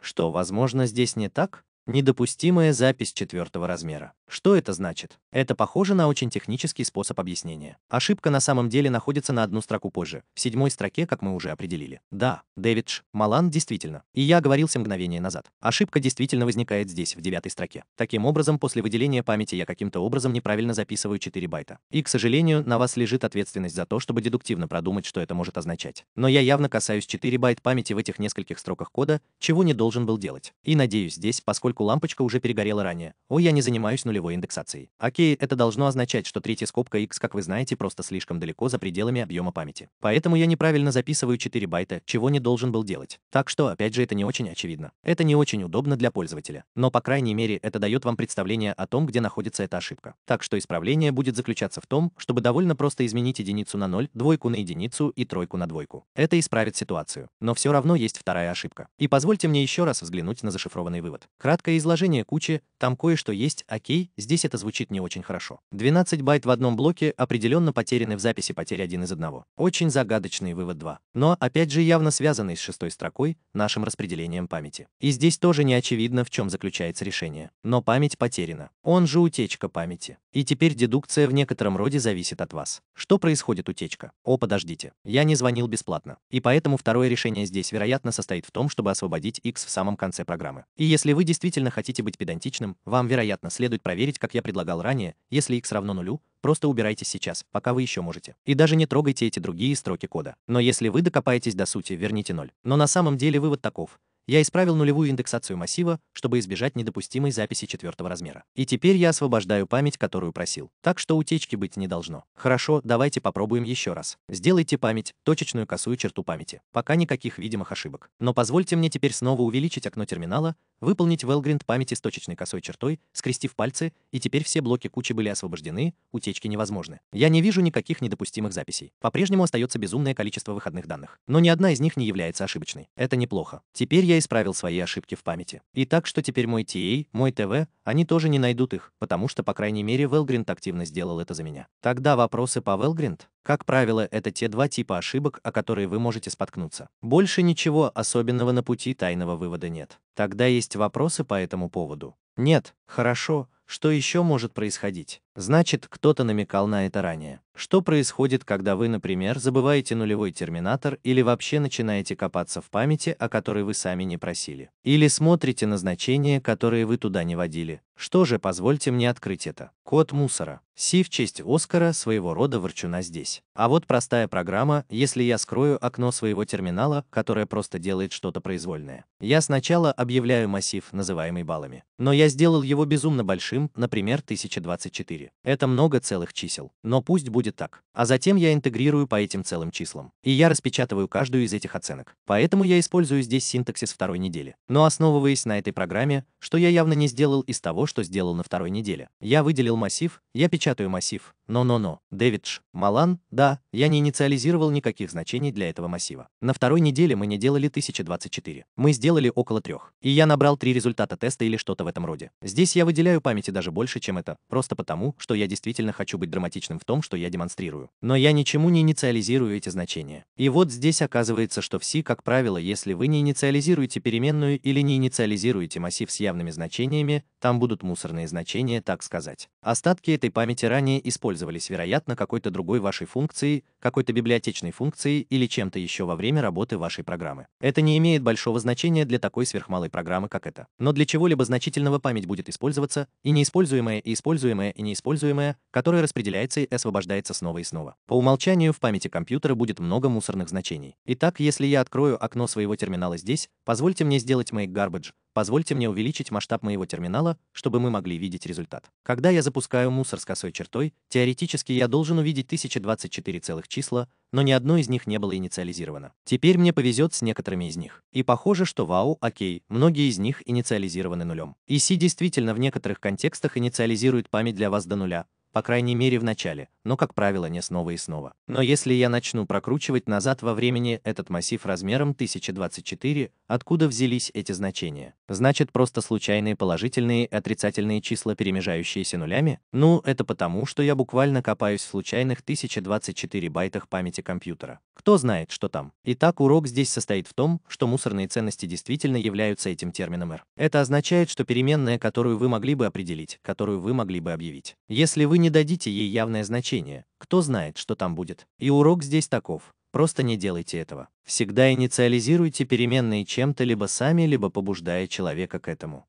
Что, возможно, здесь не так? Недопустимая запись четвертого размера. Что это значит? Это похоже на очень технический способ объяснения. Ошибка на самом деле находится на одну строку позже, в седьмой строке, как мы уже определили. Да, Дэвидж, Малан действительно. И я оговорился мгновение назад. Ошибка действительно возникает здесь, в девятой строке. Таким образом, после выделения памяти я каким-то образом неправильно записываю 4 байта. И, к сожалению, на вас лежит ответственность за то, чтобы дедуктивно продумать, что это может означать. Но я явно касаюсь 4 байт памяти в этих нескольких строках кода, чего не должен был делать. И надеюсь здесь, поскольку поскольку лампочка уже перегорела ранее. О, я не занимаюсь нулевой индексацией. Окей, это должно означать, что третья скобка x, как вы знаете, просто слишком далеко за пределами объема памяти. Поэтому я неправильно записываю 4 байта, чего не должен был делать. Так что, опять же, это не очень очевидно. Это не очень удобно для пользователя. Но, по крайней мере, это дает вам представление о том, где находится эта ошибка. Так что исправление будет заключаться в том, чтобы довольно просто изменить единицу на 0, двойку на единицу и тройку на двойку. Это исправит ситуацию. Но все равно есть вторая ошибка. И позвольте мне еще раз взглянуть на зашифрованный вывод. Кратко краткое изложение кучи, там кое-что есть, окей, здесь это звучит не очень хорошо. 12 байт в одном блоке определенно потеряны в записи потерь один из одного. Очень загадочный вывод 2. Но, опять же, явно связанный с шестой строкой, нашим распределением памяти. И здесь тоже не очевидно, в чем заключается решение. Но память потеряна. Он же утечка памяти. И теперь дедукция в некотором роде зависит от вас. Что происходит утечка? О, подождите, я не звонил бесплатно. И поэтому второе решение здесь, вероятно, состоит в том, чтобы освободить X в самом конце программы. И если вы действительно действительно хотите быть педантичным, вам, вероятно, следует проверить, как я предлагал ранее, если x равно нулю, просто убирайтесь сейчас, пока вы еще можете. И даже не трогайте эти другие строки кода. Но если вы докопаетесь до сути, верните ноль. Но на самом деле вывод таков. Я исправил нулевую индексацию массива, чтобы избежать недопустимой записи четвертого размера. И теперь я освобождаю память, которую просил. Так что утечки быть не должно. Хорошо, давайте попробуем еще раз. Сделайте память, точечную косую черту памяти. Пока никаких видимых ошибок. Но позвольте мне теперь снова увеличить окно терминала, выполнить Велгринд память источечной косой чертой, скрестив пальцы, и теперь все блоки кучи были освобождены, утечки невозможны. Я не вижу никаких недопустимых записей. По-прежнему остается безумное количество выходных данных. Но ни одна из них не является ошибочной. Это неплохо. Теперь я исправил свои ошибки в памяти. И так, что теперь мой TA, а, мой ТВ, они тоже не найдут их, потому что, по крайней мере, Велгринд активно сделал это за меня. Тогда вопросы по Велгринд? Как правило, это те два типа ошибок, о которые вы можете споткнуться. Больше ничего особенного на пути тайного вывода нет. Тогда есть вопросы по этому поводу. Нет, хорошо, что еще может происходить? Значит, кто-то намекал на это ранее. Что происходит, когда вы, например, забываете нулевой терминатор или вообще начинаете копаться в памяти, о которой вы сами не просили? Или смотрите на значения, которые вы туда не водили? Что же, позвольте мне открыть это. Код мусора. Си в честь Оскара своего рода ворчуна здесь. А вот простая программа, если я скрою окно своего терминала, которое просто делает что-то произвольное. Я сначала объявляю массив, называемый баллами. Но я сделал его безумно большим, например, 1024 четыре. Это много целых чисел. Но пусть будет так. А затем я интегрирую по этим целым числам. И я распечатываю каждую из этих оценок. Поэтому я использую здесь синтаксис второй недели. Но основываясь на этой программе, что я явно не сделал из того, что сделал на второй неделе. Я выделил массив, я печатаю массив. Но-но-но. Дэвид Малан, да, я не инициализировал никаких значений для этого массива. На второй неделе мы не делали 1024. Мы сделали около трех. И я набрал три результата теста или что-то в этом роде. Здесь я выделяю памяти даже больше, чем это, просто потому, что я действительно хочу быть драматичным в том, что я демонстрирую. Но я ничему не инициализирую эти значения. И вот здесь оказывается, что все, как правило, если вы не инициализируете переменную или не инициализируете массив с явными значениями, там будут мусорные значения, так сказать. Остатки этой памяти ранее использовались, вероятно, какой-то другой вашей функцией, какой-то библиотечной функцией или чем-то еще во время работы вашей программы. Это не имеет большого значения для такой сверхмалой программы, как эта. Но для чего-либо значительного память будет использоваться, и неиспользуемая, и используемая, и неиспользуемая используемое, которое распределяется и освобождается снова и снова. По умолчанию в памяти компьютера будет много мусорных значений. Итак, если я открою окно своего терминала здесь, позвольте мне сделать make garbage, Позвольте мне увеличить масштаб моего терминала, чтобы мы могли видеть результат. Когда я запускаю мусор с косой чертой, теоретически я должен увидеть 1024 целых числа, но ни одно из них не было инициализировано. Теперь мне повезет с некоторыми из них. И похоже, что вау, окей, многие из них инициализированы нулем. EC действительно в некоторых контекстах инициализирует память для вас до нуля, по крайней мере в начале, но, как правило, не снова и снова. Но если я начну прокручивать назад во времени этот массив размером 1024, откуда взялись эти значения? Значит, просто случайные положительные и отрицательные числа, перемежающиеся нулями? Ну, это потому, что я буквально копаюсь в случайных 1024 байтах памяти компьютера. Кто знает, что там? Итак, урок здесь состоит в том, что мусорные ценности действительно являются этим термином R. Это означает, что переменная, которую вы могли бы определить, которую вы могли бы объявить. Если вы не не дадите ей явное значение, кто знает, что там будет. И урок здесь таков. Просто не делайте этого. Всегда инициализируйте переменные чем-то либо сами, либо побуждая человека к этому.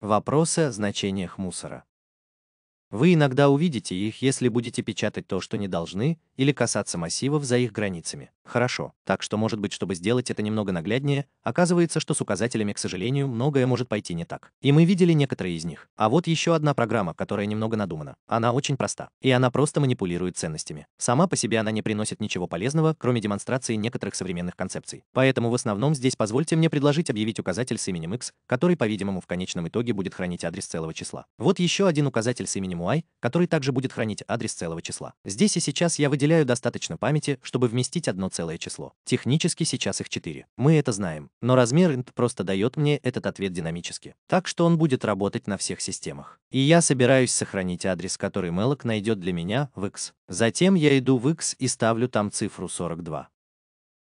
Вопросы о значениях мусора. Вы иногда увидите их, если будете печатать то, что не должны, или касаться массивов за их границами. Хорошо, так что, может быть, чтобы сделать это немного нагляднее, оказывается, что с указателями, к сожалению, многое может пойти не так. И мы видели некоторые из них. А вот еще одна программа, которая немного надумана. Она очень проста, и она просто манипулирует ценностями. Сама по себе она не приносит ничего полезного, кроме демонстрации некоторых современных концепций. Поэтому в основном здесь позвольте мне предложить объявить указатель с именем X, который, по-видимому, в конечном итоге будет хранить адрес целого числа. Вот еще один указатель с именем MUI, который также будет хранить адрес целого числа. Здесь и сейчас я выделяю достаточно памяти, чтобы вместить одно целое число. Технически сейчас их 4. Мы это знаем, но размер int просто дает мне этот ответ динамически. Так что он будет работать на всех системах. И я собираюсь сохранить адрес, который malloc найдет для меня в x. Затем я иду в x и ставлю там цифру 42.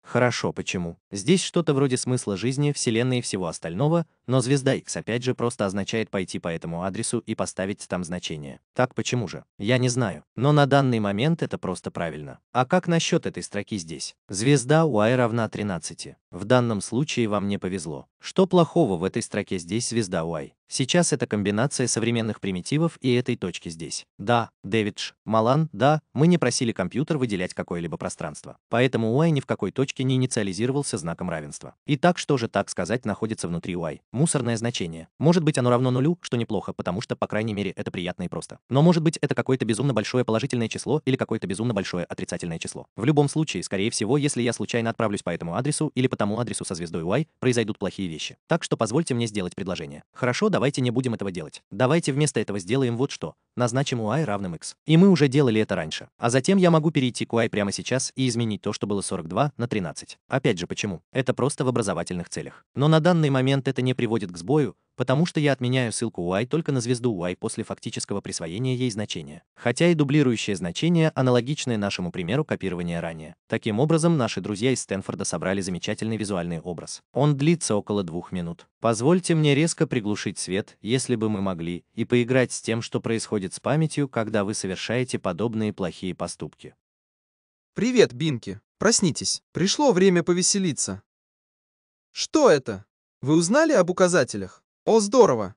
Хорошо, почему? Здесь что-то вроде смысла жизни, вселенной и всего остального, но звезда X опять же просто означает пойти по этому адресу и поставить там значение. Так почему же? Я не знаю. Но на данный момент это просто правильно. А как насчет этой строки здесь? Звезда y равна 13. В данном случае вам не повезло. Что плохого в этой строке здесь звезда y? Сейчас это комбинация современных примитивов и этой точки здесь. Да, Дэвидж, Малан, да, мы не просили компьютер выделять какое-либо пространство. Поэтому y ни в какой точке не инициализировался знаком равенства. Итак, что же так сказать находится внутри y? мусорное значение. Может быть оно равно нулю, что неплохо, потому что, по крайней мере, это приятно и просто. Но может быть это какое-то безумно большое положительное число или какое-то безумно большое отрицательное число. В любом случае, скорее всего, если я случайно отправлюсь по этому адресу или по тому адресу со звездой Y, произойдут плохие вещи. Так что позвольте мне сделать предложение. Хорошо, давайте не будем этого делать. Давайте вместо этого сделаем вот что. Назначим y равным x. И мы уже делали это раньше. А затем я могу перейти к y прямо сейчас и изменить то, что было 42 на 13. Опять же, почему? Это просто в образовательных целях. Но на данный момент это не при приводит к сбою, потому что я отменяю ссылку y только на звезду y после фактического присвоения ей значения, хотя и дублирующее значение аналогичное нашему примеру копирования ранее. Таким образом, наши друзья из Стэнфорда собрали замечательный визуальный образ. Он длится около двух минут. Позвольте мне резко приглушить свет, если бы мы могли, и поиграть с тем, что происходит с памятью, когда вы совершаете подобные плохие поступки. Привет, Бинки. Проснитесь. Пришло время повеселиться. Что это? Вы узнали об указателях? О, здорово!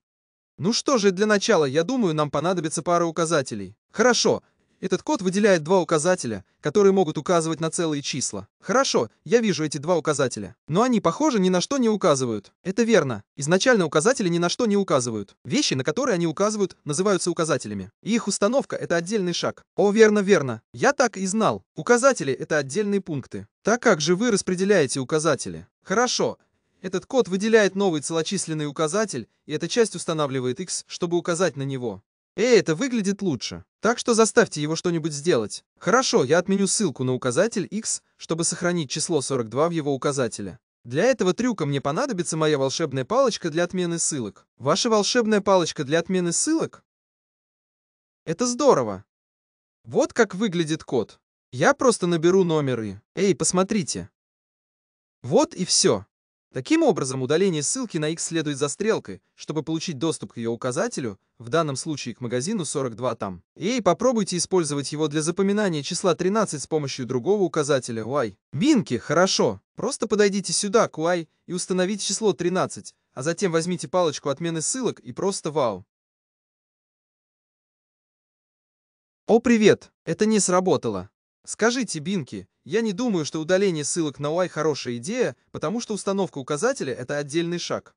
Ну что же, для начала, я думаю, нам понадобится пара указателей. Хорошо, этот код выделяет два указателя, которые могут указывать на целые числа. Хорошо, я вижу эти два указателя. Но они, похоже, ни на что не указывают. Это верно. Изначально указатели ни на что не указывают. Вещи, на которые они указывают, называются указателями. И их установка — это отдельный шаг. О, верно, верно. Я так и знал. Указатели — это отдельные пункты. Так как же вы распределяете указатели? Хорошо, этот код выделяет новый целочисленный указатель, и эта часть устанавливает x, чтобы указать на него. Эй, это выглядит лучше. Так что заставьте его что-нибудь сделать. Хорошо, я отменю ссылку на указатель x, чтобы сохранить число 42 в его указателе. Для этого трюка мне понадобится моя волшебная палочка для отмены ссылок. Ваша волшебная палочка для отмены ссылок? Это здорово. Вот как выглядит код. Я просто наберу номеры. Эй, посмотрите. Вот и все. Таким образом, удаление ссылки на X следует за стрелкой, чтобы получить доступ к ее указателю, в данном случае к магазину 42 там. И попробуйте использовать его для запоминания числа 13 с помощью другого указателя Y. Бинки, хорошо. Просто подойдите сюда, к Y, и установите число 13, а затем возьмите палочку отмены ссылок и просто вау. О, привет! Это не сработало. Скажите, Бинки, я не думаю, что удаление ссылок на UI хорошая идея, потому что установка указателя — это отдельный шаг.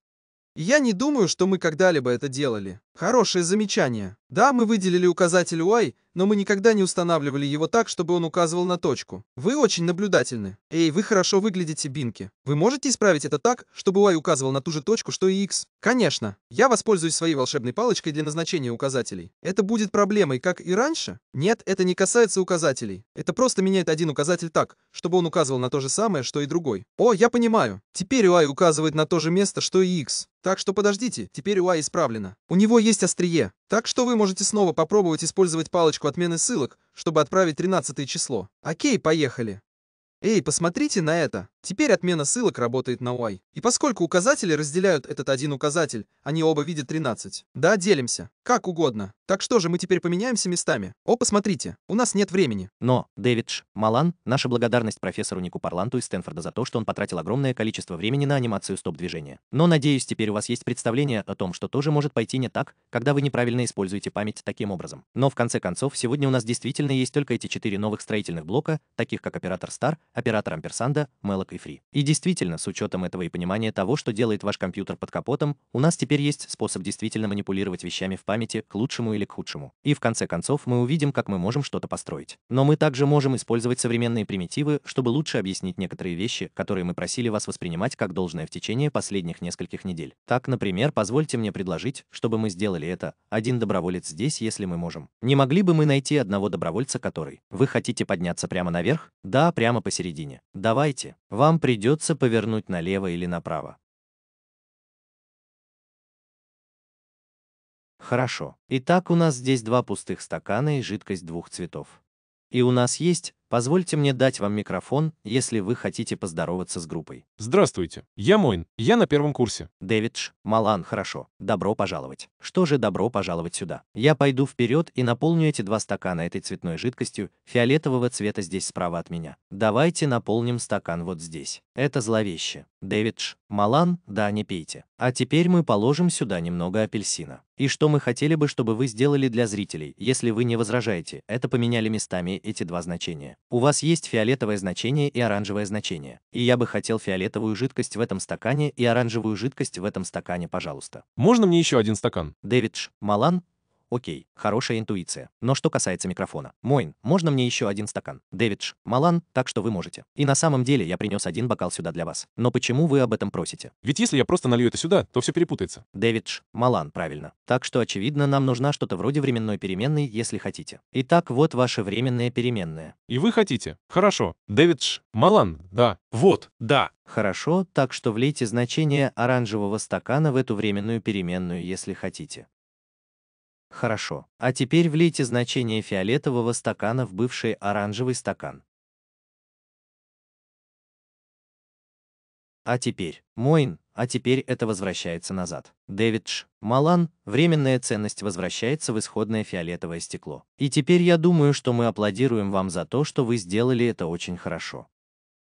я не думаю, что мы когда-либо это делали. Хорошее замечание. Да, мы выделили указатель Y, но мы никогда не устанавливали его так, чтобы он указывал на точку. Вы очень наблюдательны. Эй, вы хорошо выглядите, Бинки. Вы можете исправить это так, чтобы Y указывал на ту же точку, что и X? Конечно. Я воспользуюсь своей волшебной палочкой для назначения указателей. Это будет проблемой, как и раньше? Нет, это не касается указателей. Это просто меняет один указатель так, чтобы он указывал на то же самое, что и другой. О, я понимаю. Теперь Y указывает на то же место, что и X. Так что подождите, теперь UI исправлено. У него есть острие. Так что вы можете снова попробовать использовать палочку отмены ссылок, чтобы отправить 13 число. Окей, поехали. Эй, посмотрите на это! Теперь отмена ссылок работает на Y. И поскольку указатели разделяют этот один указатель, они оба видят 13. Да, делимся. Как угодно. Так что же, мы теперь поменяемся местами? О, посмотрите, у нас нет времени. Но, Дэвид Малан, наша благодарность профессору Нику Парланту из Стэнфорда за то, что он потратил огромное количество времени на анимацию стоп-движения. Но, надеюсь, теперь у вас есть представление о том, что тоже может пойти не так, когда вы неправильно используете память таким образом. Но, в конце концов, сегодня у нас действительно есть только эти четыре новых строительных блока, таких как оператор Star, оператором амперсанда, Мелок и Фри. И действительно, с учетом этого и понимания того, что делает ваш компьютер под капотом, у нас теперь есть способ действительно манипулировать вещами в памяти к лучшему или к худшему. И в конце концов мы увидим, как мы можем что-то построить. Но мы также можем использовать современные примитивы, чтобы лучше объяснить некоторые вещи, которые мы просили вас воспринимать как должное в течение последних нескольких недель. Так, например, позвольте мне предложить, чтобы мы сделали это. Один доброволец здесь, если мы можем. Не могли бы мы найти одного добровольца, который... Вы хотите подняться прямо наверх? Да, прямо посередине посередине. Давайте, вам придется повернуть налево или направо. Хорошо. Итак, у нас здесь два пустых стакана и жидкость двух цветов. И у нас есть Позвольте мне дать вам микрофон, если вы хотите поздороваться с группой. Здравствуйте, я Мойн, я на первом курсе. Дэвидж, Малан, хорошо, добро пожаловать. Что же добро пожаловать сюда? Я пойду вперед и наполню эти два стакана этой цветной жидкостью, фиолетового цвета здесь справа от меня. Давайте наполним стакан вот здесь. Это зловеще. Дэвидж, Малан, да, не пейте. А теперь мы положим сюда немного апельсина. И что мы хотели бы, чтобы вы сделали для зрителей, если вы не возражаете, это поменяли местами эти два значения. У вас есть фиолетовое значение и оранжевое значение. И я бы хотел фиолетовую жидкость в этом стакане и оранжевую жидкость в этом стакане, пожалуйста. Можно мне еще один стакан? Дэвидж, Малан, Окей, хорошая интуиция. Но что касается микрофона. Мойн, можно мне еще один стакан? Дэвидж, Малан, так что вы можете. И на самом деле я принес один бокал сюда для вас. Но почему вы об этом просите? Ведь если я просто налью это сюда, то все перепутается. Дэвидж, Малан, правильно. Так что, очевидно, нам нужна что-то вроде временной переменной, если хотите. Итак, вот ваше временное переменное. И вы хотите? Хорошо. Дэвидж, Малан, да. Вот, да. Хорошо, так что влейте значение оранжевого стакана в эту временную переменную, если хотите. Хорошо. А теперь влейте значение фиолетового стакана в бывший оранжевый стакан. А теперь, Моин, а теперь это возвращается назад. Дэвид Ш. Малан, временная ценность возвращается в исходное фиолетовое стекло. И теперь я думаю, что мы аплодируем вам за то, что вы сделали это очень хорошо.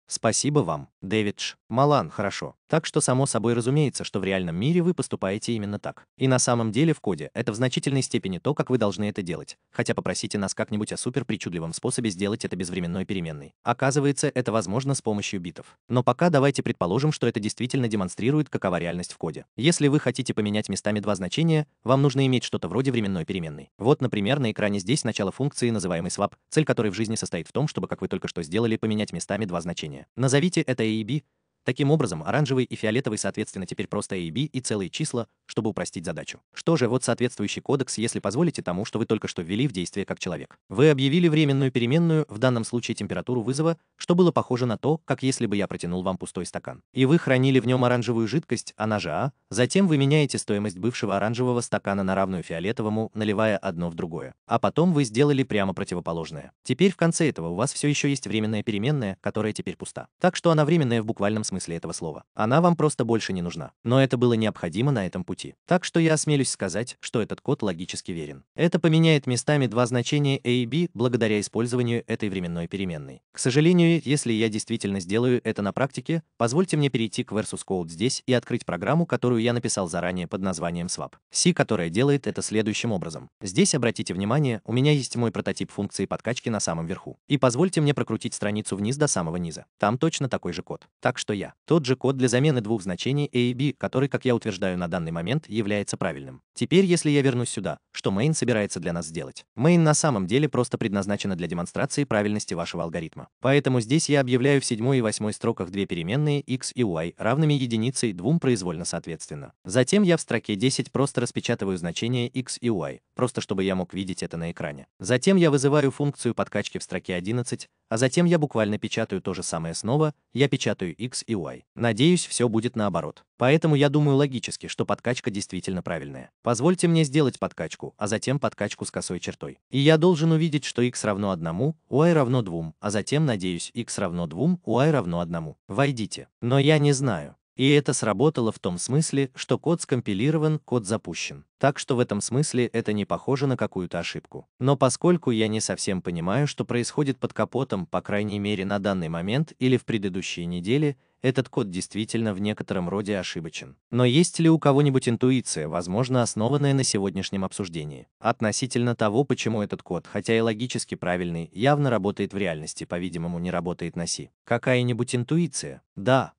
Спасибо вам, Дэвид Ш. Малан, хорошо. Так что само собой разумеется, что в реальном мире вы поступаете именно так. И на самом деле в коде это в значительной степени то, как вы должны это делать. Хотя попросите нас как-нибудь о супер причудливом способе сделать это без временной переменной. Оказывается, это возможно с помощью битов. Но пока давайте предположим, что это действительно демонстрирует, какова реальность в коде. Если вы хотите поменять местами два значения, вам нужно иметь что-то вроде временной переменной. Вот, например, на экране здесь начало функции, называемой swap, цель которой в жизни состоит в том, чтобы, как вы только что сделали, поменять местами два значения. Назовите это a и b, Таким образом, оранжевый и фиолетовый соответственно теперь просто A и B и целые числа, чтобы упростить задачу. Что же, вот соответствующий кодекс, если позволите тому, что вы только что ввели в действие как человек. Вы объявили временную переменную, в данном случае температуру вызова, что было похоже на то, как если бы я протянул вам пустой стакан. И вы хранили в нем оранжевую жидкость, она же А, затем вы меняете стоимость бывшего оранжевого стакана на равную фиолетовому, наливая одно в другое. А потом вы сделали прямо противоположное. Теперь в конце этого у вас все еще есть временная переменная, которая теперь пуста. Так что она временная в буквальном смысле смысле этого слова. Она вам просто больше не нужна. Но это было необходимо на этом пути. Так что я осмелюсь сказать, что этот код логически верен. Это поменяет местами два значения A и B благодаря использованию этой временной переменной. К сожалению, если я действительно сделаю это на практике, позвольте мне перейти к versus code здесь и открыть программу, которую я написал заранее под названием swap. C, которая делает это следующим образом. Здесь обратите внимание, у меня есть мой прототип функции подкачки на самом верху. И позвольте мне прокрутить страницу вниз до самого низа. Там точно такой же код. Так что я я. Тот же код для замены двух значений A и B, который, как я утверждаю на данный момент, является правильным. Теперь, если я вернусь сюда, что main собирается для нас сделать? Main на самом деле просто предназначена для демонстрации правильности вашего алгоритма. Поэтому здесь я объявляю в седьмой и восьмой строках две переменные x и y равными единицей и двум произвольно соответственно. Затем я в строке 10 просто распечатываю значения x и y, просто чтобы я мог видеть это на экране. Затем я вызываю функцию подкачки в строке 11, а затем я буквально печатаю то же самое снова, я печатаю x и y. Надеюсь, все будет наоборот. Поэтому я думаю логически, что подкачка действительно правильная. Позвольте мне сделать подкачку, а затем подкачку с косой чертой. И я должен увидеть, что x равно 1, y равно 2, а затем, надеюсь, x равно 2, y равно 1. Войдите. Но я не знаю. И это сработало в том смысле, что код скомпилирован, код запущен. Так что в этом смысле это не похоже на какую-то ошибку. Но поскольку я не совсем понимаю, что происходит под капотом, по крайней мере на данный момент или в предыдущие недели, этот код действительно в некотором роде ошибочен. Но есть ли у кого-нибудь интуиция, возможно, основанная на сегодняшнем обсуждении? Относительно того, почему этот код, хотя и логически правильный, явно работает в реальности, по-видимому, не работает на C. Какая-нибудь интуиция? Да,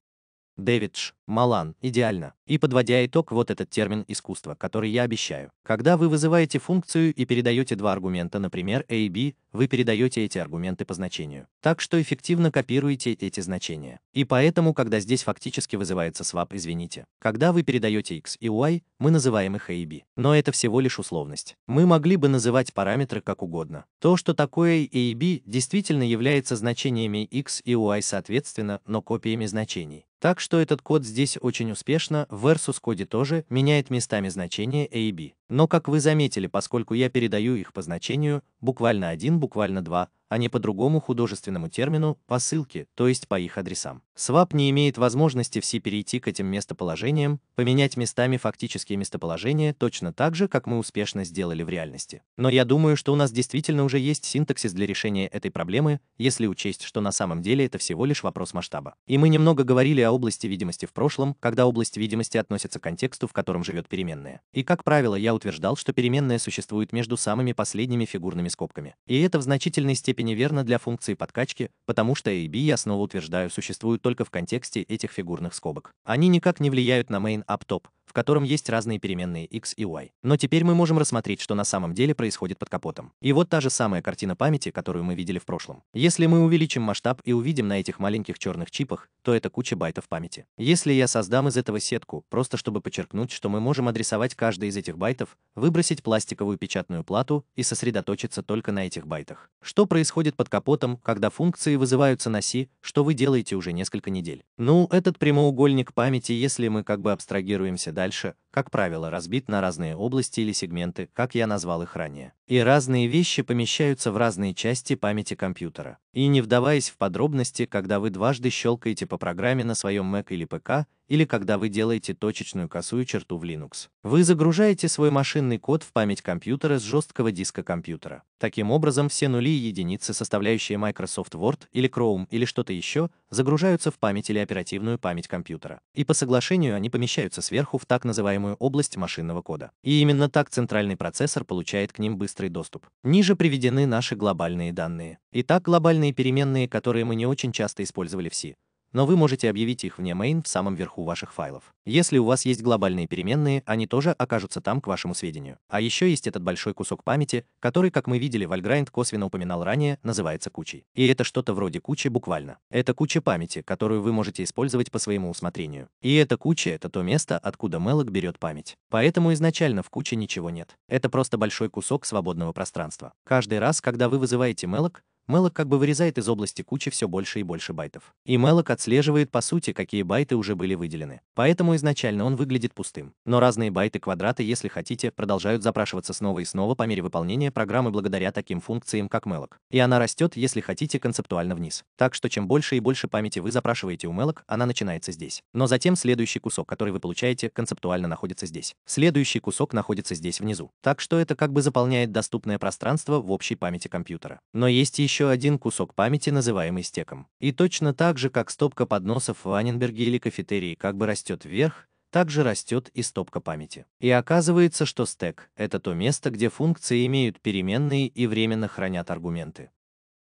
Дэвидж. Малан, идеально. И подводя итог, вот этот термин искусства, который я обещаю. Когда вы вызываете функцию и передаете два аргумента, например, A и B, вы передаете эти аргументы по значению. Так что эффективно копируете эти значения. И поэтому, когда здесь фактически вызывается swap, извините. Когда вы передаете x и y, мы называем их A и B. Но это всего лишь условность. Мы могли бы называть параметры как угодно. То, что такое A и B, действительно является значениями x и y соответственно, но копиями значений. Так что этот код здесь очень успешно, В versus коде тоже меняет местами значения A и B. Но как вы заметили, поскольку я передаю их по значению, буквально один, буквально два, а не по другому художественному термину по ссылке, то есть по их адресам. Swap не имеет возможности все перейти к этим местоположениям, поменять местами фактические местоположения точно так же, как мы успешно сделали в реальности. Но я думаю, что у нас действительно уже есть синтаксис для решения этой проблемы, если учесть, что на самом деле это всего лишь вопрос масштаба. И мы немного говорили о области видимости в прошлом, когда область видимости относится к контексту, в котором живет переменная. И, как правило, я утверждал, что переменная существует между самыми последними фигурными скобками. И это в значительной степени степени верно для функции подкачки, потому что A и B, я снова утверждаю, существуют только в контексте этих фигурных скобок. Они никак не влияют на main up top, в котором есть разные переменные x и y. Но теперь мы можем рассмотреть, что на самом деле происходит под капотом. И вот та же самая картина памяти, которую мы видели в прошлом. Если мы увеличим масштаб и увидим на этих маленьких черных чипах, то это куча байтов памяти. Если я создам из этого сетку, просто чтобы подчеркнуть, что мы можем адресовать каждый из этих байтов, выбросить пластиковую печатную плату и сосредоточиться только на этих байтах. Что происходит под капотом, когда функции вызываются на си, что вы делаете уже несколько недель? Ну, этот прямоугольник памяти, если мы как бы абстрагируемся да? дальше как правило, разбит на разные области или сегменты, как я назвал их ранее. И разные вещи помещаются в разные части памяти компьютера. И не вдаваясь в подробности, когда вы дважды щелкаете по программе на своем Mac или ПК, или когда вы делаете точечную косую черту в Linux, вы загружаете свой машинный код в память компьютера с жесткого диска компьютера. Таким образом, все нули и единицы, составляющие Microsoft Word или Chrome или что-то еще, загружаются в память или оперативную память компьютера. И по соглашению они помещаются сверху в так называемую называемую область машинного кода. И именно так центральный процессор получает к ним быстрый доступ. Ниже приведены наши глобальные данные. Итак, глобальные переменные, которые мы не очень часто использовали в C, но вы можете объявить их вне main в самом верху ваших файлов. Если у вас есть глобальные переменные, они тоже окажутся там к вашему сведению. А еще есть этот большой кусок памяти, который, как мы видели, Вальграйнд косвенно упоминал ранее, называется кучей. И это что-то вроде кучи буквально. Это куча памяти, которую вы можете использовать по своему усмотрению. И эта куча — это то место, откуда Мелок берет память. Поэтому изначально в куче ничего нет. Это просто большой кусок свободного пространства. Каждый раз, когда вы вызываете Мелок, Мелок как бы вырезает из области кучи все больше и больше байтов. И мелок отслеживает по сути, какие байты уже были выделены. Поэтому изначально он выглядит пустым. Но разные байты квадрата, если хотите, продолжают запрашиваться снова и снова по мере выполнения программы благодаря таким функциям, как мелок. И она растет, если хотите, концептуально вниз. Так что чем больше и больше памяти вы запрашиваете у мелок, она начинается здесь. Но затем следующий кусок, который вы получаете, концептуально находится здесь. Следующий кусок находится здесь внизу. Так что это как бы заполняет доступное пространство в общей памяти компьютера. Но есть еще еще один кусок памяти, называемый стеком. И точно так же, как стопка подносов в Ваненберге или кафетерии как бы растет вверх, также растет и стопка памяти. И оказывается, что стек – это то место, где функции имеют переменные и временно хранят аргументы.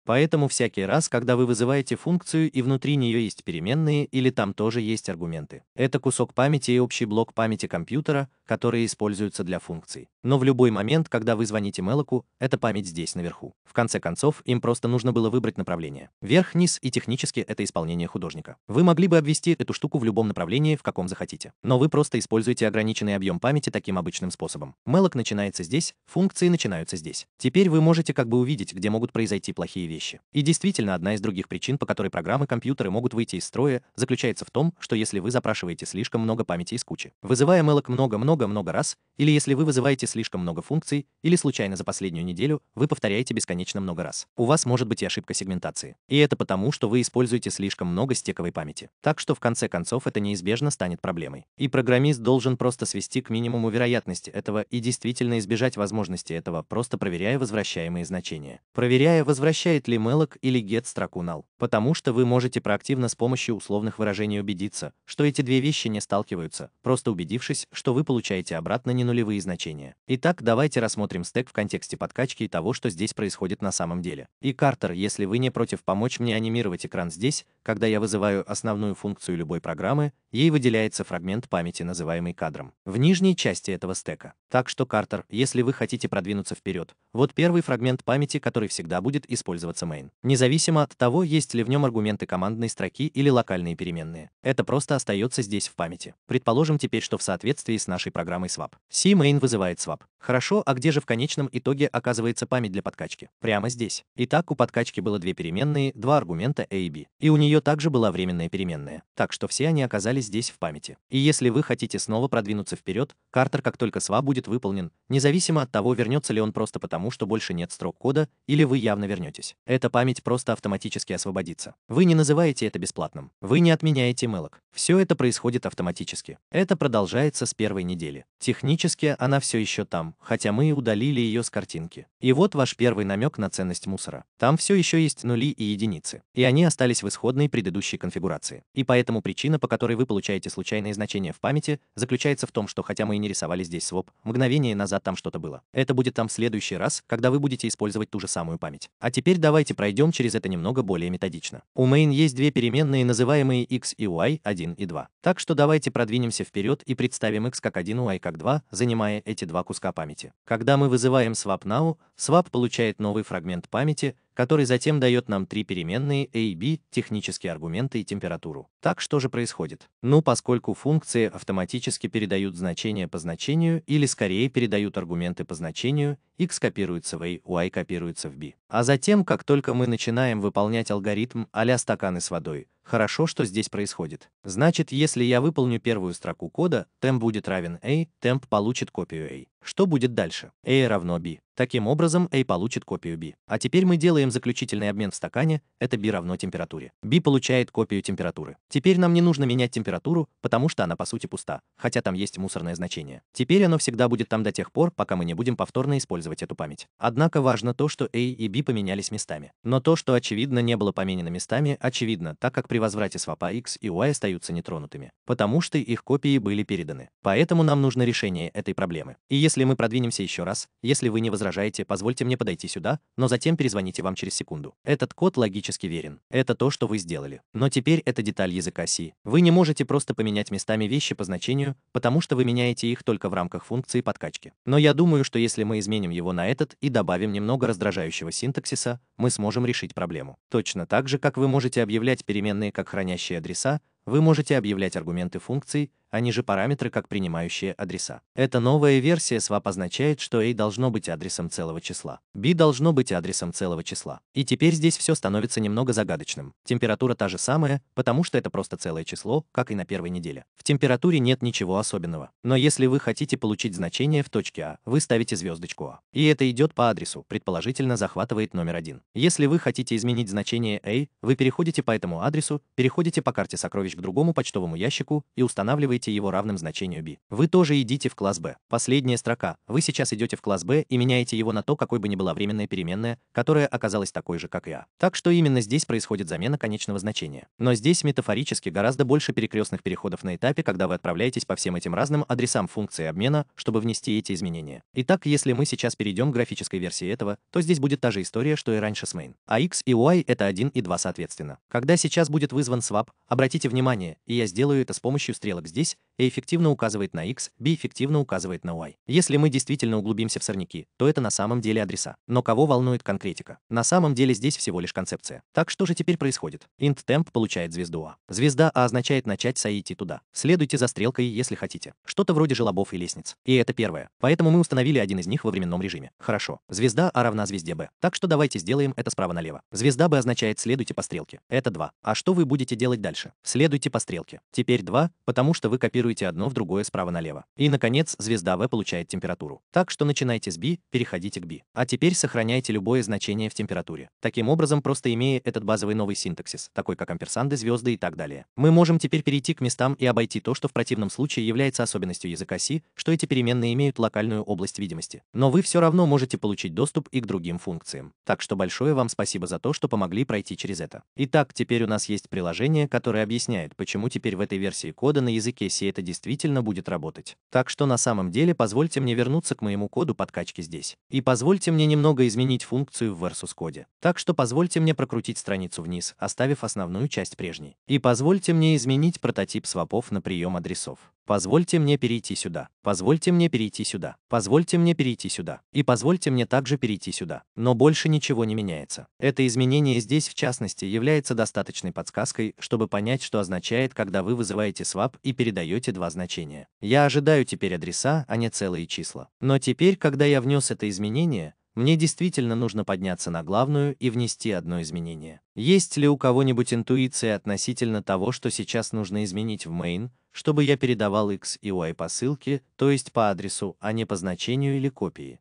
Поэтому всякий раз, когда вы вызываете функцию и внутри нее есть переменные или там тоже есть аргументы, это кусок памяти и общий блок памяти компьютера, которые используются для функций. Но в любой момент, когда вы звоните Мелоку, эта память здесь наверху. В конце концов, им просто нужно было выбрать направление. Вверх-низ и технически это исполнение художника. Вы могли бы обвести эту штуку в любом направлении, в каком захотите. Но вы просто используете ограниченный объем памяти таким обычным способом. Мелок начинается здесь, функции начинаются здесь. Теперь вы можете как бы увидеть, где могут произойти плохие вещи вещи. И действительно, одна из других причин, по которой программы компьютеры могут выйти из строя, заключается в том, что если вы запрашиваете слишком много памяти из кучи, вызывая malloc много-много-много раз, или если вы вызываете слишком много функций, или случайно за последнюю неделю вы повторяете бесконечно много раз, у вас может быть и ошибка сегментации. И это потому, что вы используете слишком много стековой памяти. Так что в конце концов это неизбежно станет проблемой. И программист должен просто свести к минимуму вероятность этого и действительно избежать возможности этого, просто проверяя возвращаемые значения. Проверяя, возвращает ли malloc или get строку потому что вы можете проактивно с помощью условных выражений убедиться, что эти две вещи не сталкиваются, просто убедившись, что вы получаете обратно не нулевые значения. Итак, давайте рассмотрим стек в контексте подкачки и того, что здесь происходит на самом деле. И Картер, если вы не против помочь мне анимировать экран здесь, когда я вызываю основную функцию любой программы, ей выделяется фрагмент памяти, называемый кадром, в нижней части этого стека. Так что, Картер, если вы хотите продвинуться вперед, вот первый фрагмент памяти, который всегда будет использоваться main. Независимо от того, есть ли в нем аргументы командной строки или локальные переменные. Это просто остается здесь в памяти. Предположим теперь, что в соответствии с нашей программой swap. C main вызывает swap. Хорошо, а где же в конечном итоге оказывается память для подкачки? Прямо здесь. Итак, у подкачки было две переменные, два аргумента A и B. И у нее также была временная переменная. Так что все они оказались остались здесь в памяти. И если вы хотите снова продвинуться вперед, картер как только сва будет выполнен, независимо от того, вернется ли он просто потому, что больше нет строк кода, или вы явно вернетесь. Эта память просто автоматически освободится. Вы не называете это бесплатным. Вы не отменяете мелок. Все это происходит автоматически. Это продолжается с первой недели. Технически она все еще там, хотя мы удалили ее с картинки. И вот ваш первый намек на ценность мусора. Там все еще есть нули и единицы. И они остались в исходной предыдущей конфигурации. И поэтому причина, по которой вы получаете случайные значения в памяти, заключается в том, что хотя мы и не рисовали здесь своп, мгновение назад там что-то было. Это будет там в следующий раз, когда вы будете использовать ту же самую память. А теперь давайте пройдем через это немного более методично. У main есть две переменные, называемые x и y, 1 и 2. Так что давайте продвинемся вперед и представим x как 1, y как 2, занимая эти два куска памяти. Когда мы вызываем swap now, swap получает новый фрагмент памяти, который затем дает нам три переменные A, B, технические аргументы и температуру. Так что же происходит? Ну, поскольку функции автоматически передают значения по значению или скорее передают аргументы по значению, x копируется в A, y копируется в B. А затем, как только мы начинаем выполнять алгоритм а-ля стаканы с водой, Хорошо, что здесь происходит. Значит, если я выполню первую строку кода, темп будет равен a, темп получит копию a. Что будет дальше? a равно b. Таким образом, a получит копию b. А теперь мы делаем заключительный обмен в стакане, это b равно температуре. b получает копию температуры. Теперь нам не нужно менять температуру, потому что она по сути пуста, хотя там есть мусорное значение. Теперь оно всегда будет там до тех пор, пока мы не будем повторно использовать эту память. Однако важно то, что a и b поменялись местами. Но то, что очевидно не было поменено местами, очевидно, так как при возврате свопа X и Y остаются нетронутыми, потому что их копии были переданы. Поэтому нам нужно решение этой проблемы. И если мы продвинемся еще раз, если вы не возражаете, позвольте мне подойти сюда, но затем перезвоните вам через секунду. Этот код логически верен. Это то, что вы сделали. Но теперь это деталь языка C. Вы не можете просто поменять местами вещи по значению, потому что вы меняете их только в рамках функции подкачки. Но я думаю, что если мы изменим его на этот и добавим немного раздражающего синтаксиса, мы сможем решить проблему. Точно так же, как вы можете объявлять переменные данные как хранящие адреса, вы можете объявлять аргументы функций, они а же параметры как принимающие адреса. Эта новая версия swap означает, что a должно быть адресом целого числа, b должно быть адресом целого числа. И теперь здесь все становится немного загадочным. Температура та же самая, потому что это просто целое число, как и на первой неделе. В температуре нет ничего особенного. Но если вы хотите получить значение в точке А, вы ставите звездочку А. И это идет по адресу, предположительно захватывает номер один. Если вы хотите изменить значение A, вы переходите по этому адресу, переходите по карте сокровищ к другому почтовому ящику и устанавливаете делаете его равным значению b. Вы тоже идите в класс b. Последняя строка. Вы сейчас идете в класс b и меняете его на то, какой бы ни была временная переменная, которая оказалась такой же, как и a. Так что именно здесь происходит замена конечного значения. Но здесь метафорически гораздо больше перекрестных переходов на этапе, когда вы отправляетесь по всем этим разным адресам функции обмена, чтобы внести эти изменения. Итак, если мы сейчас перейдем к графической версии этого, то здесь будет та же история, что и раньше с main. А x и y это 1 и 2 соответственно. Когда сейчас будет вызван swap, обратите внимание, и я сделаю это с помощью стрелок здесь, guys A эффективно указывает на X, B эффективно указывает на Y. Если мы действительно углубимся в сорняки, то это на самом деле адреса. Но кого волнует конкретика? На самом деле здесь всего лишь концепция. Так что же теперь происходит? Int temp получает звезду А. Звезда А означает начать сойти туда. Следуйте за стрелкой, если хотите. Что-то вроде желобов и лестниц. И это первое. Поэтому мы установили один из них во временном режиме. Хорошо. Звезда А равна звезде Б. Так что давайте сделаем это справа налево. Звезда Б означает следуйте по стрелке. Это 2. А что вы будете делать дальше? Следуйте по стрелке. Теперь 2, потому что вы копируете копируйте одно в другое справа налево. И, наконец, звезда V получает температуру. Так что начинайте с B, переходите к B. А теперь сохраняйте любое значение в температуре. Таким образом, просто имея этот базовый новый синтаксис, такой как амперсанды, звезды и так далее. Мы можем теперь перейти к местам и обойти то, что в противном случае является особенностью языка C, что эти переменные имеют локальную область видимости. Но вы все равно можете получить доступ и к другим функциям. Так что большое вам спасибо за то, что помогли пройти через это. Итак, теперь у нас есть приложение, которое объясняет, почему теперь в этой версии кода на языке C это это действительно будет работать. Так что на самом деле позвольте мне вернуться к моему коду подкачки здесь. И позвольте мне немного изменить функцию в versus коде. Так что позвольте мне прокрутить страницу вниз, оставив основную часть прежней. И позвольте мне изменить прототип свопов на прием адресов. Позвольте мне перейти сюда. Позвольте мне перейти сюда. Позвольте мне перейти сюда. И позвольте мне также перейти сюда. Но больше ничего не меняется. Это изменение здесь в частности является достаточной подсказкой, чтобы понять, что означает, когда вы вызываете swap и передаете два значения. Я ожидаю теперь адреса, а не целые числа. Но теперь, когда я внес это изменение, мне действительно нужно подняться на главную и внести одно изменение. Есть ли у кого-нибудь интуиция относительно того, что сейчас нужно изменить в main, чтобы я передавал x и y по ссылке, то есть по адресу, а не по значению или копии?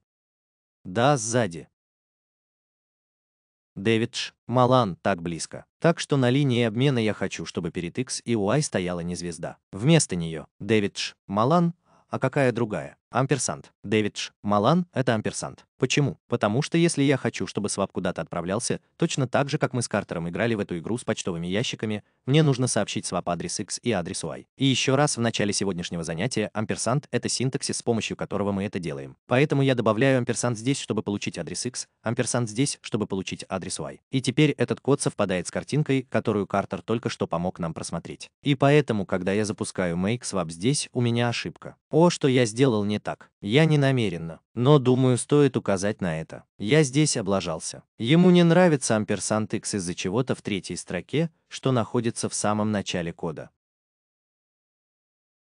Да, сзади. Дэвидж, Малан, так близко. Так что на линии обмена я хочу, чтобы перед X и Y стояла не звезда. Вместо нее Дэвидж, Малан, а какая другая? Амперсант. Дэвидж, Малан — это амперсант. Почему? Потому что если я хочу, чтобы свап куда-то отправлялся, точно так же, как мы с Картером играли в эту игру с почтовыми ящиками, мне нужно сообщить свап адрес X и адрес Y. И еще раз в начале сегодняшнего занятия амперсант — это синтаксис, с помощью которого мы это делаем. Поэтому я добавляю амперсант здесь, чтобы получить адрес X, амперсант здесь, чтобы получить адрес Y. И теперь этот код совпадает с картинкой, которую Картер только что помог нам просмотреть. И поэтому, когда я запускаю make swap здесь, у меня ошибка. О, что я сделал не не так. Я не намеренно, но думаю, стоит указать на это. Я здесь облажался. Ему не нравится амперсант x из-за чего-то в третьей строке, что находится в самом начале кода.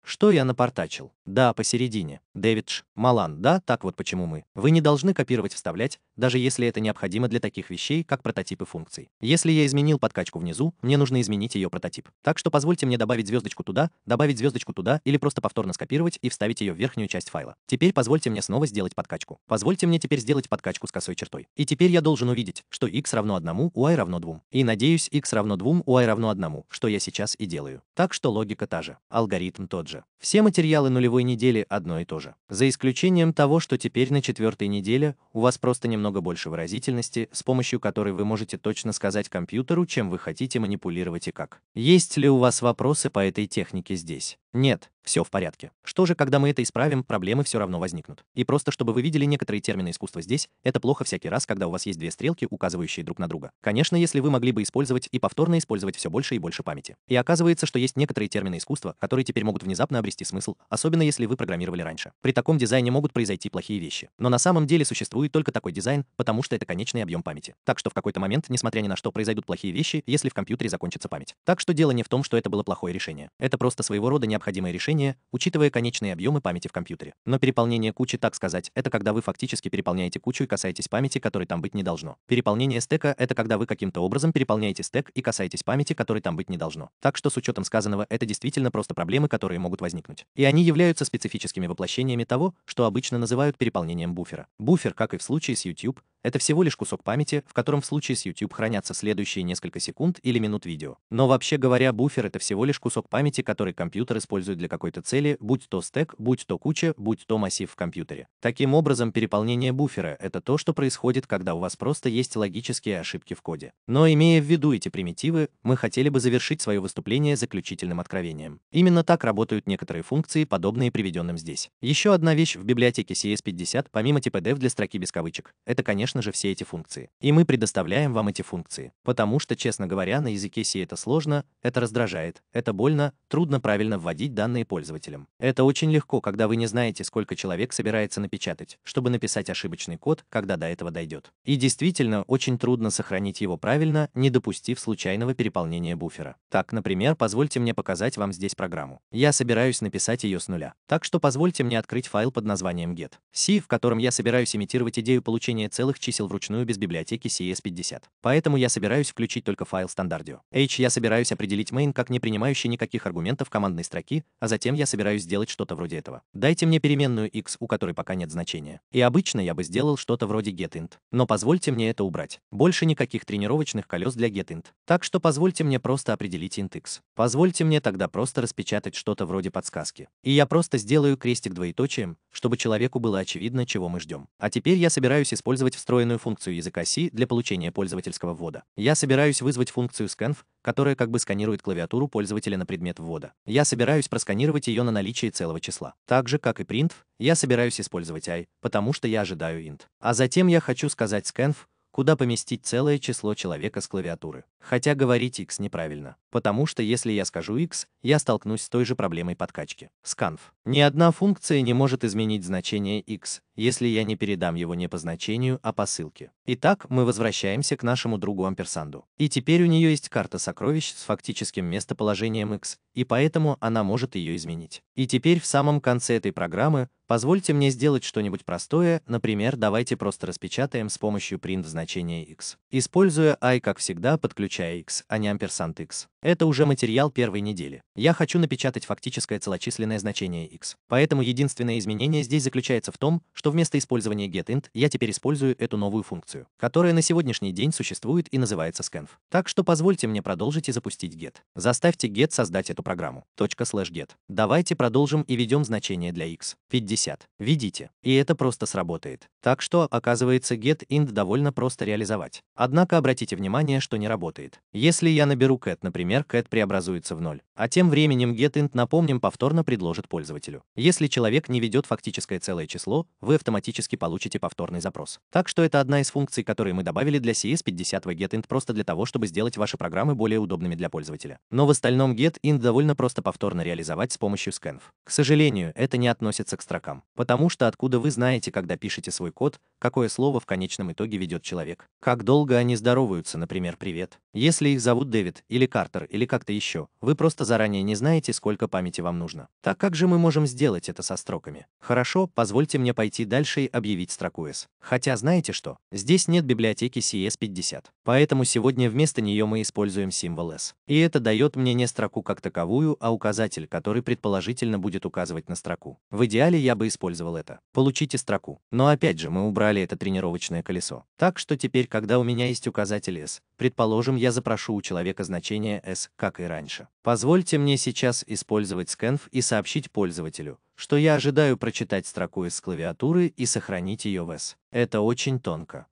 Что я напортачил? Да, посередине. Дэвид Малан. Да, так вот почему мы. Вы не должны копировать вставлять, даже если это необходимо для таких вещей, как прототипы функций. Если я изменил подкачку внизу, мне нужно изменить ее прототип. Так что позвольте мне добавить звездочку туда, добавить звездочку туда или просто повторно скопировать и вставить ее в верхнюю часть файла. Теперь позвольте мне снова сделать подкачку. Позвольте мне теперь сделать подкачку с косой чертой. И теперь я должен увидеть, что x равно 1, y равно 2. И надеюсь, x равно 2, y равно 1, что я сейчас и делаю. Так что логика та же. Алгоритм тот же. Все материалы нулевые нулевой недели одно и то же. За исключением того, что теперь на четвертой неделе у вас просто немного больше выразительности, с помощью которой вы можете точно сказать компьютеру, чем вы хотите манипулировать и как. Есть ли у вас вопросы по этой технике здесь? Нет, все в порядке. Что же, когда мы это исправим, проблемы все равно возникнут. И просто, чтобы вы видели некоторые термины искусства здесь, это плохо всякий раз, когда у вас есть две стрелки, указывающие друг на друга. Конечно, если вы могли бы использовать и повторно использовать все больше и больше памяти. И оказывается, что есть некоторые термины искусства, которые теперь могут внезапно обрести смысл, особенно если вы программировали раньше. При таком дизайне могут произойти плохие вещи. Но на самом деле существует только такой дизайн, потому что это конечный объем памяти. Так что в какой-то момент, несмотря ни на что, произойдут плохие вещи, если в компьютере закончится память. Так что дело не в том, что это было плохое решение. Это просто своего рода необходимость необходимое решение, учитывая конечные объемы памяти в компьютере. Но переполнение кучи, так сказать, это когда вы фактически переполняете кучу и касаетесь памяти, которой там быть не должно. Переполнение стека — это когда вы каким-то образом переполняете стек и касаетесь памяти, которой там быть не должно. Так что с учетом сказанного, это действительно просто проблемы, которые могут возникнуть. И они являются специфическими воплощениями того, что обычно называют переполнением буфера. Буфер, как и в случае с YouTube, это всего лишь кусок памяти, в котором в случае с YouTube хранятся следующие несколько секунд или минут видео. Но вообще говоря, буфер — это всего лишь кусок памяти, который компьютер использует для какой-то цели, будь то стек, будь то куча, будь то массив в компьютере. Таким образом, переполнение буфера — это то, что происходит, когда у вас просто есть логические ошибки в коде. Но имея в виду эти примитивы, мы хотели бы завершить свое выступление заключительным откровением. Именно так работают некоторые функции, подобные приведенным здесь. Еще одна вещь в библиотеке CS50, помимо типа dev для строки без кавычек, это, конечно, конечно же, все эти функции. И мы предоставляем вам эти функции. Потому что, честно говоря, на языке C это сложно, это раздражает, это больно, трудно правильно вводить данные пользователям. Это очень легко, когда вы не знаете, сколько человек собирается напечатать, чтобы написать ошибочный код, когда до этого дойдет. И действительно, очень трудно сохранить его правильно, не допустив случайного переполнения буфера. Так, например, позвольте мне показать вам здесь программу. Я собираюсь написать ее с нуля. Так что позвольте мне открыть файл под названием get. C, в котором я собираюсь имитировать идею получения целых чисел вручную без библиотеки CS50. Поэтому я собираюсь включить только файл стандардио. H я собираюсь определить main как не принимающий никаких аргументов командной строки, а затем я собираюсь сделать что-то вроде этого. Дайте мне переменную x, у которой пока нет значения. И обычно я бы сделал что-то вроде getInt. Но позвольте мне это убрать. Больше никаких тренировочных колес для getInt. Так что позвольте мне просто определить int x. Позвольте мне тогда просто распечатать что-то вроде подсказки. И я просто сделаю крестик двоеточием, чтобы человеку было очевидно, чего мы ждем. А теперь я собираюсь использовать встроенный встроенную функцию языка C для получения пользовательского ввода. Я собираюсь вызвать функцию scanf, которая как бы сканирует клавиатуру пользователя на предмет ввода. Я собираюсь просканировать ее на наличие целого числа. Так же, как и printf, я собираюсь использовать i, потому что я ожидаю int. А затем я хочу сказать scanf, куда поместить целое число человека с клавиатуры. Хотя говорить x неправильно, потому что если я скажу x, я столкнусь с той же проблемой подкачки. Сканф. Ни одна функция не может изменить значение x, если я не передам его не по значению, а по ссылке. Итак, мы возвращаемся к нашему другу амперсанду. И теперь у нее есть карта сокровищ с фактическим местоположением x, и поэтому она может ее изменить. И теперь в самом конце этой программы Позвольте мне сделать что-нибудь простое, например, давайте просто распечатаем с помощью print значение x, используя i, как всегда, подключая x, а не ampersand x. Это уже материал первой недели. Я хочу напечатать фактическое целочисленное значение x. Поэтому единственное изменение здесь заключается в том, что вместо использования getInt я теперь использую эту новую функцию, которая на сегодняшний день существует и называется scanf. Так что позвольте мне продолжить и запустить get. Заставьте get создать эту программу. .get. Давайте продолжим и введем значение для x. 50 50. Ведите. И это просто сработает. Так что, оказывается, get-int довольно просто реализовать. Однако обратите внимание, что не работает. Если я наберу cat, например, cat преобразуется в ноль А тем временем get-int, напомним, повторно предложит пользователю. Если человек не ведет фактическое целое число, вы автоматически получите повторный запрос. Так что это одна из функций, которые мы добавили для CS50 в getInt просто для того, чтобы сделать ваши программы более удобными для пользователя. Но в остальном getInt довольно просто повторно реализовать с помощью скэнф. К сожалению, это не относится к строке игрокам. Потому что откуда вы знаете, когда пишете свой код, какое слово в конечном итоге ведет человек. Как долго они здороваются, например, «привет». Если их зовут Дэвид или Картер или как-то еще, вы просто заранее не знаете, сколько памяти вам нужно. Так как же мы можем сделать это со строками? Хорошо, позвольте мне пойти дальше и объявить строку S. Хотя знаете что? Здесь нет библиотеки CS50. Поэтому сегодня вместо нее мы используем символ S. И это дает мне не строку как таковую, а указатель, который предположительно будет указывать на строку. В идеале я бы использовал это. Получите строку. Но опять же, мы убрали убрали это тренировочное колесо. Так что теперь, когда у меня есть указатель S, предположим, я запрошу у человека значение S, как и раньше. Позвольте мне сейчас использовать scanf и сообщить пользователю, что я ожидаю прочитать строку из клавиатуры и сохранить ее в S. Это очень тонко.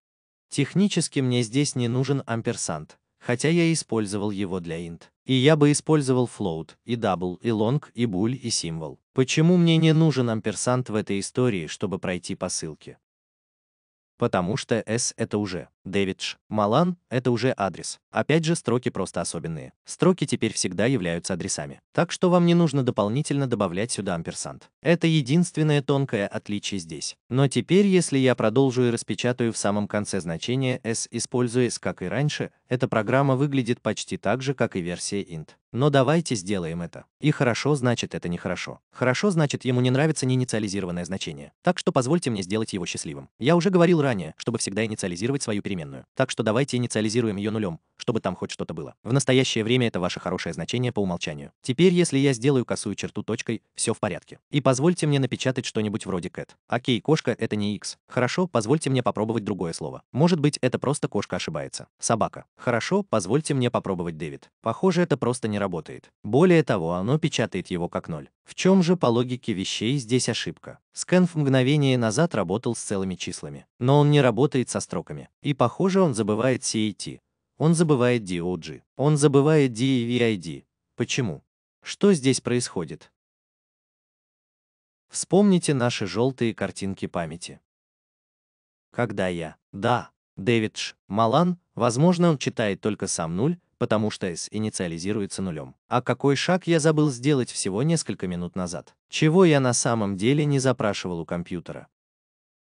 Технически мне здесь не нужен амперсант, хотя я использовал его для int. И я бы использовал float, и double, и long, и bool, и символ. Почему мне не нужен амперсант в этой истории, чтобы пройти по ссылке? потому что S это уже. Дэвидж, Малан – это уже адрес. Опять же, строки просто особенные. Строки теперь всегда являются адресами. Так что вам не нужно дополнительно добавлять сюда амперсант. Это единственное тонкое отличие здесь. Но теперь, если я продолжу и распечатаю в самом конце значение S, используя S, как и раньше, эта программа выглядит почти так же, как и версия int. Но давайте сделаем это. И хорошо значит это нехорошо. Хорошо значит ему не нравится неинициализированное значение. Так что позвольте мне сделать его счастливым. Я уже говорил ранее, чтобы всегда инициализировать свою переменную. Так что давайте инициализируем ее нулем чтобы там хоть что-то было. В настоящее время это ваше хорошее значение по умолчанию. Теперь, если я сделаю косую черту точкой, все в порядке. И позвольте мне напечатать что-нибудь вроде cat. Окей, кошка — это не x. Хорошо, позвольте мне попробовать другое слово. Может быть, это просто кошка ошибается. Собака. Хорошо, позвольте мне попробовать Дэвид. Похоже, это просто не работает. Более того, оно печатает его как ноль. В чем же по логике вещей здесь ошибка? Скэн в мгновение назад работал с целыми числами, но он не работает со строками. И похоже, он забывает CAT, он забывает DOG. Он забывает DVID. Почему? Что здесь происходит? Вспомните наши желтые картинки памяти. Когда я, да, Дэвид Ш. Малан, возможно, он читает только сам нуль, потому что S инициализируется нулем. А какой шаг я забыл сделать всего несколько минут назад? Чего я на самом деле не запрашивал у компьютера?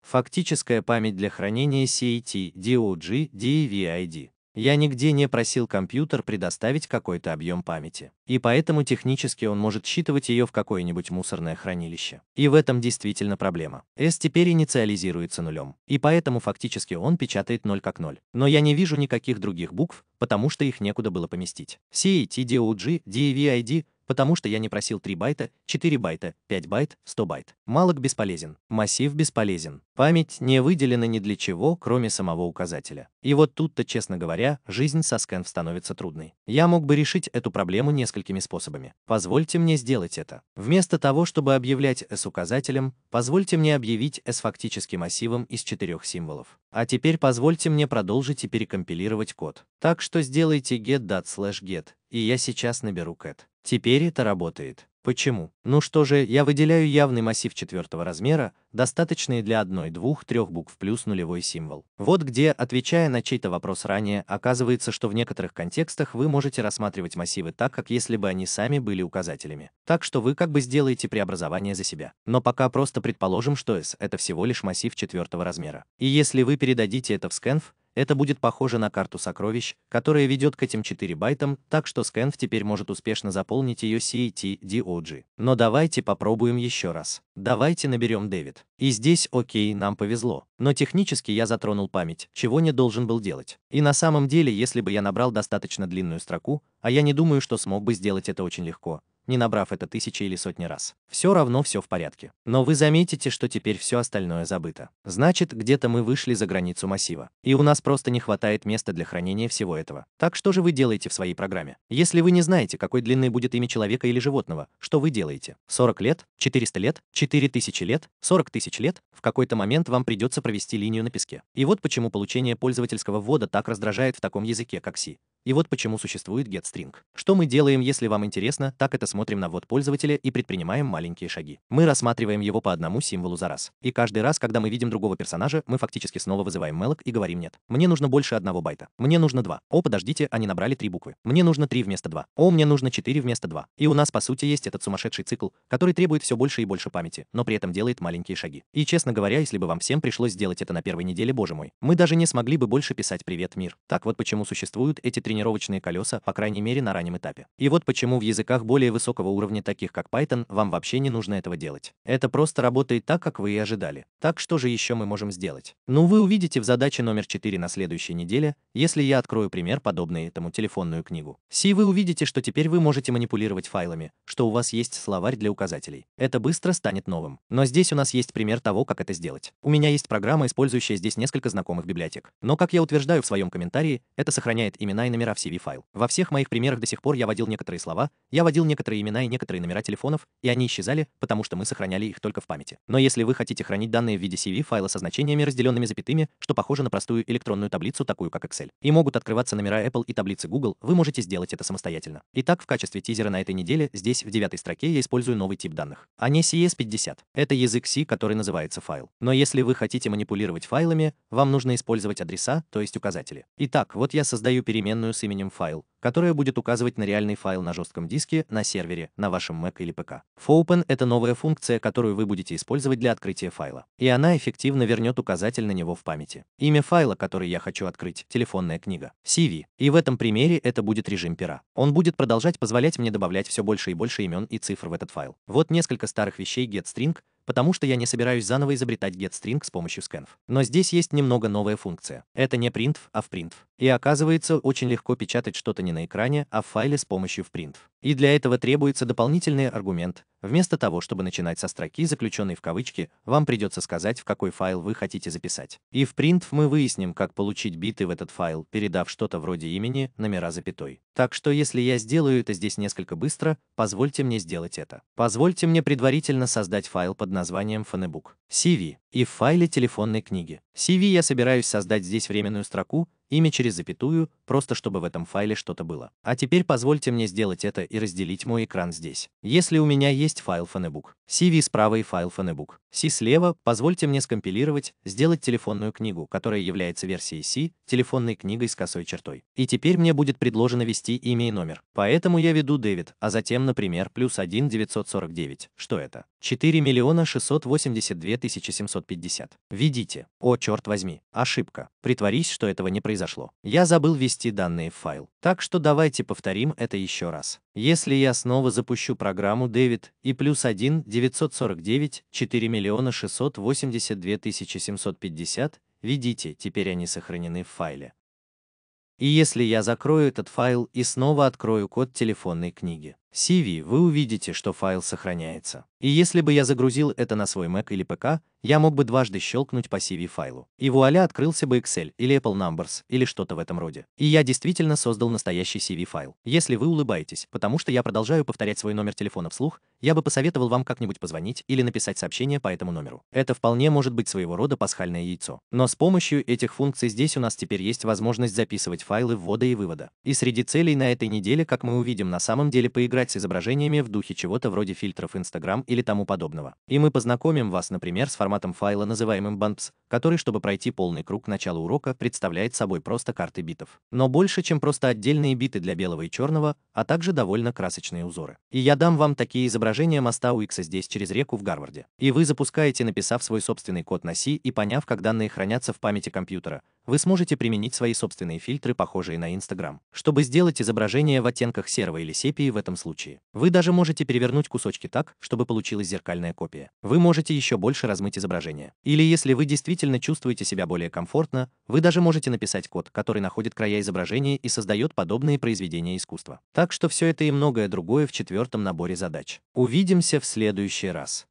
Фактическая память для хранения CAT, DOG, DVID. Я нигде не просил компьютер предоставить какой-то объем памяти. И поэтому технически он может считывать ее в какое-нибудь мусорное хранилище. И в этом действительно проблема. S теперь инициализируется нулем. И поэтому фактически он печатает 0 как 0. Но я не вижу никаких других букв, потому что их некуда было поместить. CAT, DOG, DAVID e, потому что я не просил 3 байта, 4 байта, 5 байт, 100 байт. Малок бесполезен, массив бесполезен. Память не выделена ни для чего, кроме самого указателя. И вот тут-то, честно говоря, жизнь со скэнф становится трудной. Я мог бы решить эту проблему несколькими способами. Позвольте мне сделать это. Вместо того, чтобы объявлять S указателем, позвольте мне объявить S фактически массивом из четырех символов. А теперь позвольте мне продолжить и перекомпилировать код. Так что сделайте get.get, и я сейчас наберу cat. Теперь это работает. Почему? Ну что же, я выделяю явный массив четвертого размера, достаточный для одной, двух, трех букв плюс нулевой символ. Вот где, отвечая на чей-то вопрос ранее, оказывается, что в некоторых контекстах вы можете рассматривать массивы так, как если бы они сами были указателями. Так что вы как бы сделаете преобразование за себя. Но пока просто предположим, что S — это всего лишь массив четвертого размера. И если вы передадите это в scanf это будет похоже на карту сокровищ, которая ведет к этим 4 байтам, так что Scanf теперь может успешно заполнить ее CAT-DOG. Но давайте попробуем еще раз. Давайте наберем Дэвид. И здесь окей, нам повезло. Но технически я затронул память, чего не должен был делать. И на самом деле, если бы я набрал достаточно длинную строку, а я не думаю, что смог бы сделать это очень легко, не набрав это тысячи или сотни раз. Все равно все в порядке. Но вы заметите, что теперь все остальное забыто. Значит, где-то мы вышли за границу массива. И у нас просто не хватает места для хранения всего этого. Так что же вы делаете в своей программе? Если вы не знаете, какой длины будет имя человека или животного, что вы делаете? 40 лет? 400 лет? 4000 лет? 40 тысяч лет? В какой-то момент вам придется провести линию на песке. И вот почему получение пользовательского ввода так раздражает в таком языке, как C. И вот почему существует getString. Что мы делаем, если вам интересно, так это смотрим на ввод пользователя и предпринимаем маленькие шаги. Мы рассматриваем его по одному символу за раз. И каждый раз, когда мы видим другого персонажа, мы фактически снова вызываем malloc и говорим «нет». Мне нужно больше одного байта. Мне нужно два. О, подождите, они набрали три буквы. Мне нужно три вместо два. О, мне нужно четыре вместо два. И у нас, по сути, есть этот сумасшедший цикл, который требует все больше и больше памяти, но при этом делает маленькие шаги. И, честно говоря, если бы вам всем пришлось сделать это на первой неделе, боже мой, мы даже не смогли бы больше писать «Привет, мир». Так вот почему существуют эти тренировки тренировочные колеса, по крайней мере на раннем этапе. И вот почему в языках более высокого уровня, таких как Python, вам вообще не нужно этого делать. Это просто работает так, как вы и ожидали. Так что же еще мы можем сделать? Ну, вы увидите в задаче номер 4 на следующей неделе, если я открою пример, подобный этому телефонную книгу. Си вы увидите, что теперь вы можете манипулировать файлами, что у вас есть словарь для указателей. Это быстро станет новым. Но здесь у нас есть пример того, как это сделать. У меня есть программа, использующая здесь несколько знакомых библиотек. Но, как я утверждаю в своем комментарии, это сохраняет имена и номера номера в CV-файл. Во всех моих примерах до сих пор я вводил некоторые слова, я вводил некоторые имена и некоторые номера телефонов, и они исчезали, потому что мы сохраняли их только в памяти. Но если вы хотите хранить данные в виде CV-файла со значениями, разделенными запятыми, что похоже на простую электронную таблицу, такую как Excel, и могут открываться номера Apple и таблицы Google, вы можете сделать это самостоятельно. Итак, в качестве тизера на этой неделе здесь, в девятой строке, я использую новый тип данных. Они а CS50. Это язык C, который называется файл. Но если вы хотите манипулировать файлами, вам нужно использовать адреса, то есть указатели. Итак, вот я создаю переменную с именем файл, которая будет указывать на реальный файл на жестком диске, на сервере, на вашем Mac или ПК. FOPEN — это новая функция, которую вы будете использовать для открытия файла, и она эффективно вернет указатель на него в памяти. Имя файла, который я хочу открыть, телефонная книга, CV, и в этом примере это будет режим пера. Он будет продолжать позволять мне добавлять все больше и больше имен и цифр в этот файл. Вот несколько старых вещей getString, потому что я не собираюсь заново изобретать getString с помощью scanf. Но здесь есть немного новая функция. Это не printf, а вprintf. И оказывается, очень легко печатать что-то не на экране, а в файле с помощью в print. И для этого требуется дополнительный аргумент. Вместо того, чтобы начинать со строки, заключенной в кавычки, вам придется сказать, в какой файл вы хотите записать. И в print мы выясним, как получить биты в этот файл, передав что-то вроде имени, номера запятой. Так что если я сделаю это здесь несколько быстро, позвольте мне сделать это. Позвольте мне предварительно создать файл под названием phonebook. CV и в файле телефонной книги. CV я собираюсь создать здесь временную строку, имя через запятую, просто чтобы в этом файле что-то было. А теперь позвольте мне сделать это и разделить мой экран здесь. Если у меня есть файл Phonebook, CV справа и файл Phonebook, C слева, позвольте мне скомпилировать, сделать телефонную книгу, которая является версией C, телефонной книгой с косой чертой. И теперь мне будет предложено ввести имя и номер. Поэтому я веду Дэвид, а затем, например, плюс 1 949. Что это? 4 миллиона 682 тысячи 750. Введите. О, черт возьми, ошибка. Притворись, что этого не произошло. Я забыл ввести перенести данные в файл. Так что давайте повторим это еще раз. Если я снова запущу программу David и плюс 1 949 4 миллиона 682 тысячи 750, видите, теперь они сохранены в файле. И если я закрою этот файл и снова открою код телефонной книги, CV, вы увидите, что файл сохраняется. И если бы я загрузил это на свой Mac или ПК, я мог бы дважды щелкнуть по CV файлу. И вуаля, открылся бы Excel или Apple Numbers или что-то в этом роде. И я действительно создал настоящий CV файл. Если вы улыбаетесь, потому что я продолжаю повторять свой номер телефона вслух, я бы посоветовал вам как-нибудь позвонить или написать сообщение по этому номеру. Это вполне может быть своего рода пасхальное яйцо. Но с помощью этих функций здесь у нас теперь есть возможность записывать файлы ввода и вывода. И среди целей на этой неделе, как мы увидим, на самом деле поиграть играть с изображениями в духе чего-то вроде фильтров Instagram или тому подобного. И мы познакомим вас, например, с форматом файла, называемым BAMPS, который, чтобы пройти полный круг начала урока, представляет собой просто карты битов. Но больше, чем просто отдельные биты для белого и черного, а также довольно красочные узоры. И я дам вам такие изображения моста Уикса здесь через реку в Гарварде. И вы запускаете, написав свой собственный код на C и поняв, как данные хранятся в памяти компьютера, вы сможете применить свои собственные фильтры, похожие на Instagram, чтобы сделать изображение в оттенках серого или сепии в этом случае. Вы даже можете перевернуть кусочки так, чтобы получилась зеркальная копия. Вы можете еще больше размыть изображение. Или если вы действительно чувствуете себя более комфортно, вы даже можете написать код, который находит края изображения и создает подобные произведения искусства. Так что все это и многое другое в четвертом наборе задач. Увидимся в следующий раз.